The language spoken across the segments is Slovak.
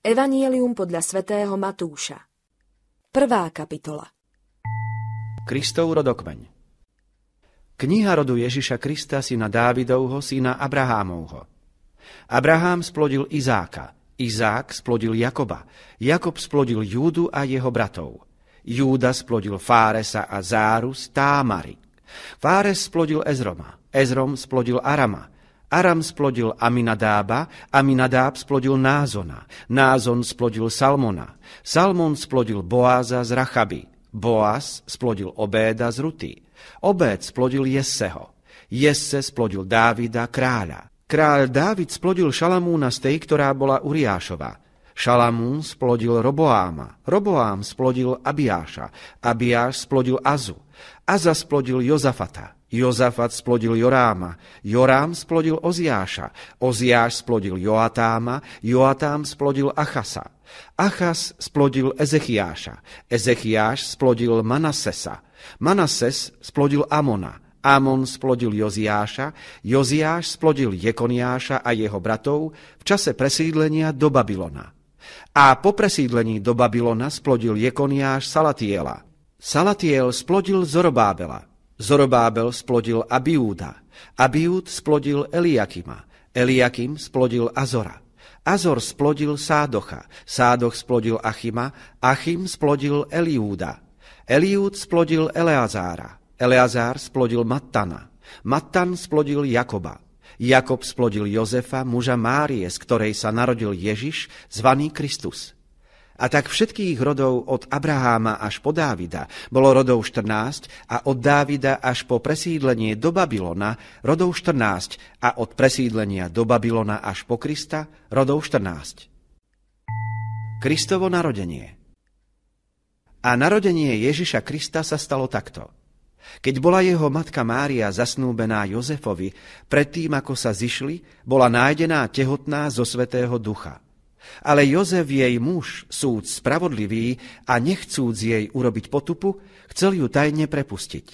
Evanielium podľa svätého Matúša Prvá kapitola Kristov rodokmeň Kniha rodu Ježiša Krista, syna Dávidovho, syna Abrahámovho. Abrahám splodil Izáka, Izák splodil Jakoba, Jakob splodil Júdu a jeho bratov. Júda splodil Fáresa a Záru z Támary. Fáres splodil Ezroma, Ezrom splodil Arama, Aram splodil Aminadába, Aminadáb splodil Názona, Názon splodil Salmona, Salmon splodil Boáza z Rachaby, Boaz splodil Obéda z Ruty, Obéd splodil Jesseho, Jesse splodil Dávida kráľa. Kráľ Dávid splodil Šalamúna z tej, ktorá bola Uriášova. Šalamún splodil Roboáma, Roboám splodil Abiáša, Abiáš splodil Azu, Aza splodil Jozafata, Jozafat splodil Joráma, Jorám splodil Oziáša, Oziáš splodil Joatáma, Joatám splodil Achasa, Achas splodil Ezechiáša, Ezechiáš splodil Manasesa, Manases splodil Amona, Amon splodil Joziáša, Joziáš splodil Jekoniáša a jeho bratov v čase presídlenia do Babylona. A po presídlení do Babylona splodil Jekoniáš Salatiela. Salatiel splodil Zorobábela, Zorobábel splodil Abiúda, Abiúd splodil Eliakima, Eliakim splodil Azora. Azor splodil Sádocha, Sádoch splodil Achima, Achim splodil Eliúda. Eliúd splodil Eleazára, Eleazár splodil Mattana, Mattan splodil Jakoba. Jakob splodil Jozefa, muža Márie, z ktorej sa narodil Ježiš, zvaný Kristus. A tak všetkých rodov od Abraháma až po Dávida bolo rodov 14 a od Dávida až po presídlenie do Babylona rodov 14 a od presídlenia do Babylona až po Krista rodov 14. Kristovo narodenie A narodenie Ježiša Krista sa stalo takto. Keď bola jeho matka Mária zasnúbená Jozefovi, predtým ako sa zišli, bola nájdená tehotná zo Svetého Ducha – ale Jozef, jej muž, súd spravodlivý a nechcúc jej urobiť potupu, chcel ju tajne prepustiť.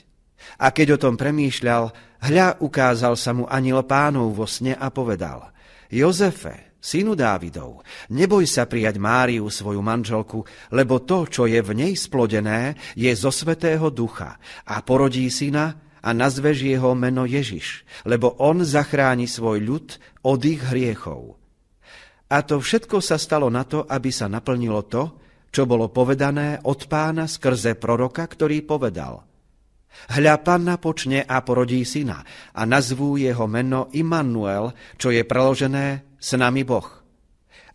A keď o tom premýšľal, hľa ukázal sa mu anil pánov vo sne a povedal Jozefe, synu Dávidov, neboj sa prijať Máriu, svoju manželku, lebo to, čo je v nej splodené, je zo Svetého Ducha a porodí syna, a nazveš jeho meno Ježiš, lebo on zachráni svoj ľud od ich hriechov. A to všetko sa stalo na to, aby sa naplnilo to, čo bolo povedané od pána skrze proroka, ktorý povedal Hľa panna počne a porodí syna a nazvú jeho meno Immanuel, čo je preložené s nami Boh.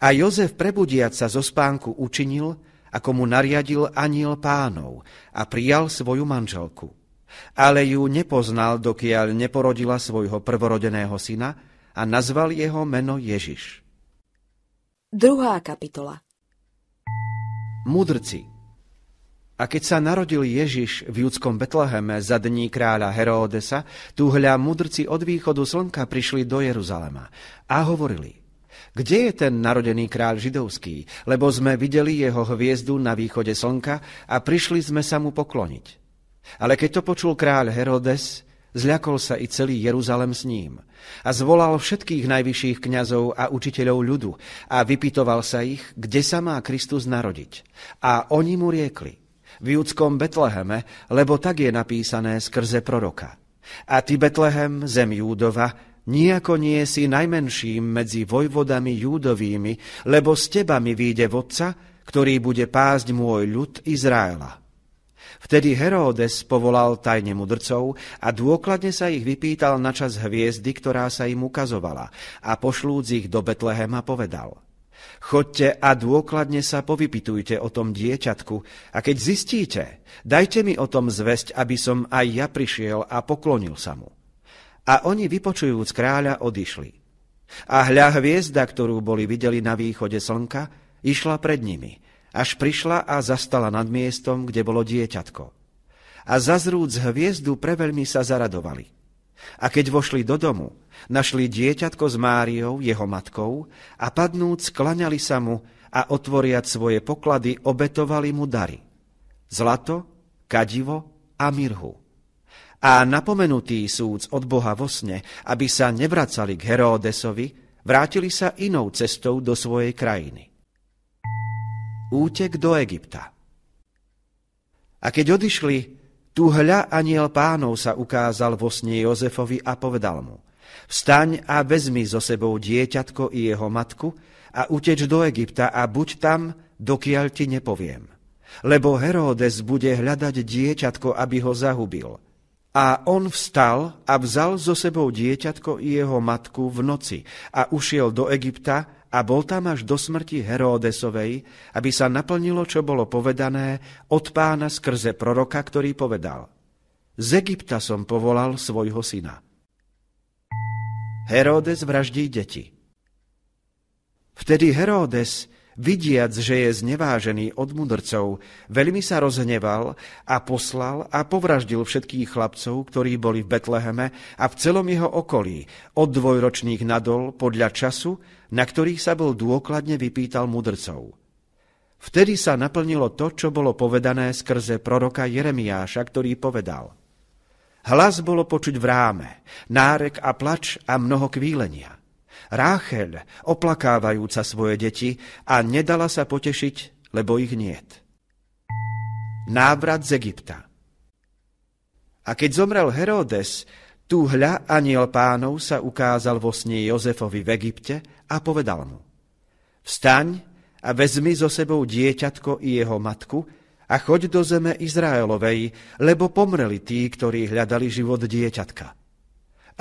A Jozef prebudiac sa zo spánku učinil, ako mu nariadil aniel pánov a prijal svoju manželku. Ale ju nepoznal, dokiaľ neporodila svojho prvorodeného syna a nazval jeho meno Ježiš. Druhá kapitola Mudrci a keď sa narodil Ježiš v judskom Betleheme za dní kráľa Heródesa, túhľa mudrci od východu slnka prišli do Jeruzalema a hovorili, kde je ten narodený kráľ židovský, lebo sme videli jeho hviezdu na východe slnka a prišli sme sa mu pokloniť. Ale keď to počul kráľ Herodes, Zľakol sa i celý Jeruzalem s ním. A zvolal všetkých najvyšších kňazov a učiteľov ľudu a vypytoval sa ich, kde sa má Kristus narodiť. A oni mu riekli, v judskom Betleheme, lebo tak je napísané skrze proroka. A ty, Betlehem, zem Júdova, Nijako nie si najmenším medzi vojvodami júdovými, lebo s tebami vyjde vodca, ktorý bude pásť môj ľud Izraela. Vtedy Herodes povolal tajne mudrcov a dôkladne sa ich vypýtal na čas hviezdy, ktorá sa im ukazovala a pošlúc ich do Betlehema povedal – Chodte a dôkladne sa povypitujte o tom dieťatku a keď zistíte, dajte mi o tom zväzť, aby som aj ja prišiel a poklonil sa mu. A oni vypočujúc kráľa odišli. A hľa hviezda, ktorú boli videli na východe slnka, išla pred nimi až prišla a zastala nad miestom, kde bolo dieťatko. A zazrúc hviezdu preveľmi sa zaradovali. A keď vošli do domu, našli dieťatko s Máriou, jeho matkou, a padnúc klaňali sa mu a otvoriať svoje poklady obetovali mu dary. Zlato, kadivo a mirhu. A napomenutý súc od Boha vo sne, aby sa nevracali k Heródesovi, vrátili sa inou cestou do svojej krajiny útek do Egypta. A keď odišli, tu hľa aniel pánov sa ukázal vo sne Jozefovi a povedal mu, vstaň a vezmi zo sebou dieťatko i jeho matku a uteč do Egypta a buď tam, dokiaľ ti nepoviem. Lebo Herodes bude hľadať dieťatko, aby ho zahubil. A on vstal a vzal zo sebou dieťatko i jeho matku v noci a ušiel do Egypta, a bol tam až do smrti Heródesovej, aby sa naplnilo, čo bolo povedané od pána skrze proroka, ktorý povedal Z Egypta som povolal svojho syna. Heródes vraždí deti. Vtedy Heródes Vidiac, že je znevážený od mudrcov, veľmi sa rozhneval a poslal a povraždil všetkých chlapcov, ktorí boli v Betleheme a v celom jeho okolí, od dvojročných nadol podľa času, na ktorých sa bol dôkladne vypýtal mudrcov. Vtedy sa naplnilo to, čo bolo povedané skrze proroka Jeremiáša, ktorý povedal – Hlas bolo počuť v ráme, nárek a plač a mnoho kvílenia. Ráchel, oplakávajúca svoje deti a nedala sa potešiť, lebo ich niet. Návrat z Egypta A keď zomrel Herodes, tu hľa aniel pánov sa ukázal vo sne Jozefovi v Egypte a povedal mu Vstaň a vezmi so sebou dieťatko i jeho matku a choď do zeme Izraelovej, lebo pomreli tí, ktorí hľadali život dieťatka.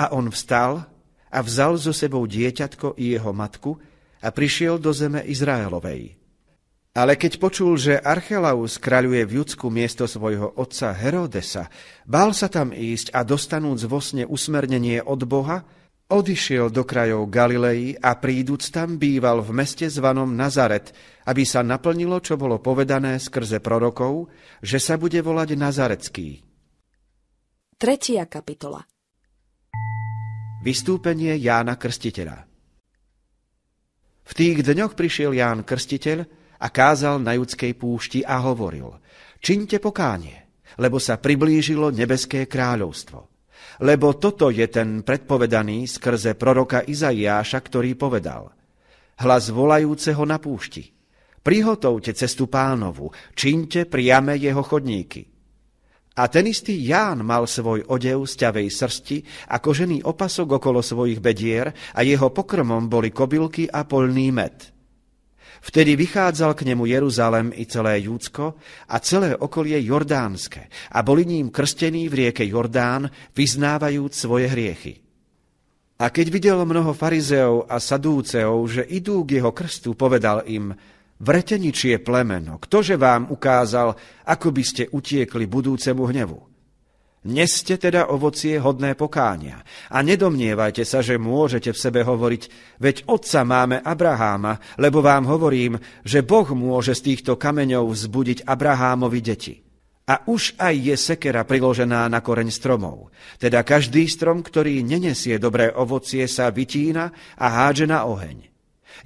A on vstal a vzal zo sebou dieťatko i jeho matku a prišiel do zeme Izraelovej. Ale keď počul, že Archelaus kráľuje v Judsku miesto svojho otca Herodesa, bál sa tam ísť a dostanúc vo sne usmernenie od Boha, odišiel do krajov Galilei a príduc tam býval v meste zvanom Nazaret, aby sa naplnilo, čo bolo povedané skrze prorokov, že sa bude volať Nazarecký. Tretia kapitola Vystúpenie Jána Krstiteľa V tých dňoch prišiel Ján Krstiteľ a kázal na judskej púšti a hovoril Čiňte pokánie, lebo sa priblížilo nebeské kráľovstvo. Lebo toto je ten predpovedaný skrze proroka Izaiáša, ktorý povedal Hlas volajúceho na púšti. Prihotovte cestu pánovu, čiňte priame jeho chodníky. A ten istý Ján mal svoj odev z ťavej srsti a kožený opasok okolo svojich bedier a jeho pokrmom boli kobylky a polný med. Vtedy vychádzal k nemu Jeruzalem i celé Júdsko a celé okolie Jordánske a boli ním krstení v rieke Jordán, vyznávajúc svoje hriechy. A keď videl mnoho farizeov a sadúceov, že idú k jeho krstu, povedal im – Vreteničie plemeno, ktože vám ukázal, ako by ste utiekli budúcemu hnevu? Neste teda ovocie hodné pokánia a nedomnievajte sa, že môžete v sebe hovoriť, veď otca máme Abraháma, lebo vám hovorím, že Boh môže z týchto kameňov vzbudiť Abrahámovi deti. A už aj je sekera priložená na koreň stromov. Teda každý strom, ktorý nenesie dobré ovocie, sa vytína a hádže na oheň.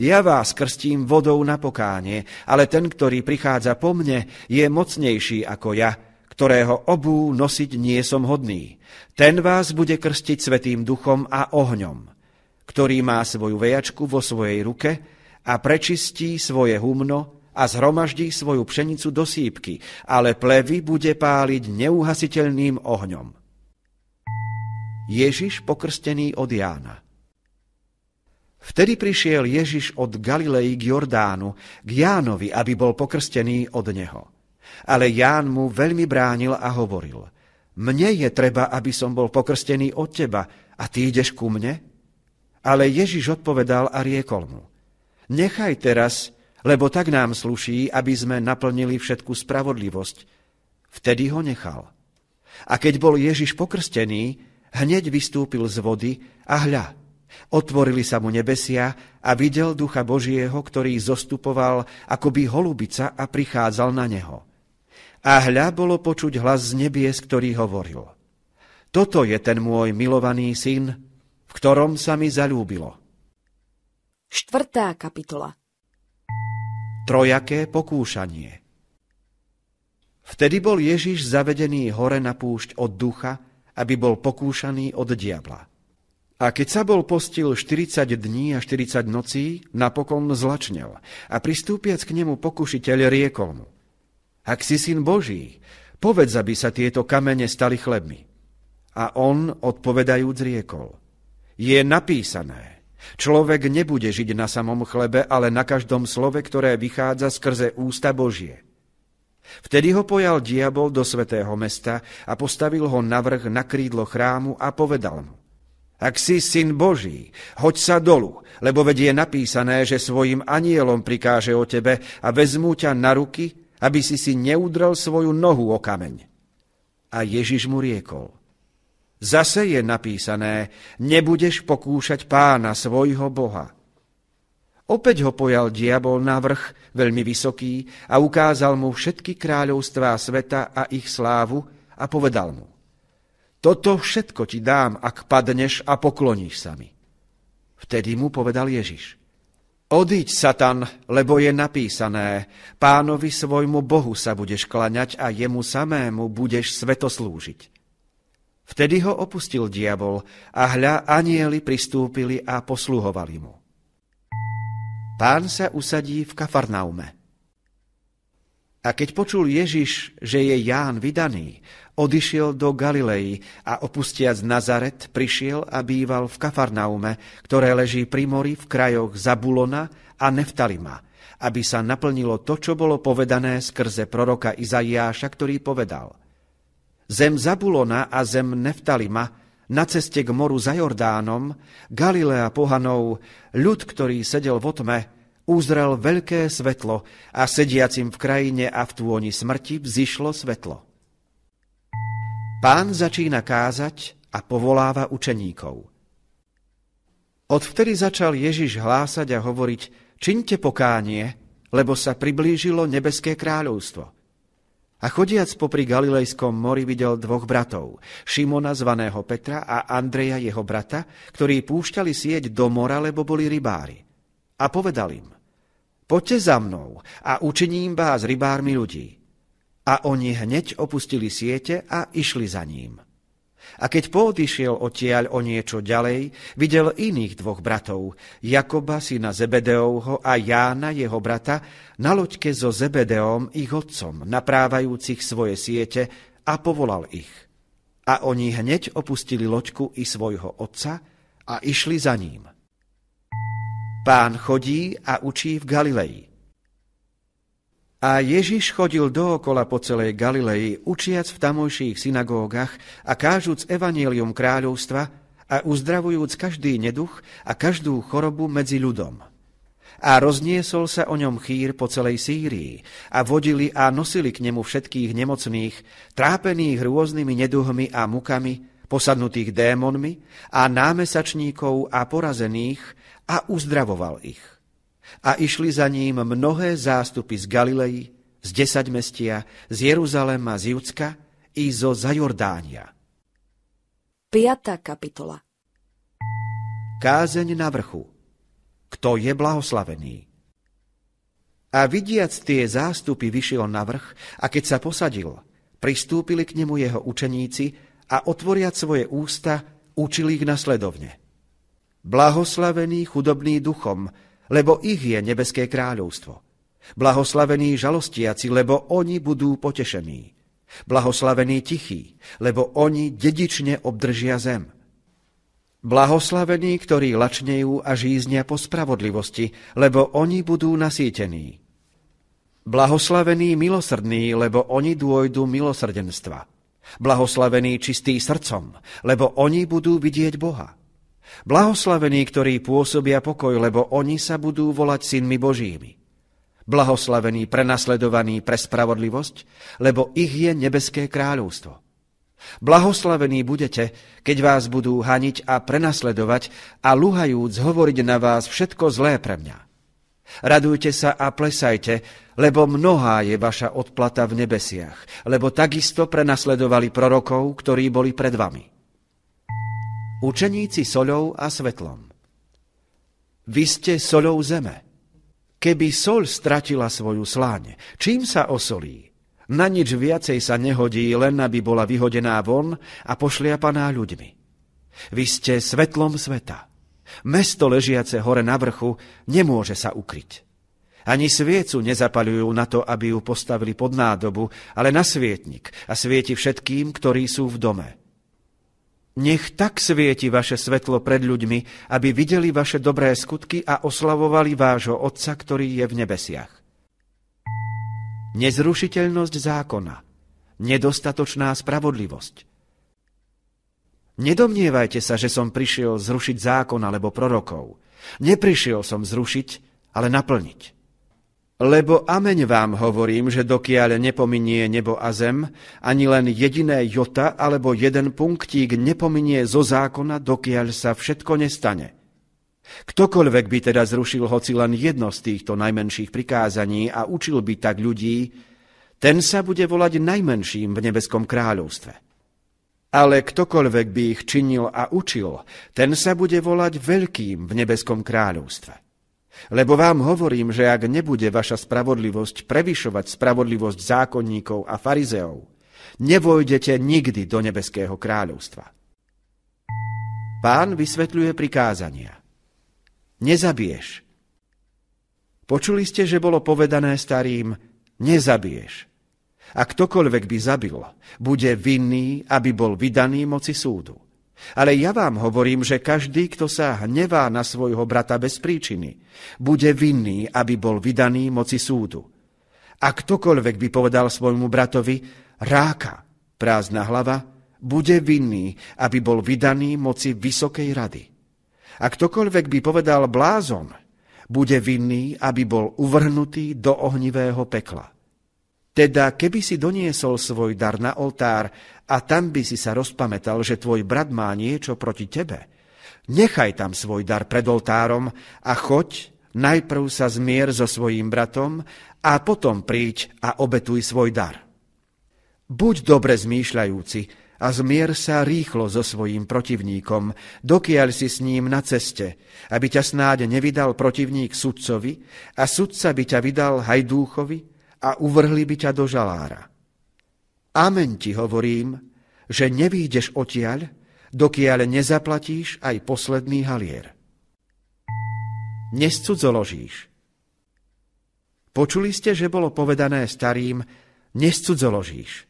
Ja vás krstím vodou na pokánie, ale ten, ktorý prichádza po mne, je mocnejší ako ja, ktorého obú nosiť nie som hodný. Ten vás bude krstiť svetým duchom a ohňom, ktorý má svoju vejačku vo svojej ruke a prečistí svoje humno a zhromaždí svoju pšenicu do sípky, ale plevy bude páliť neuhasiteľným ohňom. Ježiš pokrstený od Jána Vtedy prišiel Ježiš od Galilei k Jordánu, k Jánovi, aby bol pokrstený od neho. Ale Ján mu veľmi bránil a hovoril, mne je treba, aby som bol pokrstený od teba a ty ideš ku mne? Ale Ježiš odpovedal a riekol mu, nechaj teraz, lebo tak nám sluší, aby sme naplnili všetku spravodlivosť. Vtedy ho nechal. A keď bol Ježiš pokrstený, hneď vystúpil z vody a hľa, Otvorili sa mu nebesia a videl ducha Božieho, ktorý zostupoval akoby holubica a prichádzal na neho. A hľa bolo počuť hlas z nebies, ktorý hovoril. Toto je ten môj milovaný syn, v ktorom sa mi zalúbilo. Štvrtá kapitola Trojaké pokúšanie Vtedy bol Ježiš zavedený hore na púšť od ducha, aby bol pokúšaný od diabla. A keď sa bol postil 40 dní a 40 nocí, napokon zlačnel a pristúpiac k nemu pokušiteľ riekol mu. Ak si syn Boží, povedz, aby sa tieto kamene stali chlebmi. A on, odpovedajúc, riekol. Je napísané, človek nebude žiť na samom chlebe, ale na každom slove, ktoré vychádza skrze ústa Božie. Vtedy ho pojal diabol do svetého mesta a postavil ho navrh na krídlo chrámu a povedal mu. Ak si syn Boží, hoď sa dolu, lebo vedie je napísané, že svojim anielom prikáže o tebe a vezmú ťa na ruky, aby si si neudrel svoju nohu o kameň. A Ježiš mu riekol, zase je napísané, nebudeš pokúšať pána svojho Boha. Opäť ho pojal diabol na vrch, veľmi vysoký, a ukázal mu všetky kráľovstvá sveta a ich slávu a povedal mu, toto všetko ti dám, ak padneš a pokloníš sa mi. Vtedy mu povedal Ježiš, Odíď, Satan, lebo je napísané, pánovi svojmu Bohu sa budeš klaňať a jemu samému budeš svetoslúžiť. Vtedy ho opustil diabol a hľa anieli pristúpili a posluhovali mu. Pán sa usadí v Kafarnaume. A keď počul Ježiš, že je Ján vydaný, odišiel do Galilei a opustiac Nazaret prišiel a býval v Kafarnaume, ktoré leží pri mori v krajoch Zabulona a Neftalima, aby sa naplnilo to, čo bolo povedané skrze proroka Izaiáša, ktorý povedal Zem Zabulona a zem Neftalima na ceste k moru za Jordánom, Galilea pohanov, ľud, ktorý sedel v otme, Uzrel veľké svetlo a sediacim v krajine a v tôni smrti vzýšlo svetlo. Pán začína kázať a povoláva učeníkov. Odvtedy začal Ježiš hlásať a hovoriť, činte pokánie, lebo sa priblížilo nebeské kráľovstvo. A chodiac popri Galilejskom mori videl dvoch bratov, Šimona zvaného Petra a Andreja jeho brata, ktorí púšťali sieť do mora, lebo boli rybári. A povedal im, Poďte za mnou a učiním vás rybármi ľudí. A oni hneď opustili siete a išli za ním. A keď poodišiel odtiaľ o niečo ďalej, videl iných dvoch bratov, Jakoba syna Zebedeovho a Jána jeho brata, na loďke so Zebedeom ich otcom, naprávajúcich svoje siete, a povolal ich. A oni hneď opustili loďku i svojho otca a išli za ním. Pán chodí a učí v Galilei. A Ježiš chodil dookola po celej Galilei, učiac v tamojších synagógach a kážuc evanílium kráľovstva a uzdravujúc každý neduch a každú chorobu medzi ľudom. A rozniesol sa o ňom chýr po celej Sýrii a vodili a nosili k nemu všetkých nemocných, trápených rôznymi neduhmi a mukami, posadnutých démonmi a námesačníkov a porazených, a uzdravoval ich. A išli za ním mnohé zástupy z Galilei, z Desaťmestia, z Jeruzalema, z Judska i zo Zajordánia. 5. kapitola Kázeň na vrchu Kto je blahoslavený? A vidiac tie zástupy vyšiel na vrch a keď sa posadil, pristúpili k nemu jeho učeníci a otvoriac svoje ústa, učili ich nasledovne – Blahoslavení chudobní duchom, lebo ich je nebeské kráľovstvo. Blahoslavení žalostiaci, lebo oni budú potešení. Blahoslavení tichí, lebo oni dedične obdržia zem. Blahoslavení, ktorí lačnejú a žíznia po spravodlivosti, lebo oni budú nasýtení. Blahoslavení milosrdní, lebo oni dôjdu milosrdenstva. Blahoslavení čistý srdcom, lebo oni budú vidieť Boha. Blahoslavení, ktorí pôsobia pokoj, lebo oni sa budú volať synmi Božími. Blahoslavení prenasledovaní pre spravodlivosť, lebo ich je nebeské kráľovstvo. Blahoslavení budete, keď vás budú haniť a prenasledovať a luhajúc hovoriť na vás všetko zlé pre mňa. Radujte sa a plesajte, lebo mnohá je vaša odplata v nebesiach, lebo takisto prenasledovali prorokov, ktorí boli pred vami. Učeníci solou a svetlom. Vy ste solou zeme. Keby sol stratila svoju sláň, čím sa osolí? Na nič viacej sa nehodí, len aby bola vyhodená von a pošliapaná ľuďmi. Vy ste svetlom sveta. Mesto ležiace hore na vrchu nemôže sa ukryť. Ani sviecu nezapaľujú na to, aby ju postavili pod nádobu, ale na svietnik a svieti všetkým, ktorí sú v dome. Nech tak svieti vaše svetlo pred ľuďmi, aby videli vaše dobré skutky a oslavovali vášho Otca, ktorý je v nebesiach. Nezrušiteľnosť zákona, nedostatočná spravodlivosť. Nedomnievajte sa, že som prišiel zrušiť zákon alebo prorokov. Neprišiel som zrušiť, ale naplniť. Lebo ameň vám hovorím, že dokiaľ nepominie nebo a zem, ani len jediné jota alebo jeden punktík nepominie zo zákona, dokiaľ sa všetko nestane. Ktokoľvek by teda zrušil hoci len jedno z týchto najmenších prikázaní a učil by tak ľudí, ten sa bude volať najmenším v nebeskom kráľovstve. Ale ktokoľvek by ich činil a učil, ten sa bude volať veľkým v nebeskom kráľovstve. Lebo vám hovorím, že ak nebude vaša spravodlivosť prevyšovať spravodlivosť zákonníkov a farizeov, nevojdete nikdy do nebeského kráľovstva. Pán vysvetľuje prikázania. Nezabiješ. Počuli ste, že bolo povedané starým, nezabiješ. A ktokoľvek by zabil, bude vinný, aby bol vydaný moci súdu. Ale ja vám hovorím, že každý, kto sa hnevá na svojho brata bez príčiny, bude vinný, aby bol vydaný moci súdu. A ktokoľvek by povedal svojmu bratovi, ráka, prázdna hlava, bude vinný, aby bol vydaný moci Vysokej rady. A ktokoľvek by povedal blázon, bude vinný, aby bol uvrhnutý do ohnivého pekla. Teda keby si doniesol svoj dar na oltár a tam by si sa rozpamätal, že tvoj brat má niečo proti tebe, nechaj tam svoj dar pred oltárom a choď, najprv sa zmier so svojím bratom a potom príď a obetuj svoj dar. Buď dobre zmýšľajúci a zmier sa rýchlo so svojím protivníkom, dokiaľ si s ním na ceste, aby ťa snáď nevydal protivník sudcovi a sudca by ťa vydal hajdúchovi, a uvrhli by ťa do žalára. Amen ti hovorím, že nevídeš odtiaľ, dokiaľ nezaplatíš aj posledný halier. Nescudzoložíš. Počuli ste, že bolo povedané starým, nescudzoložíš.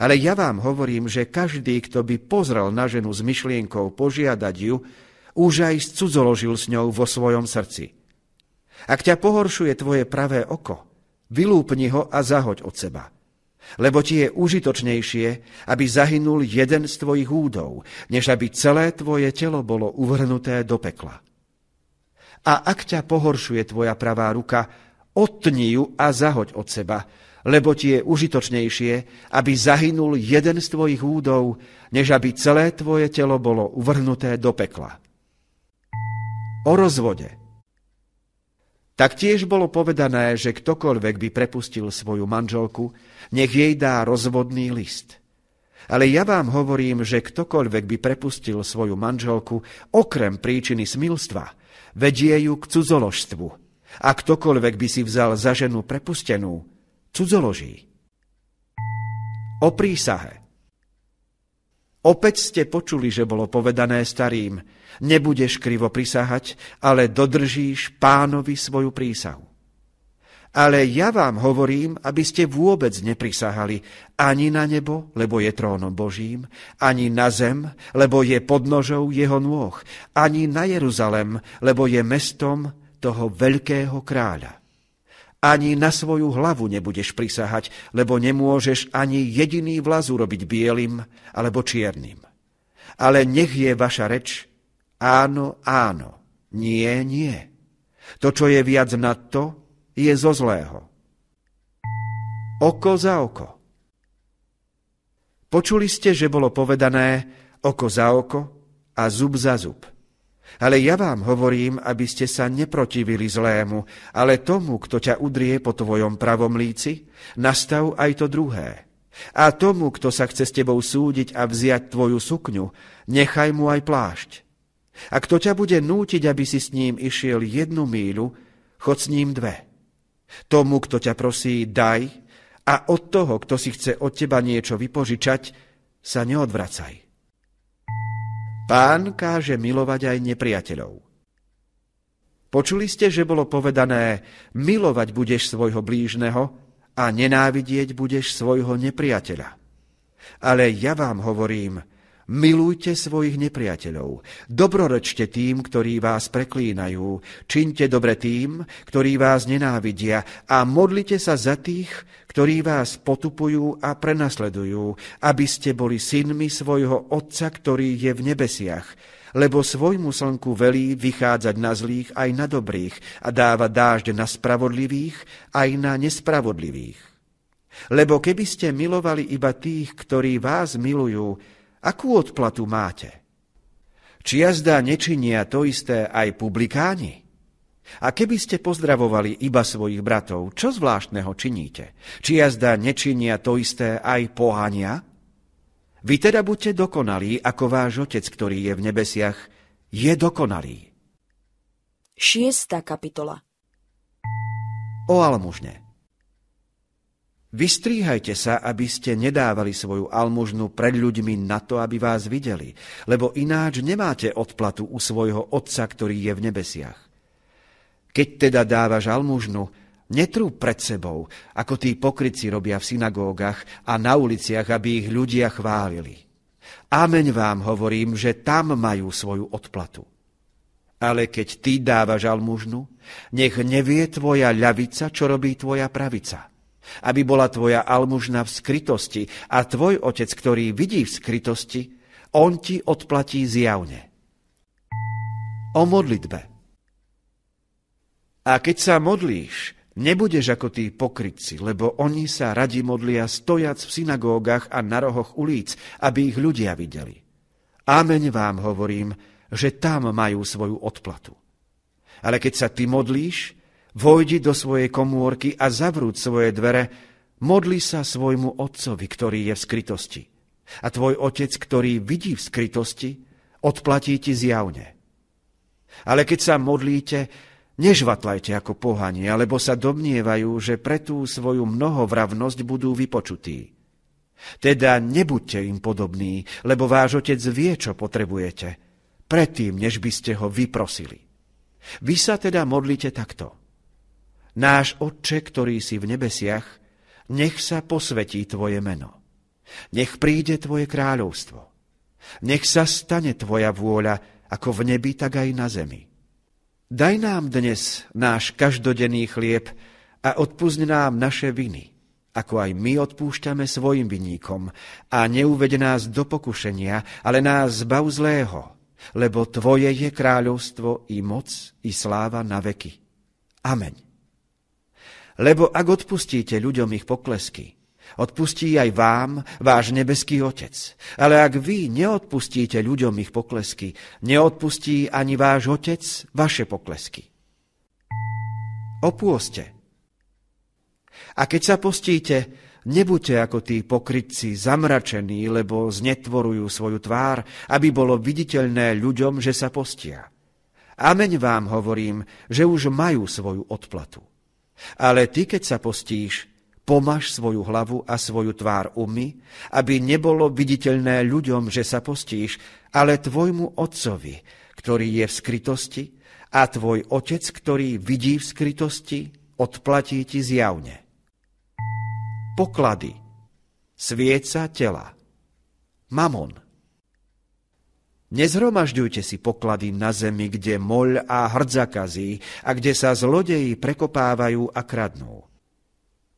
Ale ja vám hovorím, že každý, kto by pozrel na ženu s myšlienkou požiadať ju, už aj cudzoložil s ňou vo svojom srdci. Ak ťa pohoršuje tvoje pravé oko, vylúpni ho a zahoď od seba. Lebo ti je užitočnejšie, aby zahynul jeden z tvojich údov, než aby celé tvoje telo bolo uvrhnuté do pekla. A ak ťa pohoršuje tvoja pravá ruka, otni ju a zahoď od seba, lebo ti je užitočnejšie, aby zahynul jeden z tvojich údov, než aby celé tvoje telo bolo uvrhnuté do pekla. O rozvode – Taktiež bolo povedané, že ktokoľvek by prepustil svoju manželku, nech jej dá rozvodný list. Ale ja vám hovorím, že ktokoľvek by prepustil svoju manželku, okrem príčiny smilstva, vedie ju k cudzoložstvu. A ktokoľvek by si vzal za ženu prepustenú, cudzoloží. O prísahe Opäť ste počuli, že bolo povedané starým – Nebudeš krivo prisahať, ale dodržíš pánovi svoju prísahu. Ale ja vám hovorím, aby ste vôbec neprisahali ani na nebo, lebo je trónom Božím, ani na zem, lebo je podnožou jeho nôh, ani na Jeruzalem, lebo je mestom toho veľkého kráľa. Ani na svoju hlavu nebudeš prisahať, lebo nemôžeš ani jediný vlas urobiť bielým alebo čiernym. Ale nech je vaša reč Áno, áno. Nie, nie. To, čo je viac nad to, je zo zlého. Oko za oko. Počuli ste, že bolo povedané oko za oko a zub za zub. Ale ja vám hovorím, aby ste sa neprotivili zlému, ale tomu, kto ťa udrie po tvojom pravom líci, nastav aj to druhé. A tomu, kto sa chce s tebou súdiť a vziať tvoju sukňu, nechaj mu aj plášť. A kto ťa bude nútiť, aby si s ním išiel jednu míľu, chod s ním dve. Tomu, kto ťa prosí, daj a od toho, kto si chce od teba niečo vypožičať, sa neodvracaj. Pán káže milovať aj nepriateľov. Počuli ste, že bolo povedané, milovať budeš svojho blížneho a nenávidieť budeš svojho nepriateľa. Ale ja vám hovorím, Milujte svojich nepriateľov, dobrorečte tým, ktorí vás preklínajú, čiňte dobre tým, ktorí vás nenávidia a modlite sa za tých, ktorí vás potupujú a prenasledujú, aby ste boli synmi svojho Otca, ktorý je v nebesiach, lebo svojmu slnku velí vychádzať na zlých aj na dobrých a dáva dážď na spravodlivých aj na nespravodlivých. Lebo keby ste milovali iba tých, ktorí vás milujú, Akú odplatu máte? Či jazda nečinia to isté aj publikáni? A keby ste pozdravovali iba svojich bratov, čo zvláštneho činíte? Či jazda nečinia to isté aj pohania? Vy teda buďte dokonalí, ako váš Otec, ktorý je v nebesiach, je dokonalý. 6. kapitola O almužne Vystríhajte sa, aby ste nedávali svoju almužnu pred ľuďmi na to, aby vás videli, lebo ináč nemáte odplatu u svojho Otca, ktorý je v nebesiach. Keď teda dávaš almužnu, netrú pred sebou, ako tí pokryci robia v synagógach a na uliciach, aby ich ľudia chválili. Ameň vám hovorím, že tam majú svoju odplatu. Ale keď ty dávaš almužnu, nech nevie tvoja ľavica, čo robí tvoja pravica aby bola tvoja almužna v skrytosti a tvoj otec, ktorý vidí v skrytosti, on ti odplatí zjavne. O modlitbe. A keď sa modlíš, nebudeš ako tí pokrytci, lebo oni sa radi modlia stojac v synagógach a na rohoch ulic, aby ich ľudia videli. Amen vám hovorím, že tam majú svoju odplatu. Ale keď sa ty modlíš, Vojdi do svojej komórky a zavrúť svoje dvere, modli sa svojmu otcovi, ktorý je v skrytosti. A tvoj otec, ktorý vidí v skrytosti, odplatí ti zjavne. Ale keď sa modlíte, nežvatlajte ako pohanie, alebo sa domnievajú, že pre tú svoju mnohovravnosť budú vypočutí. Teda nebuďte im podobní, lebo váš otec vie, čo potrebujete, predtým, než by ste ho vyprosili. Vy sa teda modlite takto. Náš Otče, ktorý si v nebesiach, nech sa posvetí Tvoje meno. Nech príde Tvoje kráľovstvo. Nech sa stane Tvoja vôľa, ako v nebi, tak aj na zemi. Daj nám dnes náš každodenný chlieb a odpúsť nám naše viny, ako aj my odpúšťame svojim vinníkom a neuved nás do pokušenia, ale nás zbav zlého, lebo Tvoje je kráľovstvo i moc i sláva na veky. Amen. Lebo ak odpustíte ľuďom ich poklesky, odpustí aj vám váš nebeský Otec. Ale ak vy neodpustíte ľuďom ich poklesky, neodpustí ani váš Otec vaše poklesky. O A keď sa postíte, nebuďte ako tí pokrytci zamračení, lebo znetvorujú svoju tvár, aby bolo viditeľné ľuďom, že sa postia. Ameň vám hovorím, že už majú svoju odplatu. Ale ty, keď sa postíš, pomaž svoju hlavu a svoju tvár umy, aby nebolo viditeľné ľuďom, že sa postíš, ale tvojmu otcovi, ktorý je v skrytosti, a tvoj otec, ktorý vidí v skrytosti, odplatí ti zjavne. Poklady, svieca tela, mamon – Nezhromažďujte si poklady na zemi, kde moľ a hrdza kazí a kde sa zlodeji prekopávajú a kradnú.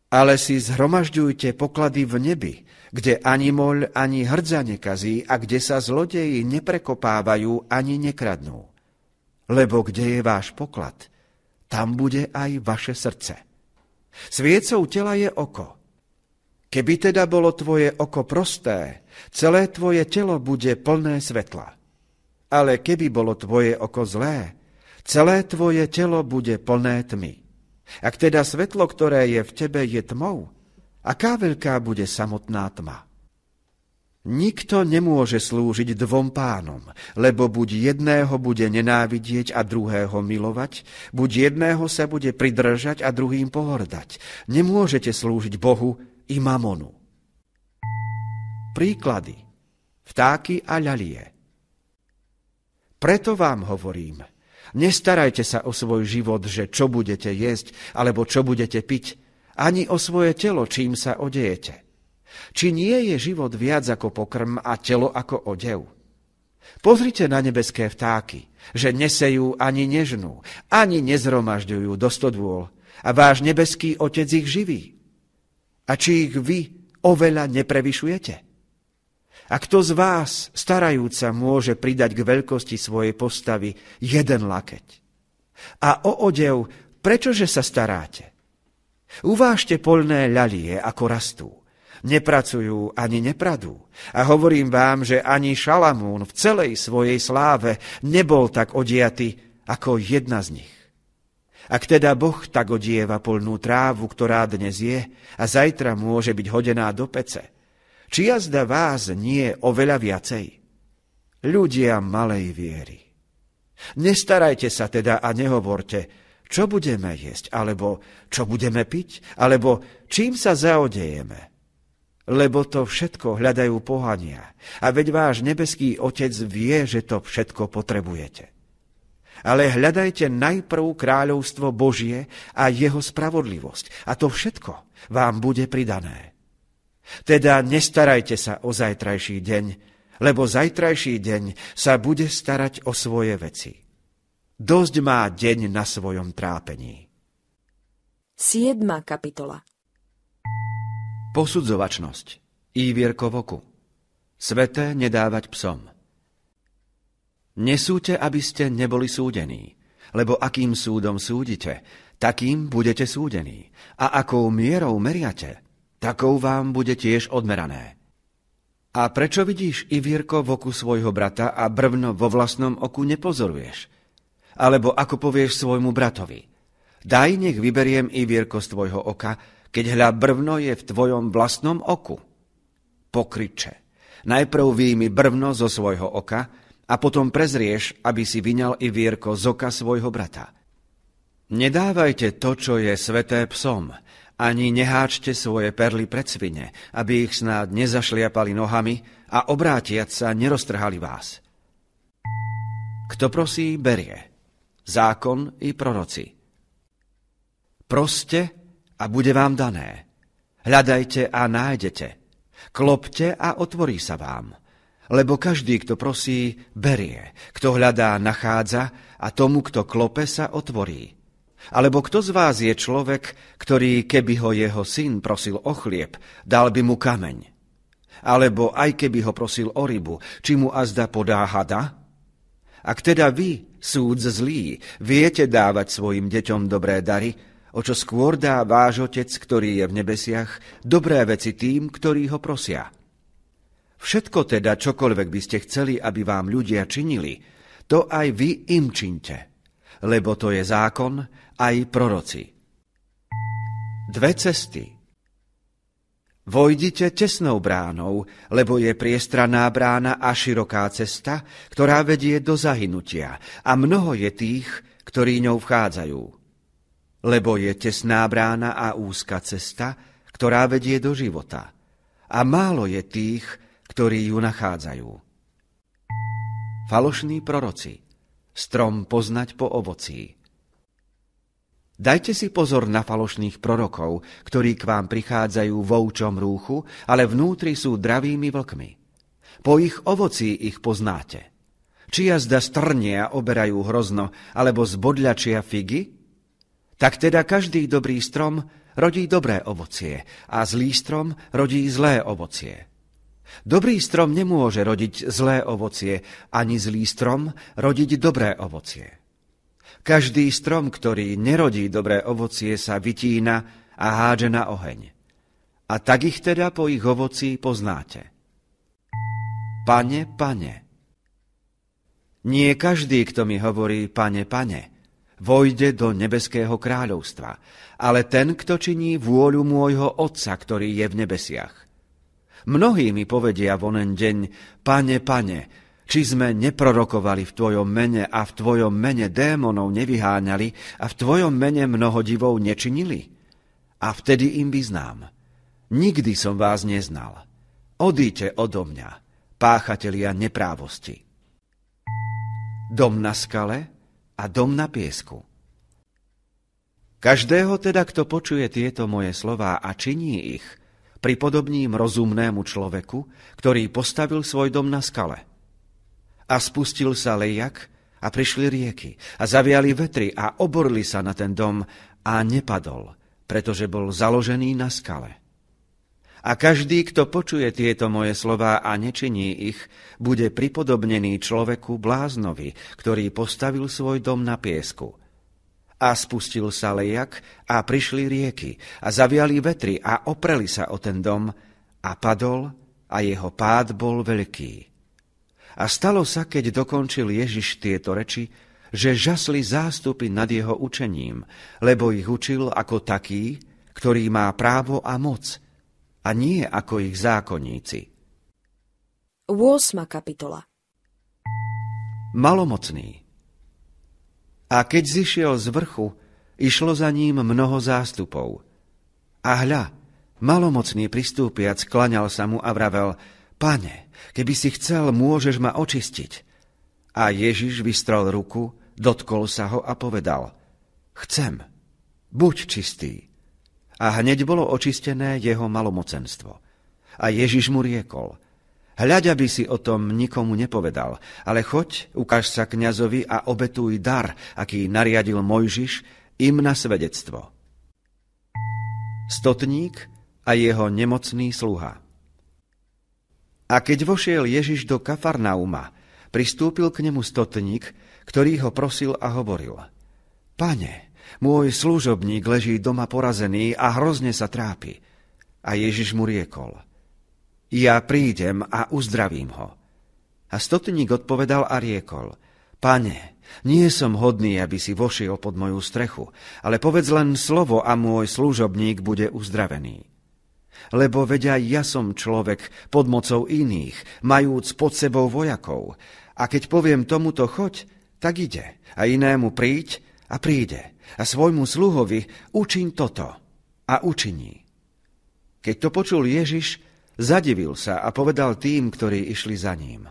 Ale si zhromažďujte poklady v nebi, kde ani moľ, ani hrdza nekazí a kde sa zlodeji neprekopávajú ani nekradnú. Lebo kde je váš poklad, tam bude aj vaše srdce. Sviecou tela je oko. Keby teda bolo tvoje oko prosté, celé tvoje telo bude plné svetla ale keby bolo tvoje oko zlé, celé tvoje telo bude plné tmy. Ak teda svetlo, ktoré je v tebe, je tmou, aká veľká bude samotná tma? Nikto nemôže slúžiť dvom pánom, lebo buď jedného bude nenávidieť a druhého milovať, buď jedného sa bude pridržať a druhým pohordať. Nemôžete slúžiť Bohu i mamonu. Príklady. Vtáky a ľalie. Preto vám hovorím, nestarajte sa o svoj život, že čo budete jesť alebo čo budete piť, ani o svoje telo, čím sa odejete. Či nie je život viac ako pokrm a telo ako odev? Pozrite na nebeské vtáky, že nesejú ani nežnú, ani nezromažďujú do stodôl a váš nebeský otec ich živí. A či ich vy oveľa neprevyšujete? A kto z vás, starajúca, môže pridať k veľkosti svojej postavy jeden lakeť? A o odev, prečože sa staráte? Uvážte polné ľalie, ako rastú. Nepracujú ani nepradú. A hovorím vám, že ani Šalamún v celej svojej sláve nebol tak odiaty ako jedna z nich. Ak teda Boh tak odieva polnú trávu, ktorá dnes je a zajtra môže byť hodená do pece, či jazda vás nie oveľa viacej? Ľudia malej viery. Nestarajte sa teda a nehovorte, čo budeme jesť, alebo čo budeme piť, alebo čím sa zaodejeme. Lebo to všetko hľadajú pohania, a veď váš nebeský Otec vie, že to všetko potrebujete. Ale hľadajte najprv kráľovstvo Božie a jeho spravodlivosť, a to všetko vám bude pridané. Teda nestarajte sa o zajtrajší deň, lebo zajtrajší deň sa bude starať o svoje veci. Dosť má deň na svojom trápení. 7. kapitola Posudzovačnosť Ívierko v oku Sveté nedávať psom Nesúďte, aby ste neboli súdení, lebo akým súdom súdite, takým budete súdení a akou mierou meriate, takou vám bude tiež odmerané. A prečo vidíš ivírko v oku svojho brata a brvno vo vlastnom oku nepozoruješ? Alebo ako povieš svojmu bratovi? Daj, nech vyberiem ivírko z tvojho oka, keď hľa brvno je v tvojom vlastnom oku. Pokriče. Najprv výjmi brvno zo svojho oka a potom prezrieš, aby si vyňal ivírko z oka svojho brata. Nedávajte to, čo je sveté psom – ani neháčte svoje perly pred svine, aby ich snáď nezašliapali nohami a obrátiať sa neroztrhali vás. Kto prosí, berie. Zákon i proroci. Proste a bude vám dané. Hľadajte a nájdete. Klopte a otvorí sa vám. Lebo každý, kto prosí, berie. Kto hľadá, nachádza a tomu, kto klope, sa otvorí. Alebo kto z vás je človek, ktorý, keby ho jeho syn prosil o chlieb, dal by mu kameň? Alebo aj keby ho prosil o rybu, či mu azda podá hada? Ak teda vy, súd zlý, viete dávať svojim deťom dobré dary, o čo skôr dá váš Otec, ktorý je v nebesiach, dobré veci tým, ktorí ho prosia. Všetko teda, čokoľvek by ste chceli, aby vám ľudia činili, to aj vy im činte. Lebo to je zákon aj proroci. Dve cesty. Vojdite tesnou bránou, lebo je priestraná brána a široká cesta, ktorá vedie do zahynutia, a mnoho je tých, ktorí ňou vchádzajú. Lebo je tesná brána a úzka cesta, ktorá vedie do života, a málo je tých, ktorí ju nachádzajú. Falošní proroci. Strom poznať po ovocí. Dajte si pozor na falošných prorokov, ktorí k vám prichádzajú účom rúchu, ale vnútri sú dravými vlkmi. Po ich ovoci ich poznáte. Či jazda strnia oberajú hrozno, alebo zbodľačia figy? Tak teda každý dobrý strom rodí dobré ovocie a zlý strom rodí zlé ovocie. Dobrý strom nemôže rodiť zlé ovocie, ani zlý strom rodiť dobré ovocie. Každý strom, ktorý nerodí dobré ovocie, sa vytína a hádže na oheň. A tak ich teda po ich ovoci poznáte. Pane, pane. Nie každý, kto mi hovorí, pane, pane, vojde do nebeského kráľovstva, ale ten, kto činí vôľu môjho Otca, ktorý je v nebesiach. Mnohí mi povedia vonen deň, pane, pane, či sme neprorokovali v Tvojom mene a v Tvojom mene démonov nevyháňali a v Tvojom mene mnoho divov nečinili? A vtedy im vyznám. Nikdy som vás neznal. Odíte odo mňa, páchatelia neprávosti. Dom na skale a dom na piesku. Každého teda, kto počuje tieto moje slová a činí ich, pripodobním rozumnému človeku, ktorý postavil svoj dom na skale – a spustil sa lejak a prišli rieky a zaviali vetry a oborli sa na ten dom a nepadol, pretože bol založený na skale. A každý, kto počuje tieto moje slová a nečiní ich, bude pripodobnený človeku bláznovi, ktorý postavil svoj dom na piesku. A spustil sa lejak a prišli rieky a zaviali vetry a opreli sa o ten dom a padol a jeho pád bol veľký. A stalo sa, keď dokončil Ježiš tieto reči, že žasli zástupy nad jeho učením, lebo ich učil ako taký, ktorý má právo a moc, a nie ako ich zákonníci. 8. kapitola Malomocný A keď zišiel z vrchu, išlo za ním mnoho zástupov. A hľa, malomocný pristúpiac, klaňal sa mu a vravel, Pane, Keby si chcel, môžeš ma očistiť. A Ježiš vystrel ruku, dotkol sa ho a povedal, chcem, buď čistý. A hneď bolo očistené jeho malomocenstvo. A Ježiš mu riekol, hľaď, aby si o tom nikomu nepovedal, ale choď, ukáž sa kňazovi a obetuj dar, aký nariadil Mojžiš, im na svedectvo. Stotník a jeho nemocný sluha. A keď vošiel Ježiš do Kafarnauma, pristúpil k nemu stotník, ktorý ho prosil a hovoril. Pane, môj služobník leží doma porazený a hrozne sa trápi. A Ježiš mu riekol. Ja prídem a uzdravím ho. A stotník odpovedal a riekol. Pane, nie som hodný, aby si vošiel pod moju strechu, ale povedz len slovo a môj služobník bude uzdravený lebo vedia ja som človek pod mocou iných, majúc pod sebou vojakov. A keď poviem tomuto choď, tak ide, a inému príď a príde, a svojmu sluhovi učiň toto a učiní. Keď to počul Ježiš, zadivil sa a povedal tým, ktorí išli za ním.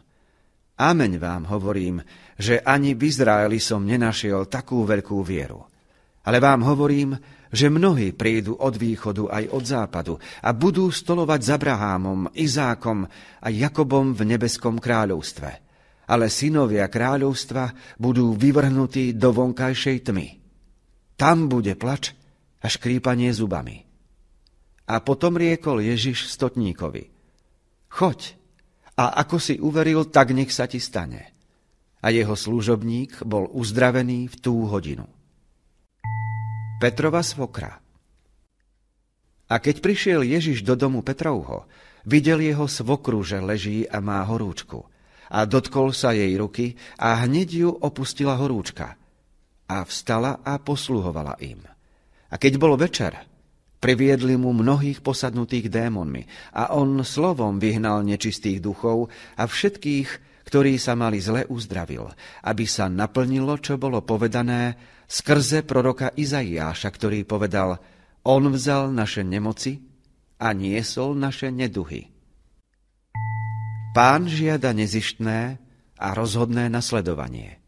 Ameň vám hovorím, že ani v Izraeli som nenašiel takú veľkú vieru. Ale vám hovorím, že mnohí prídu od východu aj od západu a budú stolovať s Abrahámom, Izákom a Jakobom v nebeskom kráľovstve. Ale synovia kráľovstva budú vyvrhnutí do vonkajšej tmy. Tam bude plač a škrípanie zubami. A potom riekol Ježiš stotníkovi. Choď a ako si uveril, tak nech sa ti stane. A jeho služobník bol uzdravený v tú hodinu. Petrova svokra. A keď prišiel Ježiš do domu Petrovho, videl jeho svokru, že leží a má horúčku. A dotkol sa jej ruky a hneď ju opustila horúčka. A vstala a posluhovala im. A keď bol večer, priviedli mu mnohých posadnutých démonmi a on slovom vyhnal nečistých duchov a všetkých, ktorý sa mali zle uzdravil, aby sa naplnilo, čo bolo povedané skrze proroka Izaiáša, ktorý povedal, on vzal naše nemoci a niesol naše neduhy. Pán žiada nezištné a rozhodné nasledovanie.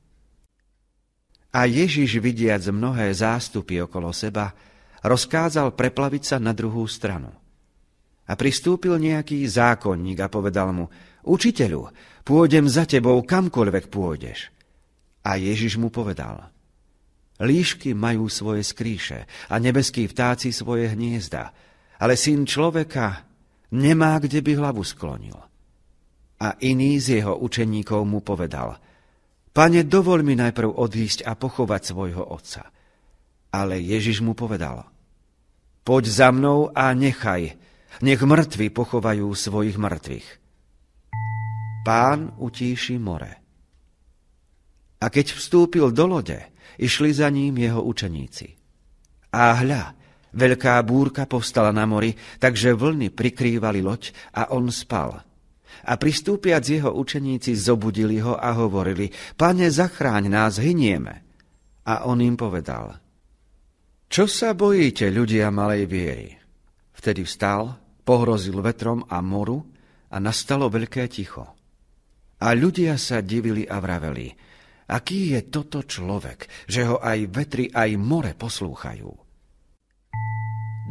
A Ježiš, vidiac mnohé zástupy okolo seba, rozkázal preplaviť sa na druhú stranu. A pristúpil nejaký zákonník a povedal mu, Učiteľu, pôjdem za tebou, kamkoľvek pôjdeš. A Ježiš mu povedal, líšky majú svoje skrýše a nebeskí vtáci svoje hniezda, ale syn človeka nemá, kde by hlavu sklonil. A iný z jeho učeníkov mu povedal, Pane, dovol mi najprv odísť a pochovať svojho otca. Ale Ježiš mu povedal, Poď za mnou a nechaj, nech mŕtvi pochovajú svojich mŕtvych Pán utíši more. A keď vstúpil do lode, išli za ním jeho učeníci. A hľa, veľká búrka povstala na mori, takže vlny prikrývali loď a on spal. A pristúpiac jeho učeníci zobudili ho a hovorili, Pane, zachráň nás, hynieme. A on im povedal, Čo sa bojíte, ľudia malej viery? Vtedy vstal, pohrozil vetrom a moru a nastalo veľké ticho. A ľudia sa divili a vraveli, aký je toto človek, že ho aj vetri, aj more poslúchajú.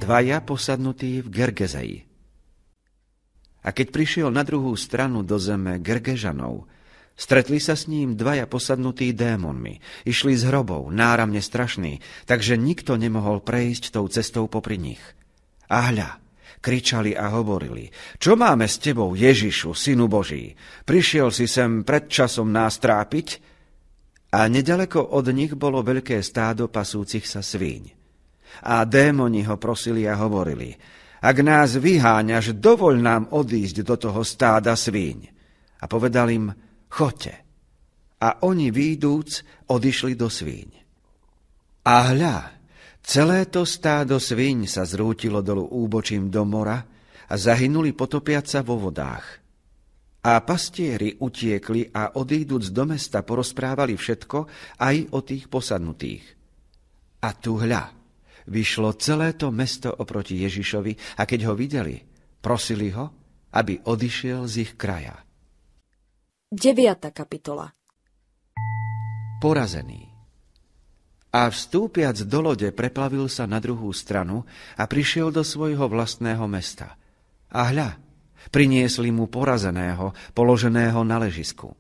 Dvaja posadnutí v Gergezeji. A keď prišiel na druhú stranu do zeme Gergežanov, Stretli sa s ním dvaja posadnutí démonmi. Išli z hrobov, náramne strašní, takže nikto nemohol prejsť tou cestou popri nich. A hľa, kričali a hovorili, čo máme s tebou, Ježišu, synu Boží? Prišiel si sem pred časom nás trápiť? A nedaleko od nich bolo veľké stádo pasúcich sa svíň. A démoni ho prosili a hovorili, ak nás vyháňaš, dovoľ nám odísť do toho stáda svíň. A povedal im, chote. A oni výjdúc, odišli do svíň. A hľa, Celé to stádo sviň sa zrútilo dolu úbočím do mora a zahynuli potopiať sa vo vodách. A pastieri utiekli a odíduc do mesta porozprávali všetko aj o tých posadnutých. A tu hľa, vyšlo celé to mesto oproti Ježišovi a keď ho videli, prosili ho, aby odišiel z ich kraja. 9. kapitola Porazený a vstúpiac do lode preplavil sa na druhú stranu a prišiel do svojho vlastného mesta. A hľa, priniesli mu porazeného, položeného na ležisku.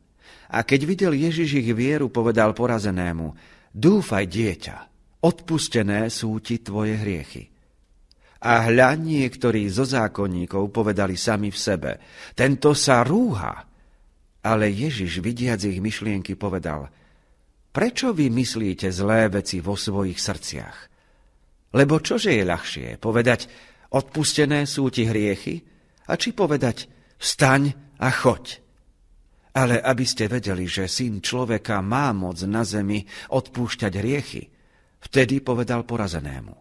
A keď videl Ježiš ich vieru, povedal porazenému, dúfaj dieťa, odpustené sú ti tvoje hriechy. A hľa niektorí zo zákonníkov povedali sami v sebe, tento sa rúha. Ale Ježiš, vidiac ich myšlienky, povedal – prečo vy myslíte zlé veci vo svojich srdciach? Lebo čože je ľahšie povedať, odpustené sú ti hriechy, a či povedať, vstaň a choď. Ale aby ste vedeli, že syn človeka má moc na zemi odpúšťať hriechy, vtedy povedal porazenému.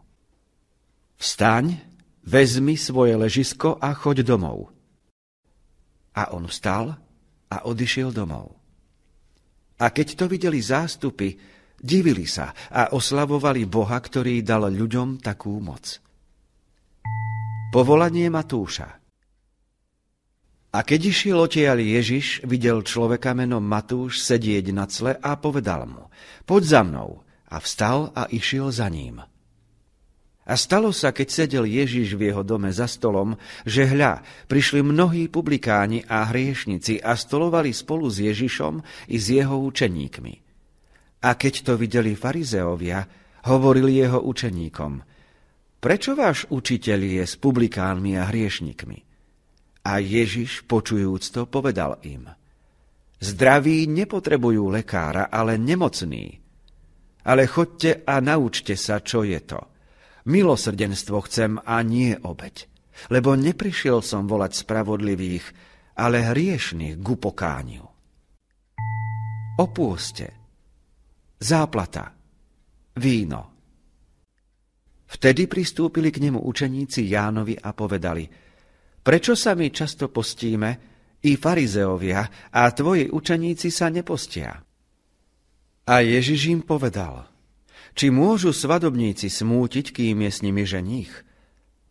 Vstaň, vezmi svoje ležisko a choď domov. A on vstal a odišiel domov. A keď to videli zástupy, divili sa a oslavovali Boha, ktorý dal ľuďom takú moc. Povolanie Matúša A keď išiel otejal Ježiš, videl človeka menom Matúš sedieť na cle a povedal mu, poď za mnou, a vstal a išiel za ním. A stalo sa, keď sedel Ježiš v jeho dome za stolom, že hľa, prišli mnohí publikáni a hriešnici a stolovali spolu s Ježišom i s jeho učeníkmi. A keď to videli farizeovia, hovorili jeho učeníkom, prečo váš učiteľ je s publikánmi a hriešnikmi? A Ježiš, počujúc to, povedal im, zdraví nepotrebujú lekára, ale nemocný. Ale chodte a naučte sa, čo je to – Milosrdenstvo chcem a nie obeď, lebo neprišiel som volať spravodlivých, ale hriešných k upokániu. Opúste, záplata, víno. Vtedy pristúpili k nemu učeníci Jánovi a povedali, prečo sa my často postíme, i farizeovia, a tvoji učeníci sa nepostia. A Ježiš im povedal – či môžu svadobníci smútiť, kým je s nimi ženích?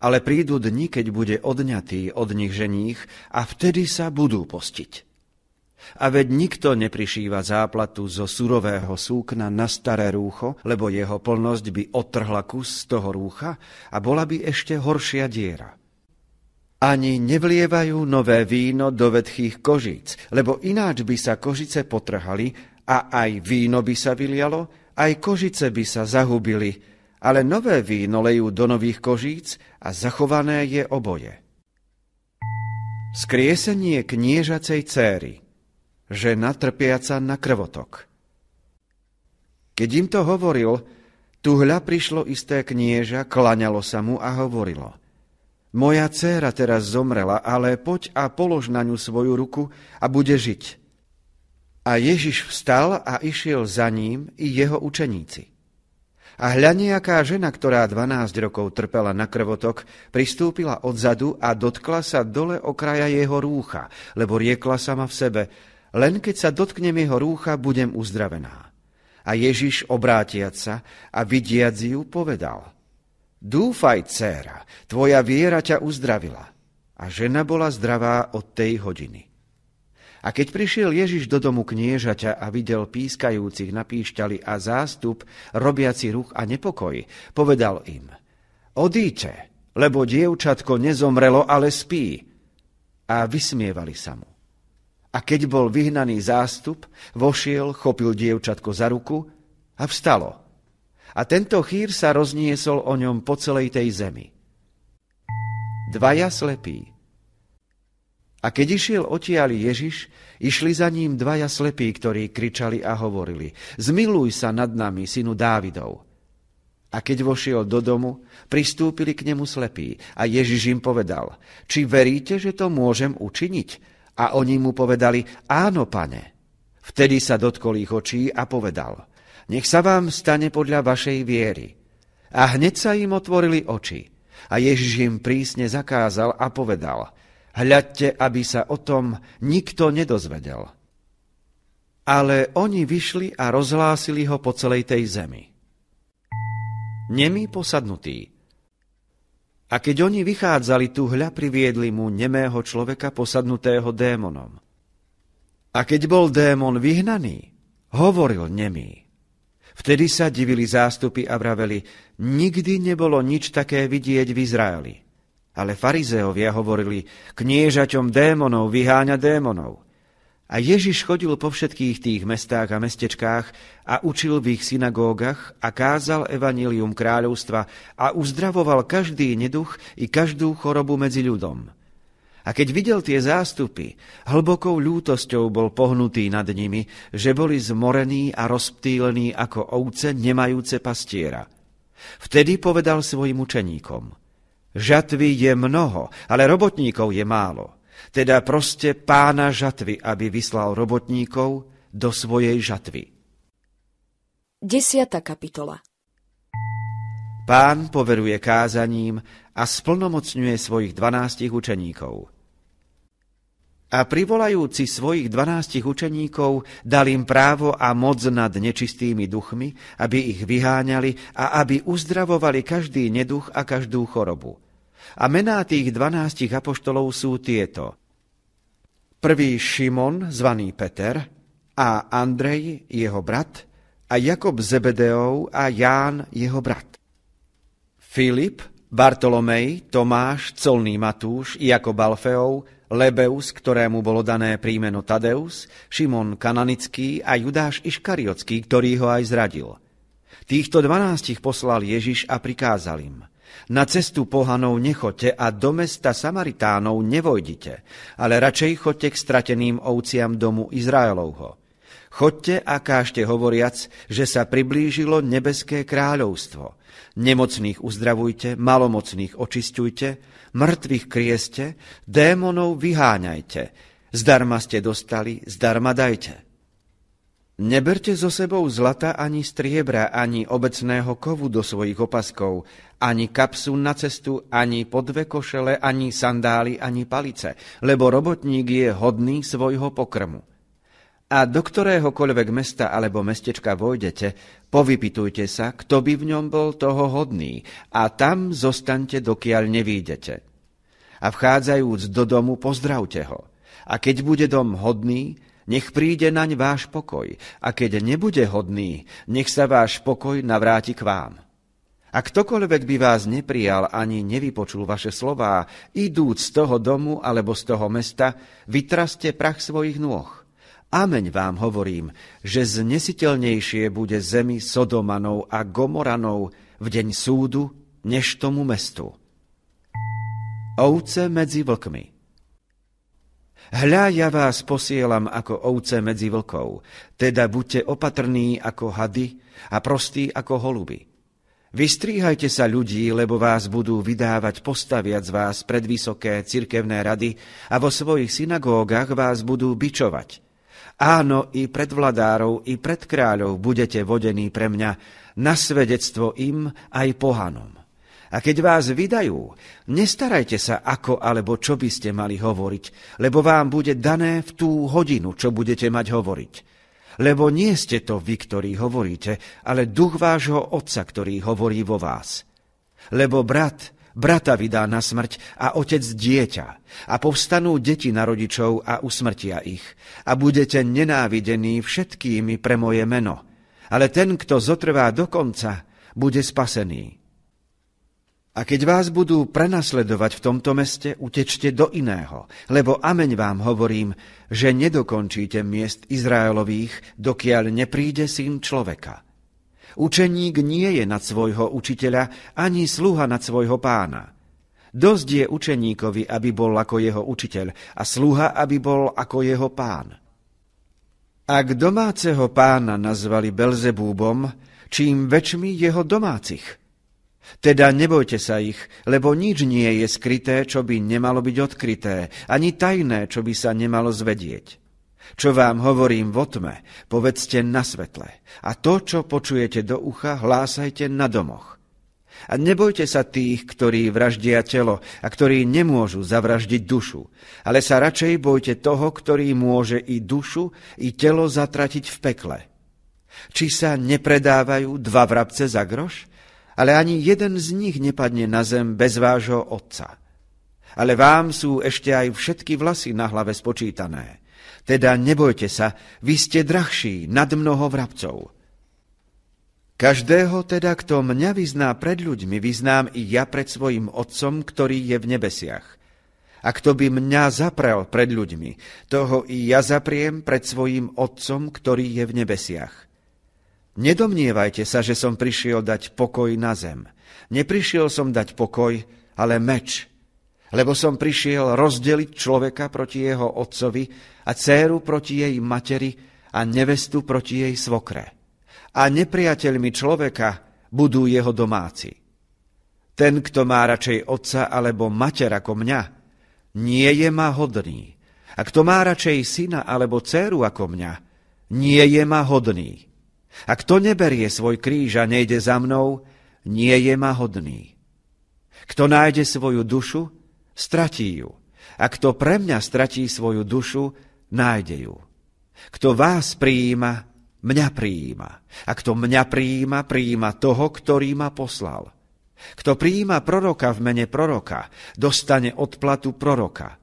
Ale prídu dni, keď bude odňatý od nich ženích a vtedy sa budú postiť. A veď nikto neprišíva záplatu zo surového súkna na staré rúcho, lebo jeho plnosť by odtrhla kus z toho rúcha a bola by ešte horšia diera. Ani nevlievajú nové víno do vedchých kožíc, lebo ináč by sa kožice potrhali a aj víno by sa vylialo aj kožice by sa zahubili, ale nové víno lejú do nových kožíc a zachované je oboje. Skriesenie kniežacej céry Žena trpiaca na krvotok Keď im to hovoril, tu hľa prišlo isté knieža, klaňalo sa mu a hovorilo Moja céra teraz zomrela, ale poď a polož na ňu svoju ruku a bude žiť. A Ježiš vstal a išiel za ním i jeho učeníci. A hľa nejaká žena, ktorá 12 rokov trpela na krvotok, pristúpila odzadu a dotkla sa dole okraja jeho rúcha, lebo riekla sama v sebe, len keď sa dotknem jeho rúcha, budem uzdravená. A Ježiš, obrátiac sa a vidiac ju, povedal, Dúfaj, dcéra, tvoja viera ťa uzdravila. A žena bola zdravá od tej hodiny. A keď prišiel Ježiš do domu kniežaťa a videl pískajúcich na píšťali a zástup, robiaci ruch a nepokoj, povedal im, odíte, lebo dievčatko nezomrelo, ale spí. A vysmievali sa mu. A keď bol vyhnaný zástup, vošiel, chopil dievčatko za ruku a vstalo. A tento chýr sa rozniesol o ňom po celej tej zemi. Dvaja slepí a keď išiel otiali Ježiš, išli za ním dvaja slepí, ktorí kričali a hovorili, zmiluj sa nad nami, synu Dávidov. A keď vošiel do domu, pristúpili k nemu slepí a Ježiš im povedal, či veríte, že to môžem učiniť? A oni mu povedali, áno, pane. Vtedy sa dotkol ich očí a povedal, nech sa vám stane podľa vašej viery. A hneď sa im otvorili oči. A Ježiš im prísne zakázal a povedal, Hľadte, aby sa o tom nikto nedozvedel. Ale oni vyšli a rozhlásili ho po celej tej zemi. Nemý posadnutý. A keď oni vychádzali tu hľa, priviedli mu nemého človeka posadnutého démonom. A keď bol démon vyhnaný, hovoril nemý. Vtedy sa divili zástupy a vraveli, nikdy nebolo nič také vidieť v Izraeli. Ale farizeovia hovorili, kniežaťom démonov vyháňa démonov. A Ježiš chodil po všetkých tých mestách a mestečkách a učil v ich synagógach a kázal evanílium kráľovstva a uzdravoval každý neduch i každú chorobu medzi ľudom. A keď videl tie zástupy, hlbokou ľútosťou bol pohnutý nad nimi, že boli zmorení a rozptýlení ako ovce nemajúce pastiera. Vtedy povedal svojim učeníkom – Žatvy je mnoho, ale robotníkov je málo. Teda proste pána žatvy, aby vyslal robotníkov do svojej žatvy. 10. kapitola Pán poveruje kázaním a splnomocňuje svojich dvanástich učeníkov – a privolajúci svojich dvanástich učeníkov, dal im právo a moc nad nečistými duchmi, aby ich vyháňali a aby uzdravovali každý neduch a každú chorobu. A mená tých dvanástich apoštolov sú tieto. Prvý Šimon, zvaný Peter, a Andrej, jeho brat, a Jakob Zebedeov a Ján, jeho brat. Filip, Bartolomej, Tomáš, colný Matúš, Jakob Alfeov, Lebeus, ktorému bolo dané príjmeno Tadeus, Šimon Kananický a Judáš Iškariotský, ktorý ho aj zradil. Týchto dvanástich poslal Ježiš a prikázal im. Na cestu pohanov nechote a do mesta Samaritánov nevojdite, ale radšej chote k strateným ovciam domu Izraelovho. Chodte a kážte hovoriac, že sa priblížilo nebeské kráľovstvo. Nemocných uzdravujte, malomocných očisťujte, mŕtvych krieste, démonov vyháňajte. Zdarma ste dostali, zdarma dajte. Neberte so sebou zlata ani striebra, ani obecného kovu do svojich opaskov, ani kapsu na cestu, ani podve košele, ani sandály, ani palice, lebo robotník je hodný svojho pokrmu. A do ktoréhokoľvek mesta alebo mestečka vojdete, povypitujte sa, kto by v ňom bol toho hodný, a tam zostaňte, dokiaľ nevídete. A vchádzajúc do domu, pozdravte ho. A keď bude dom hodný, nech príde naň váš pokoj, a keď nebude hodný, nech sa váš pokoj navráti k vám. A ktokoľvek by vás neprijal ani nevypočul vaše slová, idúc z toho domu alebo z toho mesta, vytraste prach svojich nôh Ameň vám hovorím, že znesiteľnejšie bude zemi Sodomanov a Gomoranov v deň súdu, než tomu mestu. Ovce medzi vlkmi Hľa, ja vás posielam ako ovce medzi vlkov, teda buďte opatrní ako hady a prostí ako holuby. Vystríhajte sa ľudí, lebo vás budú vydávať postaviac vás pred vysoké cirkevné rady a vo svojich synagógach vás budú bičovať – Áno, i pred vladárov, i pred kráľov budete vodení pre mňa, na svedectvo im aj pohanom. A keď vás vydajú, nestarajte sa ako alebo čo by ste mali hovoriť, lebo vám bude dané v tú hodinu, čo budete mať hovoriť. Lebo nie ste to vy, ktorí hovoríte, ale duch vášho Otca, ktorý hovorí vo vás. Lebo brat, Brata vydá na smrť a otec dieťa. A povstanú deti na rodičov a usmrtia ich. A budete nenávidení všetkými pre moje meno. Ale ten, kto zotrvá do konca, bude spasený. A keď vás budú prenasledovať v tomto meste, utečte do iného, lebo ameň vám hovorím, že nedokončíte miest Izraelových, dokiaľ nepríde syn človeka. Učeník nie je nad svojho učiteľa, ani sluha nad svojho pána. Dosť je učeníkovi, aby bol ako jeho učiteľ, a sluha, aby bol ako jeho pán. Ak domáceho pána nazvali Belzebúbom, čím väčšmi jeho domácich. Teda nebojte sa ich, lebo nič nie je skryté, čo by nemalo byť odkryté, ani tajné, čo by sa nemalo zvedieť. Čo vám hovorím vo tme, povedzte na svetle. A to, čo počujete do ucha, hlásajte na domoch. A nebojte sa tých, ktorí vraždia telo a ktorí nemôžu zavraždiť dušu, ale sa radšej bojte toho, ktorý môže i dušu, i telo zatratiť v pekle. Či sa nepredávajú dva vrabce za groš, ale ani jeden z nich nepadne na zem bez vášho otca. Ale vám sú ešte aj všetky vlasy na hlave spočítané. Teda nebojte sa, vy ste drahší nad mnoho vrabcov. Každého teda, kto mňa vyzná pred ľuďmi, vyznám i ja pred svojim Otcom, ktorý je v nebesiach. A kto by mňa zaprel pred ľuďmi, toho i ja zapriem pred svojim Otcom, ktorý je v nebesiach. Nedomnievajte sa, že som prišiel dať pokoj na zem. Neprišiel som dať pokoj, ale meč, lebo som prišiel rozdeliť človeka proti jeho otcovi a céru proti jej materi a nevestu proti jej svokre. A nepriateľmi človeka budú jeho domáci. Ten, kto má radšej otca alebo mater ako mňa, nie je ma hodný. A kto má radšej syna alebo céru ako mňa, nie je ma hodný. A kto neberie svoj kríž a nejde za mnou, nie je ma hodný. Kto nájde svoju dušu, stratí ju. A kto pre mňa stratí svoju dušu, nájde ju. Kto vás prijíma, mňa prijíma. A kto mňa prijíma, prijíma toho, ktorý ma poslal. Kto prijíma proroka v mene proroka, dostane odplatu proroka.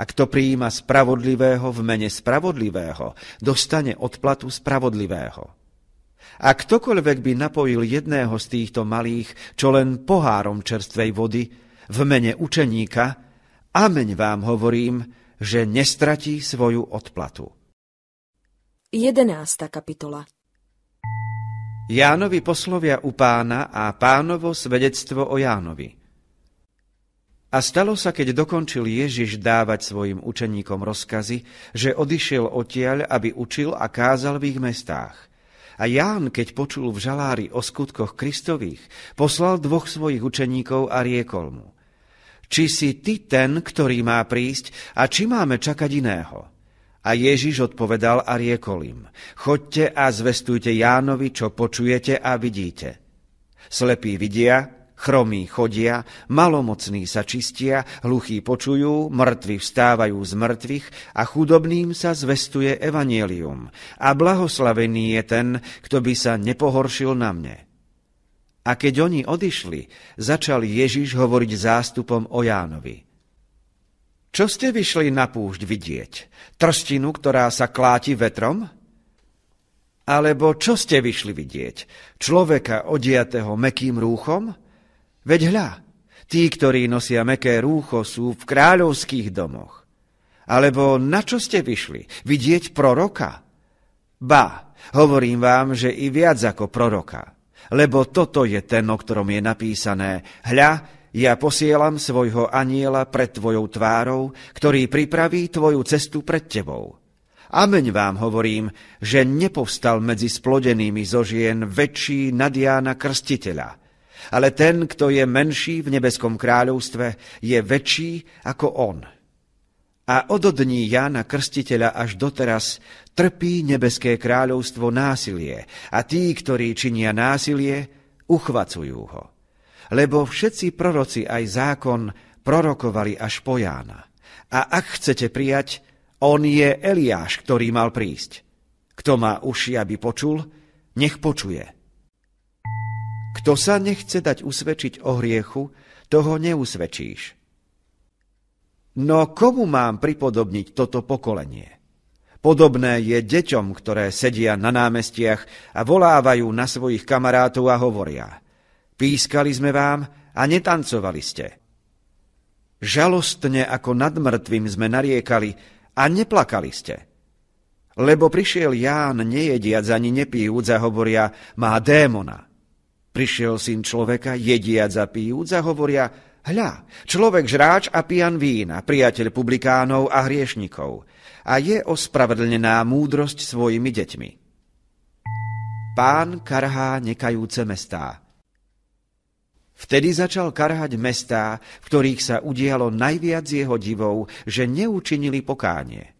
A kto prijíma spravodlivého v mene spravodlivého, dostane odplatu spravodlivého. A ktokoľvek by napojil jedného z týchto malých, čo len pohárom čerstvej vody, v mene učeníka, ameň vám hovorím, že nestratí svoju odplatu. 11. kapitola Jánovi poslovia u pána a pánovo svedectvo o Jánovi. A stalo sa, keď dokončil Ježiš dávať svojim učeníkom rozkazy, že odišiel odtiaľ, aby učil a kázal v ich mestách. A Ján, keď počul v žalári o skutkoch Kristových, poslal dvoch svojich učeníkov a riekol mu – či si ty ten, ktorý má prísť a či máme čakať iného. A Ježiš odpovedal a riekol im, chodte a zvestujte Jánovi, čo počujete a vidíte. Slepí vidia, chromí chodia, malomocní sa čistia, hluchí počujú, mŕtvi vstávajú z mŕtvych a chudobným sa zvestuje evanielium. A blahoslavený je ten, kto by sa nepohoršil na mne. A keď oni odišli, začal Ježiš hovoriť zástupom o Jánovi. Čo ste vyšli na púšť vidieť? Trstinu, ktorá sa kláti vetrom? Alebo čo ste vyšli vidieť? Človeka odiatého mekým rúchom? Veď hľa, tí, ktorí nosia meké rúcho, sú v kráľovských domoch. Alebo na čo ste vyšli? Vidieť proroka? Ba, hovorím vám, že i viac ako proroka lebo toto je ten, o ktorom je napísané. Hľa, ja posielam svojho aniela pred tvojou tvárou, ktorý pripraví tvoju cestu pred tebou. Ameň vám hovorím, že nepovstal medzi splodenými zo žien väčší nad Jána Krstiteľa, ale ten, kto je menší v nebeskom kráľovstve, je väčší ako on. A od dní Jána Krstiteľa až doteraz Trpí nebeské kráľovstvo násilie a tí, ktorí činia násilie, uchvacujú ho. Lebo všetci proroci aj zákon prorokovali až po Jána. A ak chcete prijať, on je Eliáš, ktorý mal prísť. Kto má uši, aby počul, nech počuje. Kto sa nechce dať usvedčiť o hriechu, toho neusvedčíš. No komu mám pripodobniť toto pokolenie? Podobné je deťom, ktoré sedia na námestiach a volávajú na svojich kamarátov a hovoria Pískali sme vám a netancovali ste. Žalostne ako nad mŕtvým sme nariekali a neplakali ste. Lebo prišiel Ján nejediac ani nepíjúc a hovoria má démona. Prišiel syn človeka jediac a pijúc a hovoria hľa, človek žráč a pijan vína, priateľ publikánov a hriešnikov a je ospravedlnená múdrosť svojimi deťmi. Pán karhá nekajúce mestá. Vtedy začal karhať mestá, v ktorých sa udialo najviac jeho divov, že neučinili pokánie.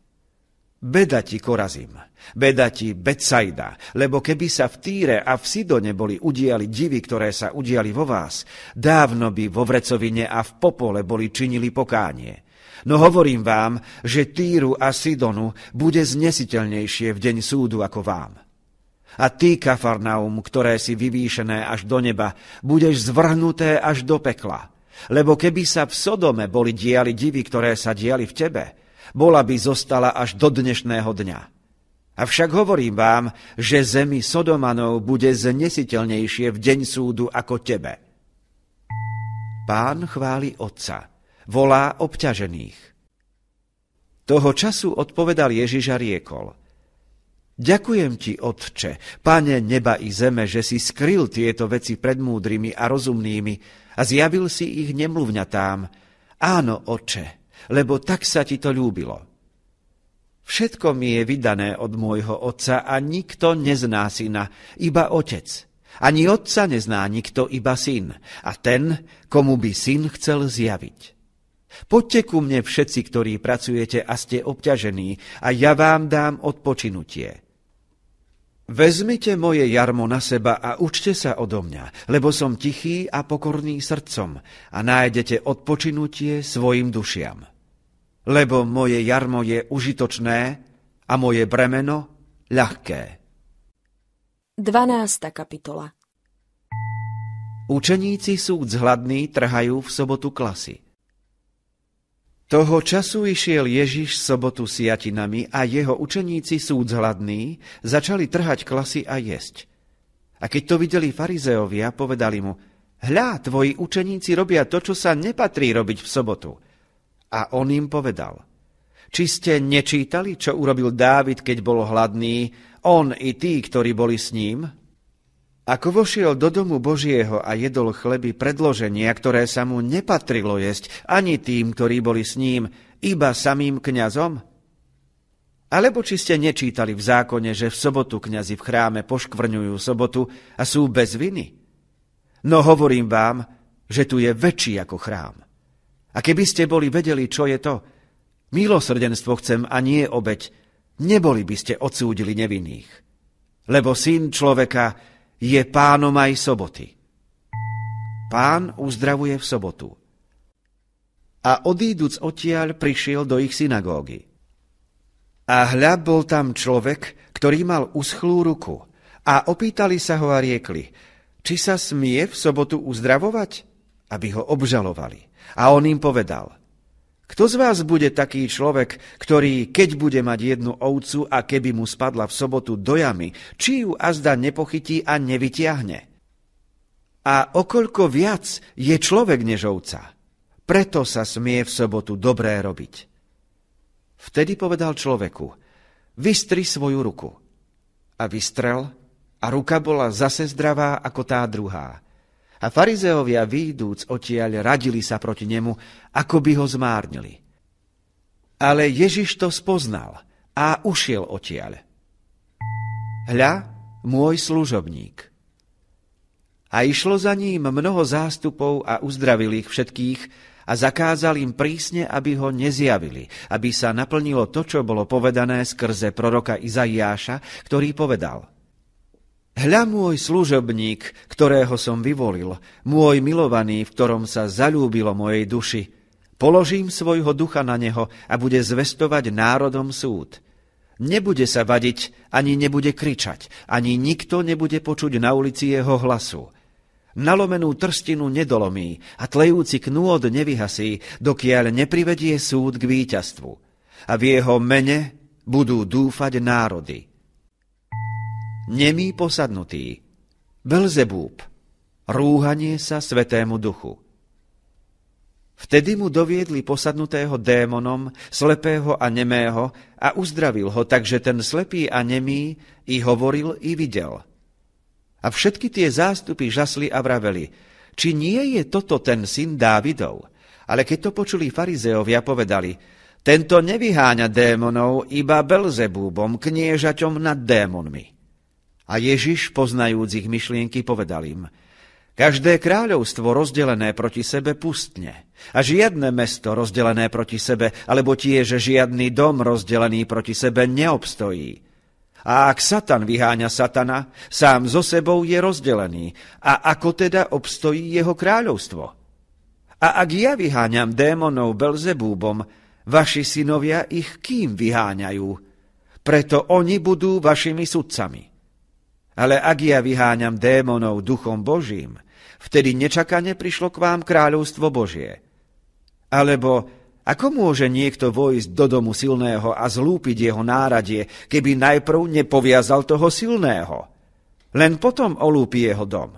Beda ti Korazim, beda ti Betsaida, lebo keby sa v Týre a v Sidone boli udiali divy, ktoré sa udiali vo vás, dávno by vo vrecovine a v popole boli činili pokánie. No hovorím vám, že Týru a Sidonu bude znesiteľnejšie v deň súdu ako vám. A ty, Kafarnaum, ktoré si vyvýšené až do neba, budeš zvrhnuté až do pekla. Lebo keby sa v Sodome boli diali divy, ktoré sa diali v tebe, bola by zostala až do dnešného dňa. Avšak hovorím vám, že zemi Sodomanov bude znesiteľnejšie v deň súdu ako tebe. Pán chváli Otca volá obťažených. Toho času odpovedal Ježiš a riekol. Ďakujem ti, Otče, Pane neba i zeme, že si skryl tieto veci pred múdrymi a rozumnými a zjavil si ich nemluvňatám. Áno, Otče, lebo tak sa ti to ľúbilo. Všetko mi je vydané od môjho Otca a nikto nezná syna, iba Otec. Ani Otca nezná nikto, iba syn. A ten, komu by syn chcel zjaviť. Poďte ku mne všetci, ktorí pracujete a ste obťažení, a ja vám dám odpočinutie. Vezmite moje jarmo na seba a učte sa odo mňa, lebo som tichý a pokorný srdcom a nájdete odpočinutie svojim dušiam. Lebo moje jarmo je užitočné a moje bremeno ľahké. 12. kapitola Učeníci sú zhladní, trhajú v sobotu klasy. Toho času išiel Ježiš sobotu siatinami a jeho učeníci súd hladní začali trhať klasy a jesť. A keď to videli farizeovia, povedali mu, hľa, tvoji učeníci robia to, čo sa nepatrí robiť v sobotu. A on im povedal, či ste nečítali, čo urobil Dávid, keď bol hladný, on i tí, ktorí boli s ním? Ako vošiel do domu Božieho a jedol chleby predloženia, ktoré sa mu nepatrilo jesť ani tým, ktorí boli s ním, iba samým kňazom? Alebo či ste nečítali v zákone, že v sobotu kňazi v chráme poškvrňujú sobotu a sú bez viny? No hovorím vám, že tu je väčší ako chrám. A keby ste boli vedeli, čo je to, milosrdenstvo chcem a nie obeď, neboli by ste odsúdili nevinných. Lebo syn človeka je pánom aj soboty. Pán uzdravuje v sobotu. A odíduc odtiaľ prišiel do ich synagógy. A hľa bol tam človek, ktorý mal uschlú ruku. A opýtali sa ho a riekli, či sa smie v sobotu uzdravovať? Aby ho obžalovali. A on im povedal – kto z vás bude taký človek, ktorý, keď bude mať jednu ovcu a keby mu spadla v sobotu do jamy, či ju azda nepochytí a nevytiahne? A okoľko viac je človek než ovca? Preto sa smie v sobotu dobré robiť. Vtedy povedal človeku, vystri svoju ruku. A vystrel, a ruka bola zase zdravá ako tá druhá. A farizeovia výjdúc odtiaľ radili sa proti nemu, ako by ho zmárnili. Ale Ježiš to spoznal a ušiel odtiaľ. Hľa, môj služobník. A išlo za ním mnoho zástupov a uzdravil ich všetkých a zakázal im prísne, aby ho nezjavili, aby sa naplnilo to, čo bolo povedané skrze proroka Izaiáša, ktorý povedal – Hľa môj služobník, ktorého som vyvolil, môj milovaný, v ktorom sa zalúbilo mojej duši. Položím svojho ducha na neho a bude zvestovať národom súd. Nebude sa vadiť, ani nebude kričať, ani nikto nebude počuť na ulici jeho hlasu. Nalomenú trstinu nedolomí a tlejúci knúod nevyhasí, dokiaľ neprivedie súd k víťazstvu. A v jeho mene budú dúfať národy nemý posadnutý, Belzebúb, rúhanie sa Svetému Duchu. Vtedy mu doviedli posadnutého démonom, slepého a nemého a uzdravil ho, takže ten slepý a nemý i hovoril i videl. A všetky tie zástupy žasli a vraveli, či nie je toto ten syn Dávidov. Ale keď to počuli farizeovia, povedali, tento nevyháňa démonov, iba Belzebúbom, kniežaťom nad démonmi. A Ježiš, poznajúc ich myšlienky, povedal im, každé kráľovstvo rozdelené proti sebe pustne a žiadne mesto rozdelené proti sebe, alebo tiež žiadny dom rozdelený proti sebe neobstojí. A ak Satan vyháňa Satana, sám so sebou je rozdelený. A ako teda obstojí jeho kráľovstvo? A ak ja vyháňam démonov Belzebúbom, vaši synovia ich kým vyháňajú? Preto oni budú vašimi sudcami. Ale ak ja vyháňam démonov duchom Božím, vtedy nečakane prišlo k vám kráľovstvo Božie. Alebo ako môže niekto vojsť do domu silného a zlúpiť jeho náradie, keby najprv nepoviazal toho silného? Len potom olúpi jeho dom.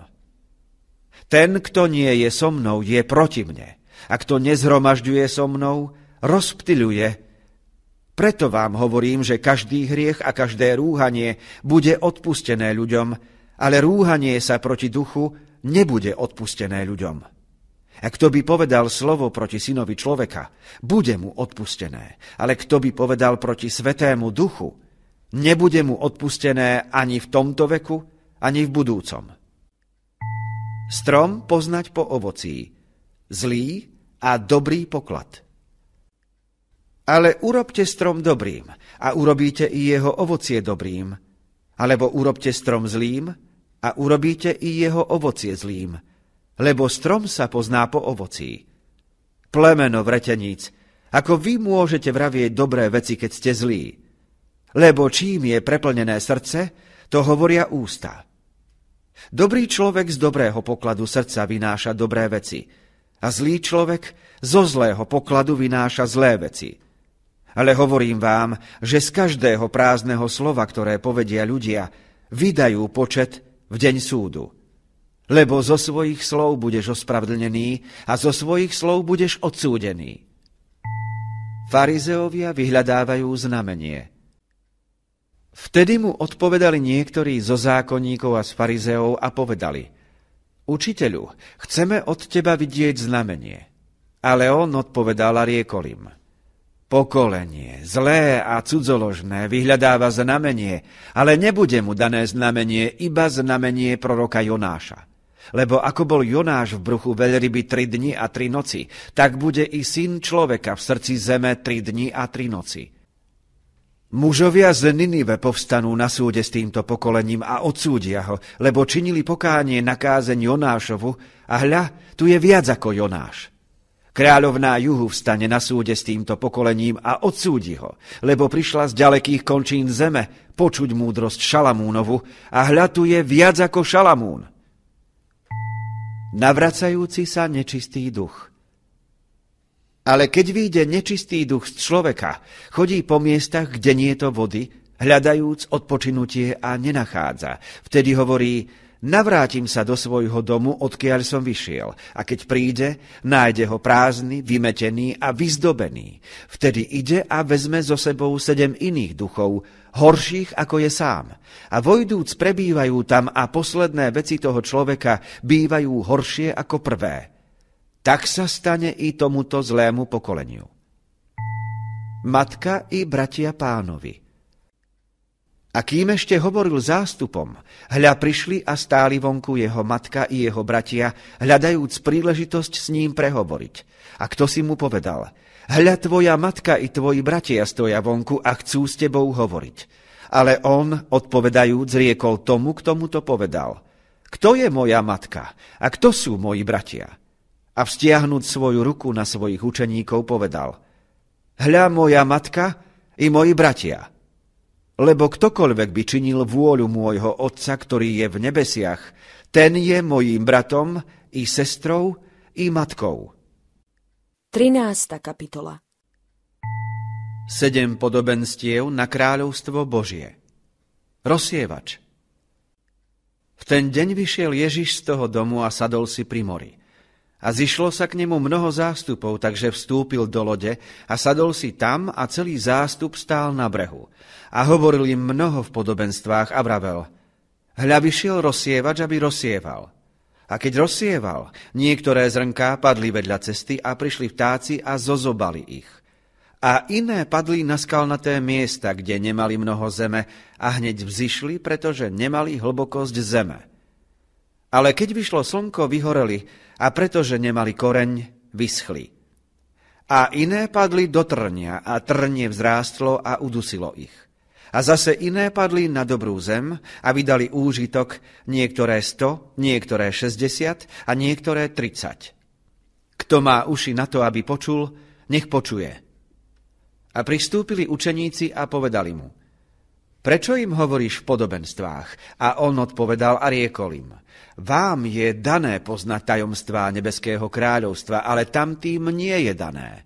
Ten, kto nie je so mnou, je proti mne. A kto nezhromažďuje so mnou, rozptiľuje preto vám hovorím, že každý hriech a každé rúhanie bude odpustené ľuďom, ale rúhanie sa proti duchu nebude odpustené ľuďom. A kto by povedal slovo proti synovi človeka, bude mu odpustené, ale kto by povedal proti svetému duchu, nebude mu odpustené ani v tomto veku, ani v budúcom. Strom poznať po ovocí, zlý a dobrý poklad. Ale urobte strom dobrým a urobíte i jeho ovocie dobrým. Alebo urobte strom zlým a urobíte i jeho ovocie zlým. Lebo strom sa pozná po ovocí. Plemeno vreteníc, ako vy môžete vravieť dobré veci, keď ste zlí. Lebo čím je preplnené srdce, to hovoria ústa. Dobrý človek z dobrého pokladu srdca vynáša dobré veci a zlý človek zo zlého pokladu vynáša zlé veci. Ale hovorím vám, že z každého prázdneho slova, ktoré povedia ľudia, vydajú počet v deň súdu. Lebo zo svojich slov budeš ospravedlnený a zo svojich slov budeš odsúdený. Farizeovia vyhľadávajú znamenie. Vtedy mu odpovedali niektorí zo zákonníkov a z farizeov a povedali Učiteľu, chceme od teba vidieť znamenie. Ale on odpovedal a riekol im – Pokolenie, zlé a cudzoložné, vyhľadáva znamenie, ale nebude mu dané znamenie, iba znamenie proroka Jonáša. Lebo ako bol Jonáš v bruchu veľryby tri dni a tri noci, tak bude i syn človeka v srdci zeme tri dni a tri noci. Mužovia z Ninive povstanú na súde s týmto pokolením a odsúdia ho, lebo činili pokánie na kázeň Jonášovu a hľa, tu je viac ako Jonáš. Kráľovná juhu vstane na súde s týmto pokolením a odsúdi ho, lebo prišla z ďalekých končín zeme počuť múdrosť Šalamúnovu a hľatuje viac ako Šalamún. Navracajúci sa nečistý duch. Ale keď vyjde nečistý duch z človeka, chodí po miestach, kde nie je to vody, hľadajúc odpočinutie a nenachádza. Vtedy hovorí, Navrátim sa do svojho domu, odkiaľ som vyšiel, a keď príde, nájde ho prázdny, vymetený a vyzdobený. Vtedy ide a vezme so sebou sedem iných duchov, horších ako je sám. A vojdúc prebývajú tam a posledné veci toho človeka bývajú horšie ako prvé. Tak sa stane i tomuto zlému pokoleniu. Matka i bratia pánovi – a kým ešte hovoril zástupom, hľa prišli a stáli vonku jeho matka i jeho bratia, hľadajúc príležitosť s ním prehovoriť. A kto si mu povedal, hľa tvoja matka i tvoji bratia stoja vonku a chcú s tebou hovoriť. Ale on, odpovedajúc, riekol tomu, kto mu to povedal. Kto je moja matka a kto sú moji bratia? A vzťahnúť svoju ruku na svojich učeníkov povedal. Hľa moja matka i moji bratia. Lebo ktokoľvek by činil vôľu môjho Otca, ktorý je v nebesiach, ten je mojím bratom i sestrou i matkou. 13. kapitola Sedem podobenstiev na kráľovstvo Božie Rozsievač V ten deň vyšiel Ježiš z toho domu a sadol si pri mori. A zišlo sa k nemu mnoho zástupov, takže vstúpil do lode a sadol si tam a celý zástup stál na brehu. A hovoril im mnoho v podobenstvách a vravel, hľa vyšiel rozsievač, aby rozsieval. A keď rozsieval, niektoré zrnká padli vedľa cesty a prišli vtáci a zozobali ich. A iné padli na skalnaté miesta, kde nemali mnoho zeme a hneď vzišli, pretože nemali hlbokosť zeme. Ale keď vyšlo slnko, vyhoreli a pretože nemali koreň, vyschli. A iné padli do trnia a trnie vzrástlo a udusilo ich. A zase iné padli na dobrú zem a vydali úžitok niektoré 100, niektoré 60 a niektoré 30. Kto má uši na to, aby počul, nech počuje. A pristúpili učeníci a povedali mu, prečo im hovoríš v podobenstvách? A on odpovedal a riekol im – vám je dané poznať tajomstvá nebeského kráľovstva, ale tamtým nie je dané.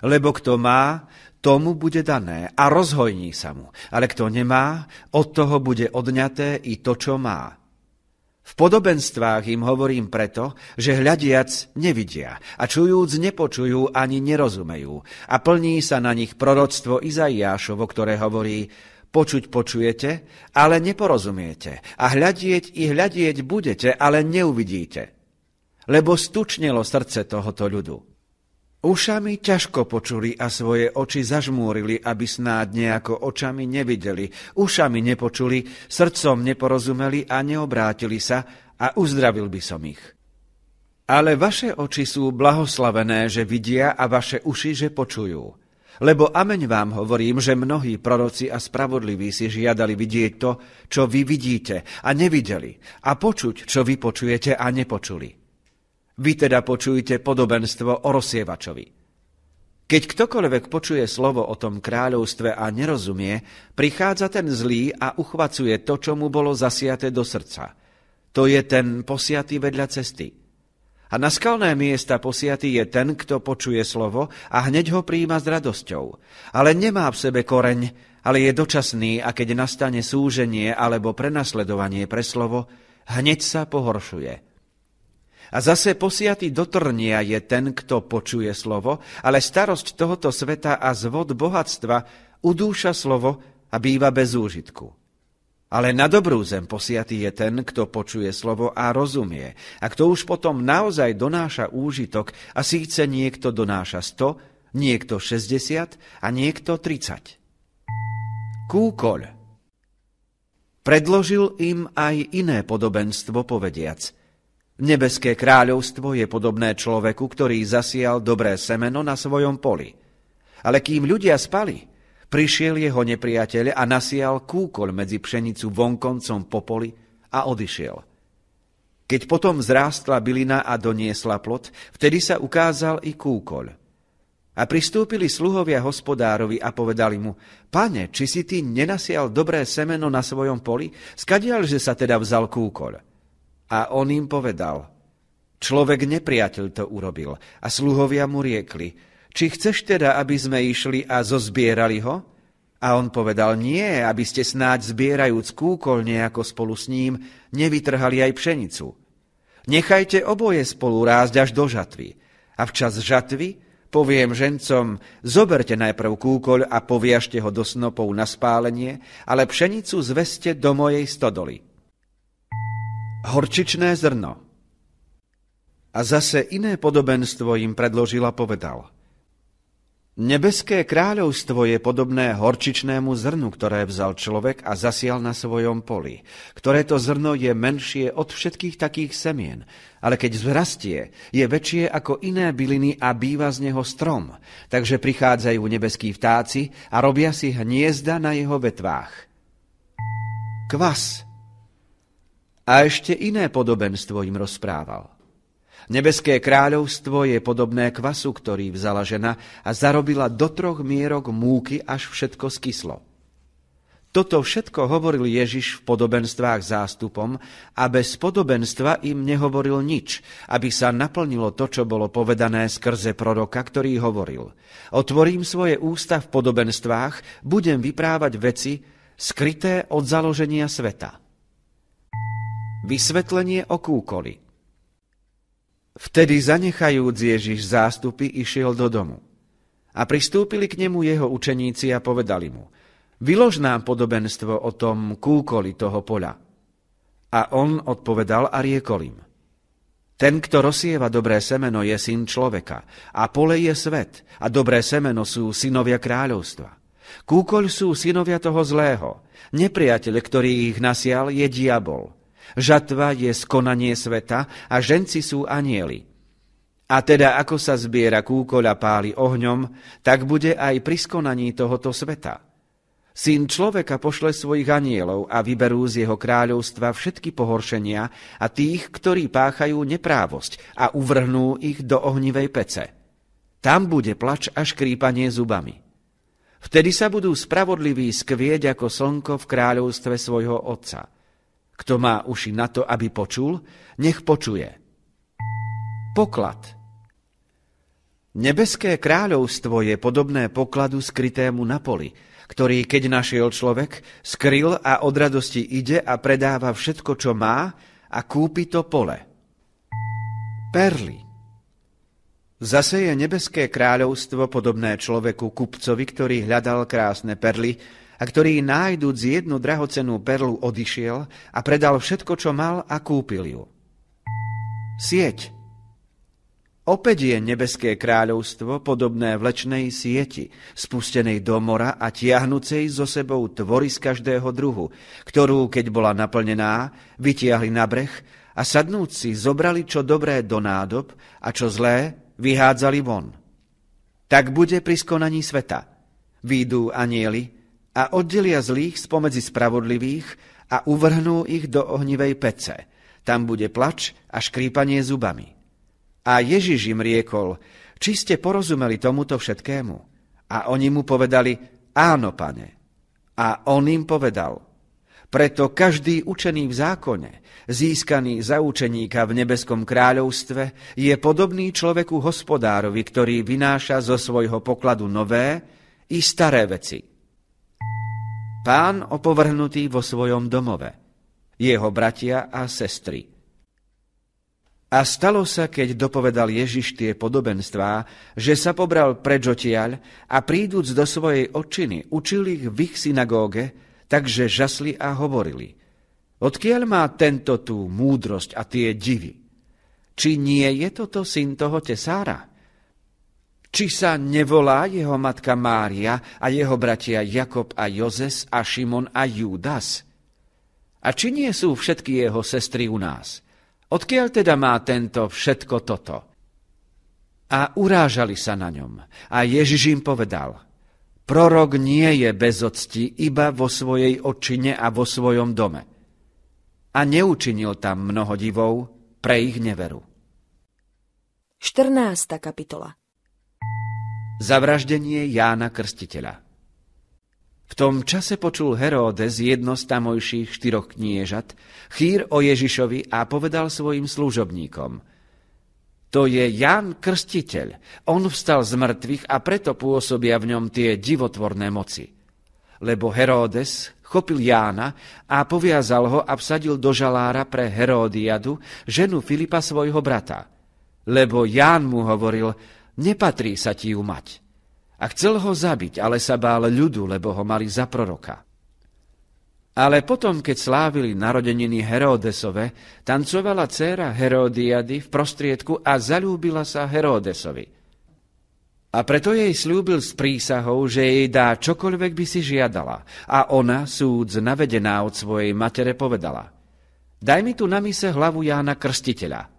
Lebo kto má, tomu bude dané a rozhojní sa mu. Ale kto nemá, od toho bude odňaté i to, čo má. V podobenstvách im hovorím preto, že hľadiac nevidia a čujúc nepočujú ani nerozumejú a plní sa na nich proroctvo Izaiášovo, ktoré hovorí Počuť počujete, ale neporozumiete. A hľadieť i hľadieť budete, ale neuvidíte. Lebo stučnelo srdce tohoto ľudu. Ušami ťažko počuli a svoje oči zažmúrili, aby snáď nejako očami nevideli, ušami nepočuli, srdcom neporozumeli a neobrátili sa a uzdravil by som ich. Ale vaše oči sú blahoslavené, že vidia a vaše uši, že počujú. Lebo ameň vám hovorím, že mnohí proroci a spravodliví si žiadali vidieť to, čo vy vidíte a nevideli, a počuť, čo vy počujete a nepočuli. Vy teda počujte podobenstvo o rozsievačovi. Keď ktokoľvek počuje slovo o tom kráľovstve a nerozumie, prichádza ten zlý a uchvacuje to, čo mu bolo zasiate do srdca. To je ten posiatý vedľa cesty – a na skalné miesta posiatý je ten, kto počuje slovo a hneď ho príjima s radosťou. Ale nemá v sebe koreň, ale je dočasný a keď nastane súženie alebo prenasledovanie pre slovo, hneď sa pohoršuje. A zase posiatý do trnia je ten, kto počuje slovo, ale starosť tohoto sveta a zvod bohatstva udúša slovo a býva bez úžitku. Ale na dobrú zem posiatý je ten, kto počuje slovo a rozumie, a kto už potom naozaj donáša úžitok, a síce niekto donáša 100, niekto 60 a niekto 30. Kúkoľ Predložil im aj iné podobenstvo povediac. Nebeské kráľovstvo je podobné človeku, ktorý zasial dobré semeno na svojom poli. Ale kým ľudia spali, Prišiel jeho nepriateľ a nasial kúkol medzi pšenicu vonkoncom popoli a odišiel. Keď potom zrástla bylina a doniesla plot, vtedy sa ukázal i kúkol. A pristúpili sluhovia hospodárovi a povedali mu, pane, či si ty nenasial dobré semeno na svojom poli, že sa teda vzal kúkol. A on im povedal, človek nepriateľ to urobil a sluhovia mu riekli, či chceš teda, aby sme išli a zozbierali ho? A on povedal, nie, aby ste snáď zbierajúc kúkol nejako spolu s ním, nevytrhali aj pšenicu. Nechajte oboje spolu rásť až do žatvy. A včas žatvy poviem žencom, zoberte najprv kúkoľ a poviažte ho do snopov na spálenie, ale pšenicu zveste do mojej stodoly. Horčičné zrno A zase iné podobenstvo im predložila povedal – Nebeské kráľovstvo je podobné horčičnému zrnu, ktoré vzal človek a zasial na svojom poli, ktoré to zrno je menšie od všetkých takých semien, ale keď zrastie, je väčšie ako iné byliny a býva z neho strom, takže prichádzajú nebeskí vtáci a robia si hniezda na jeho vetvách. Kvas. A ešte iné podobenstvo im rozprával. Nebeské kráľovstvo je podobné kvasu, ktorý vzala žena a zarobila do troch mierok múky, až všetko skyslo. Toto všetko hovoril Ježiš v podobenstvách zástupom a bez podobenstva im nehovoril nič, aby sa naplnilo to, čo bolo povedané skrze proroka, ktorý hovoril. Otvorím svoje ústa v podobenstvách, budem vyprávať veci skryté od založenia sveta. Vysvetlenie o kúkoli – Vtedy zanechajúc Ježiš zástupy, išiel do domu. A pristúpili k nemu jeho učeníci a povedali mu, vylož nám podobenstvo o tom kúkoli toho poľa. A on odpovedal a riekol im, ten, kto rozsieva dobré semeno, je syn človeka, a pole je svet, a dobré semeno sú synovia kráľovstva. Kúkoľ sú synovia toho zlého, nepriateľ, ktorý ich nasial, je diabol, Žatva je skonanie sveta a ženci sú anieli. A teda ako sa zbiera kúkoľa páli ohňom, tak bude aj pri skonaní tohoto sveta. Syn človeka pošle svojich anielov a vyberú z jeho kráľovstva všetky pohoršenia a tých, ktorí páchajú neprávosť a uvrhnú ich do ohnivej pece. Tam bude plač a škrípanie zubami. Vtedy sa budú spravodliví skvieť ako slnko v kráľovstve svojho otca. Kto má uši na to, aby počul, nech počuje. Poklad. Nebeské kráľovstvo je podobné pokladu skrytému na poli, ktorý, keď našiel človek, skryl a od radosti ide a predáva všetko, čo má a kúpi to pole. Perly. Zase je nebeské kráľovstvo podobné človeku kupcovi, ktorý hľadal krásne perly, a ktorý nájdúc jednu drahocenú perlu odišiel a predal všetko, čo mal a kúpil ju. Sieť Opäť je nebeské kráľovstvo podobné vlečnej sieti, spustenej do mora a tiahnucej so sebou tvory z každého druhu, ktorú, keď bola naplnená, vytiahli na breh a sadnúci zobrali čo dobré do nádob a čo zlé vyhádzali von. Tak bude pri skonaní sveta. Výjdú anieli, a oddelia zlých spomedzi spravodlivých a uvrhnú ich do ohnivej pece. Tam bude plač a škrípanie zubami. A Ježiš im riekol, či ste porozumeli tomuto všetkému? A oni mu povedali, áno, pane. A on im povedal, preto každý učený v zákone, získaný za učeníka v nebeskom kráľovstve, je podobný človeku hospodárovi, ktorý vynáša zo svojho pokladu nové i staré veci pán opovrhnutý vo svojom domove, jeho bratia a sestry. A stalo sa, keď dopovedal Ježiš tie podobenstvá, že sa pobral preč a príduc do svojej očiny, učil ich v ich synagóge, takže žasli a hovorili. Odkiaľ má tento tú múdrosť a tie divy? Či nie je toto syn toho tesára? Či sa nevolá jeho matka Mária a jeho bratia Jakob a Jozes a Šimon a Júdas? A či nie sú všetky jeho sestry u nás? Odkiaľ teda má tento všetko toto? A urážali sa na ňom. A Ježiš im povedal, prorok nie je bez octi iba vo svojej očine a vo svojom dome. A neučinil tam mnoho divov pre ich neveru. 14. kapitola Zavraždenie Jána Krstiteľa V tom čase počul Heródes jedno z tamojších štyroch kniežat chýr o Ježišovi a povedal svojim služobníkom To je Ján Krstiteľ, on vstal z mŕtvych a preto pôsobia v ňom tie divotvorné moci. Lebo Heródes chopil Jána a poviazal ho a vsadil do žalára pre Heródiadu, ženu Filipa svojho brata. Lebo Ján mu hovoril, Nepatrí sa ti ju mať. A chcel ho zabiť, ale sa bál ľudu, lebo ho mali za proroka. Ale potom, keď slávili narodeniny Heródesove, tancovala dcéra Heródiady v prostriedku a zalúbila sa Heródesovi. A preto jej slúbil s prísahou, že jej dá čokoľvek by si žiadala. A ona, súd navedená od svojej matere, povedala Daj mi tu na mise hlavu Jána Krstiteľa –